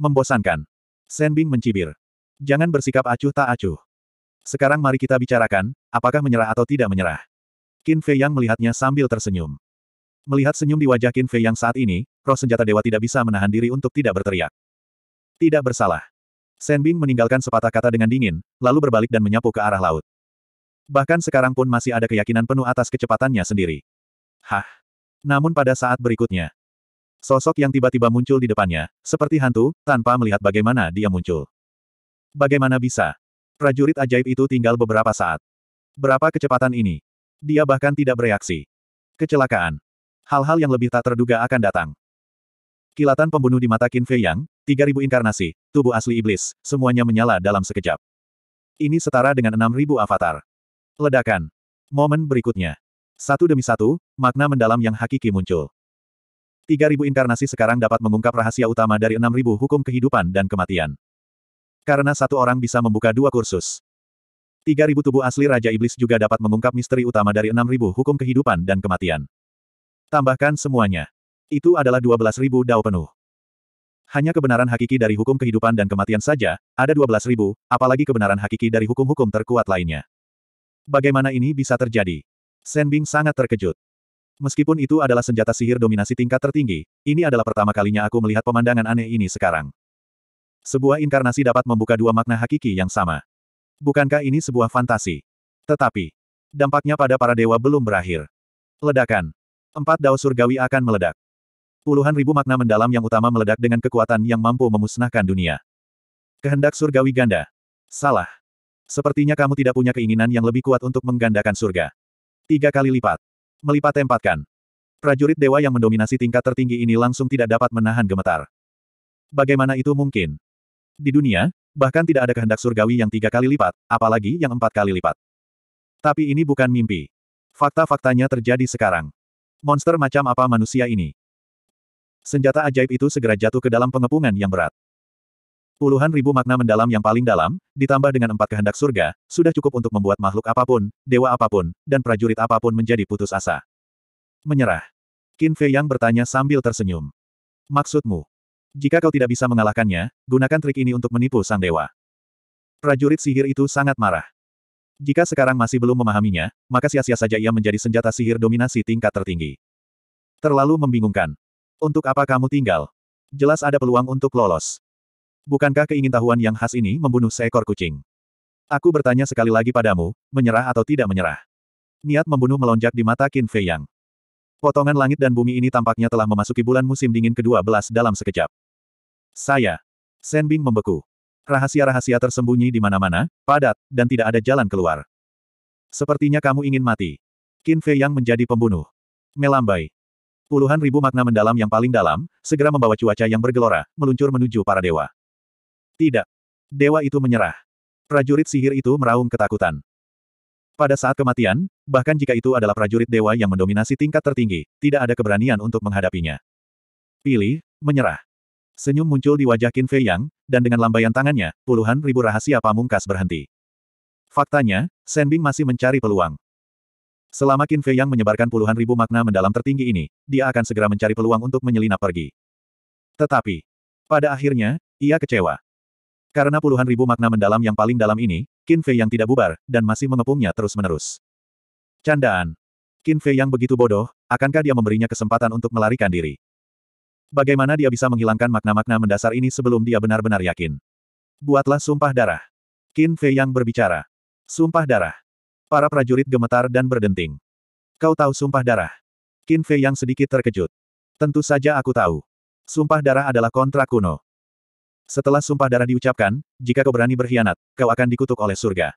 Membosankan. Senbing mencibir. Jangan bersikap acuh tak acuh. Sekarang mari kita bicarakan, apakah menyerah atau tidak menyerah. Qin Fei Yang melihatnya sambil tersenyum. Melihat senyum di wajah Qin Fei Yang saat ini, roh senjata dewa tidak bisa menahan diri untuk tidak berteriak. Tidak bersalah. Senbing meninggalkan sepatah kata dengan dingin, lalu berbalik dan menyapu ke arah laut. Bahkan sekarang pun masih ada keyakinan penuh atas kecepatannya sendiri. Hah. Namun pada saat berikutnya, sosok yang tiba-tiba muncul di depannya, seperti hantu, tanpa melihat bagaimana dia muncul. Bagaimana bisa? Prajurit ajaib itu tinggal beberapa saat. Berapa kecepatan ini? Dia bahkan tidak bereaksi. Kecelakaan. Hal-hal yang lebih tak terduga akan datang. Kilatan pembunuh di mata Qin Fei Yang, Tiga ribu inkarnasi, tubuh asli iblis, semuanya menyala dalam sekejap. Ini setara dengan enam ribu avatar. Ledakan. Momen berikutnya. Satu demi satu, makna mendalam yang hakiki muncul. Tiga ribu inkarnasi sekarang dapat mengungkap rahasia utama dari enam ribu hukum kehidupan dan kematian. Karena satu orang bisa membuka dua kursus. Tiga ribu tubuh asli Raja Iblis juga dapat mengungkap misteri utama dari enam ribu hukum kehidupan dan kematian. Tambahkan semuanya. Itu adalah dua belas ribu dao penuh. Hanya kebenaran hakiki dari hukum kehidupan dan kematian saja, ada 12 ribu, apalagi kebenaran hakiki dari hukum-hukum terkuat lainnya. Bagaimana ini bisa terjadi? Senbing sangat terkejut. Meskipun itu adalah senjata sihir dominasi tingkat tertinggi, ini adalah pertama kalinya aku melihat pemandangan aneh ini sekarang. Sebuah inkarnasi dapat membuka dua makna hakiki yang sama. Bukankah ini sebuah fantasi? Tetapi, dampaknya pada para dewa belum berakhir. Ledakan. Empat dao surgawi akan meledak. Puluhan ribu makna mendalam yang utama meledak dengan kekuatan yang mampu memusnahkan dunia. Kehendak surgawi ganda. Salah. Sepertinya kamu tidak punya keinginan yang lebih kuat untuk menggandakan surga. Tiga kali lipat. Melipat tempatkan. Prajurit dewa yang mendominasi tingkat tertinggi ini langsung tidak dapat menahan gemetar. Bagaimana itu mungkin? Di dunia, bahkan tidak ada kehendak surgawi yang tiga kali lipat, apalagi yang empat kali lipat. Tapi ini bukan mimpi. Fakta-faktanya terjadi sekarang. Monster macam apa manusia ini? Senjata ajaib itu segera jatuh ke dalam pengepungan yang berat. Puluhan ribu makna mendalam yang paling dalam, ditambah dengan empat kehendak surga, sudah cukup untuk membuat makhluk apapun, dewa apapun, dan prajurit apapun menjadi putus asa. Menyerah. Qin Fei Yang bertanya sambil tersenyum. Maksudmu? Jika kau tidak bisa mengalahkannya, gunakan trik ini untuk menipu sang dewa. Prajurit sihir itu sangat marah. Jika sekarang masih belum memahaminya, maka sia-sia saja ia menjadi senjata sihir dominasi tingkat tertinggi. Terlalu membingungkan. Untuk apa kamu tinggal? Jelas ada peluang untuk lolos. Bukankah keingintahuan yang khas ini membunuh seekor kucing? Aku bertanya sekali lagi padamu, menyerah atau tidak menyerah? Niat membunuh melonjak di mata Qin Fei Yang. Potongan langit dan bumi ini tampaknya telah memasuki bulan musim dingin ke-12 dalam sekejap. Saya. Shen Bing membeku. Rahasia-rahasia tersembunyi di mana-mana, padat, dan tidak ada jalan keluar. Sepertinya kamu ingin mati. Qin Fei Yang menjadi pembunuh. Melambai. Puluhan ribu makna mendalam yang paling dalam, segera membawa cuaca yang bergelora, meluncur menuju para dewa. Tidak. Dewa itu menyerah. Prajurit sihir itu meraung ketakutan. Pada saat kematian, bahkan jika itu adalah prajurit dewa yang mendominasi tingkat tertinggi, tidak ada keberanian untuk menghadapinya. Pilih, menyerah. Senyum muncul di wajah Qin Fei Yang, dan dengan lambaian tangannya, puluhan ribu rahasia pamungkas berhenti. Faktanya, Bing masih mencari peluang. Selama Qin Fei yang menyebarkan puluhan ribu makna mendalam tertinggi ini, dia akan segera mencari peluang untuk menyelinap pergi. Tetapi, pada akhirnya, ia kecewa. Karena puluhan ribu makna mendalam yang paling dalam ini, Qin Fei yang tidak bubar, dan masih mengepungnya terus-menerus. Candaan. Qin Fei yang begitu bodoh, akankah dia memberinya kesempatan untuk melarikan diri? Bagaimana dia bisa menghilangkan makna-makna mendasar ini sebelum dia benar-benar yakin? Buatlah sumpah darah. Qin Fei yang berbicara. Sumpah darah. Para prajurit gemetar dan berdenting. Kau tahu sumpah darah? Qin Fei yang sedikit terkejut. Tentu saja aku tahu. Sumpah darah adalah kontrak kuno. Setelah sumpah darah diucapkan, jika kau berani berkhianat, kau akan dikutuk oleh surga.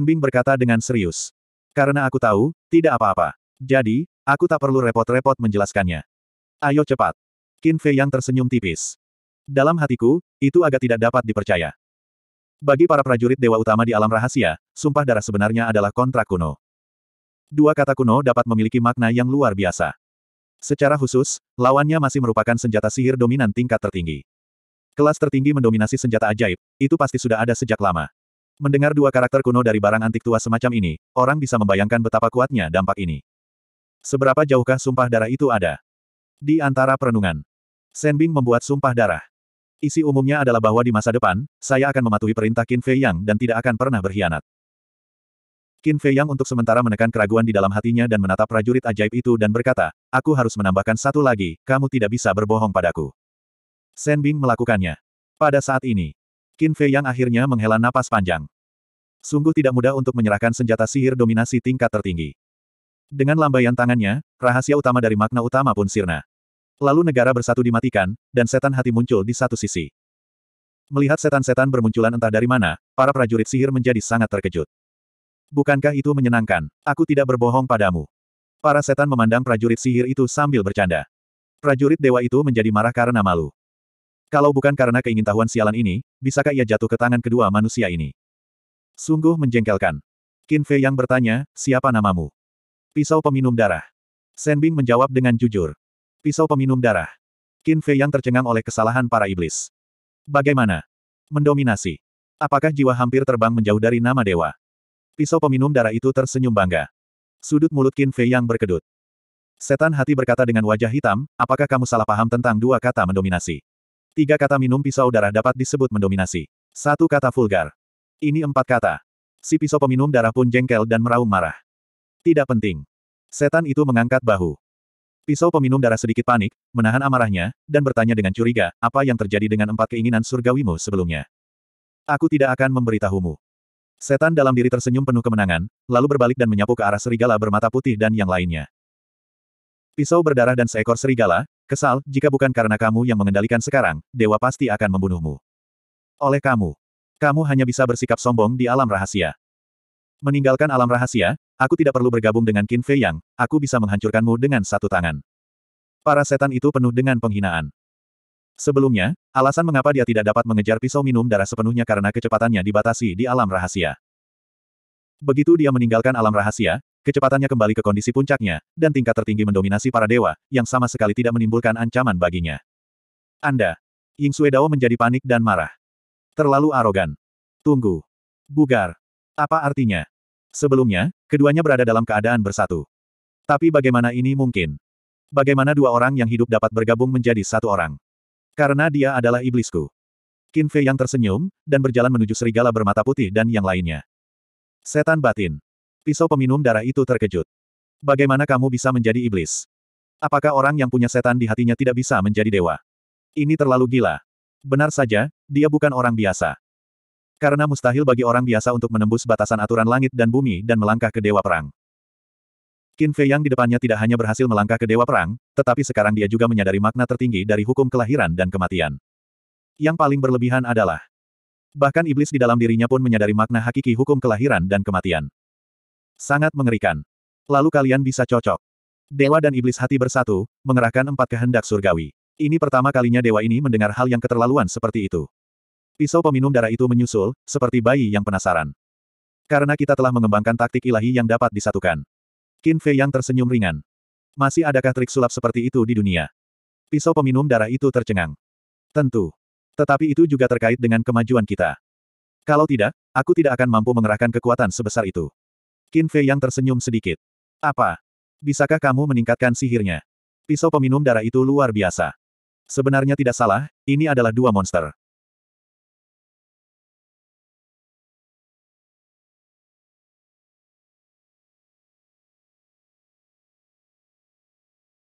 Bing berkata dengan serius. Karena aku tahu, tidak apa-apa. Jadi, aku tak perlu repot-repot menjelaskannya. Ayo cepat. Qin Fei yang tersenyum tipis. Dalam hatiku, itu agak tidak dapat dipercaya. Bagi para prajurit dewa utama di alam rahasia, sumpah darah sebenarnya adalah kontrak kuno. Dua kata kuno dapat memiliki makna yang luar biasa. Secara khusus, lawannya masih merupakan senjata sihir dominan tingkat tertinggi. Kelas tertinggi mendominasi senjata ajaib, itu pasti sudah ada sejak lama. Mendengar dua karakter kuno dari barang antik tua semacam ini, orang bisa membayangkan betapa kuatnya dampak ini. Seberapa jauhkah sumpah darah itu ada? Di antara perenungan, Senbing membuat sumpah darah. Isi umumnya adalah bahwa di masa depan, saya akan mematuhi perintah Qin Fei Yang dan tidak akan pernah berkhianat. Qin Fei Yang untuk sementara menekan keraguan di dalam hatinya dan menatap prajurit ajaib itu dan berkata, aku harus menambahkan satu lagi, kamu tidak bisa berbohong padaku. Shen Bing melakukannya. Pada saat ini, Qin Fei Yang akhirnya menghela napas panjang. Sungguh tidak mudah untuk menyerahkan senjata sihir dominasi tingkat tertinggi. Dengan lambaian tangannya, rahasia utama dari makna utama pun sirna. Lalu negara bersatu dimatikan, dan setan hati muncul di satu sisi. Melihat setan-setan bermunculan entah dari mana, para prajurit sihir menjadi sangat terkejut. Bukankah itu menyenangkan? Aku tidak berbohong padamu. Para setan memandang prajurit sihir itu sambil bercanda. Prajurit dewa itu menjadi marah karena malu. Kalau bukan karena keingintahuan sialan ini, bisakah ia jatuh ke tangan kedua manusia ini? Sungguh menjengkelkan. Qin Fei yang bertanya, siapa namamu? Pisau peminum darah. Senbing menjawab dengan jujur. Pisau peminum darah. Qin Fei yang tercengang oleh kesalahan para iblis. Bagaimana? Mendominasi. Apakah jiwa hampir terbang menjauh dari nama dewa? Pisau peminum darah itu tersenyum bangga. Sudut mulut Qin Fei yang berkedut. Setan hati berkata dengan wajah hitam, apakah kamu salah paham tentang dua kata mendominasi? Tiga kata minum pisau darah dapat disebut mendominasi. Satu kata vulgar. Ini empat kata. Si pisau peminum darah pun jengkel dan meraung marah. Tidak penting. Setan itu mengangkat bahu. Pisau peminum darah sedikit panik, menahan amarahnya, dan bertanya dengan curiga, apa yang terjadi dengan empat keinginan surgawimu sebelumnya? Aku tidak akan memberitahumu. Setan dalam diri tersenyum penuh kemenangan, lalu berbalik dan menyapu ke arah serigala bermata putih dan yang lainnya. Pisau berdarah dan seekor serigala, kesal, jika bukan karena kamu yang mengendalikan sekarang, dewa pasti akan membunuhmu. Oleh kamu. Kamu hanya bisa bersikap sombong di alam rahasia. Meninggalkan alam rahasia, Aku tidak perlu bergabung dengan Qin Fei Yang, aku bisa menghancurkanmu dengan satu tangan. Para setan itu penuh dengan penghinaan. Sebelumnya, alasan mengapa dia tidak dapat mengejar pisau minum darah sepenuhnya karena kecepatannya dibatasi di alam rahasia. Begitu dia meninggalkan alam rahasia, kecepatannya kembali ke kondisi puncaknya, dan tingkat tertinggi mendominasi para dewa, yang sama sekali tidak menimbulkan ancaman baginya. Anda. Ying Suedao menjadi panik dan marah. Terlalu arogan. Tunggu. Bugar. Apa artinya? Sebelumnya, keduanya berada dalam keadaan bersatu. Tapi bagaimana ini mungkin? Bagaimana dua orang yang hidup dapat bergabung menjadi satu orang? Karena dia adalah iblisku. Qin Fei yang tersenyum, dan berjalan menuju serigala bermata putih dan yang lainnya. Setan batin. Pisau peminum darah itu terkejut. Bagaimana kamu bisa menjadi iblis? Apakah orang yang punya setan di hatinya tidak bisa menjadi dewa? Ini terlalu gila. Benar saja, dia bukan orang biasa. Karena mustahil bagi orang biasa untuk menembus batasan aturan langit dan bumi dan melangkah ke Dewa Perang. Qin Fei yang di depannya tidak hanya berhasil melangkah ke Dewa Perang, tetapi sekarang dia juga menyadari makna tertinggi dari hukum kelahiran dan kematian. Yang paling berlebihan adalah, bahkan iblis di dalam dirinya pun menyadari makna hakiki hukum kelahiran dan kematian. Sangat mengerikan. Lalu kalian bisa cocok. Dewa dan iblis hati bersatu, mengerahkan empat kehendak surgawi. Ini pertama kalinya dewa ini mendengar hal yang keterlaluan seperti itu. Pisau peminum darah itu menyusul, seperti bayi yang penasaran. Karena kita telah mengembangkan taktik ilahi yang dapat disatukan. Qin Fei yang tersenyum ringan. Masih adakah trik sulap seperti itu di dunia? Pisau peminum darah itu tercengang. Tentu. Tetapi itu juga terkait dengan kemajuan kita. Kalau tidak, aku tidak akan mampu mengerahkan kekuatan sebesar itu. Qin Fei yang tersenyum sedikit. Apa? Bisakah kamu meningkatkan sihirnya? Pisau peminum darah itu luar biasa. Sebenarnya tidak salah, ini adalah dua monster.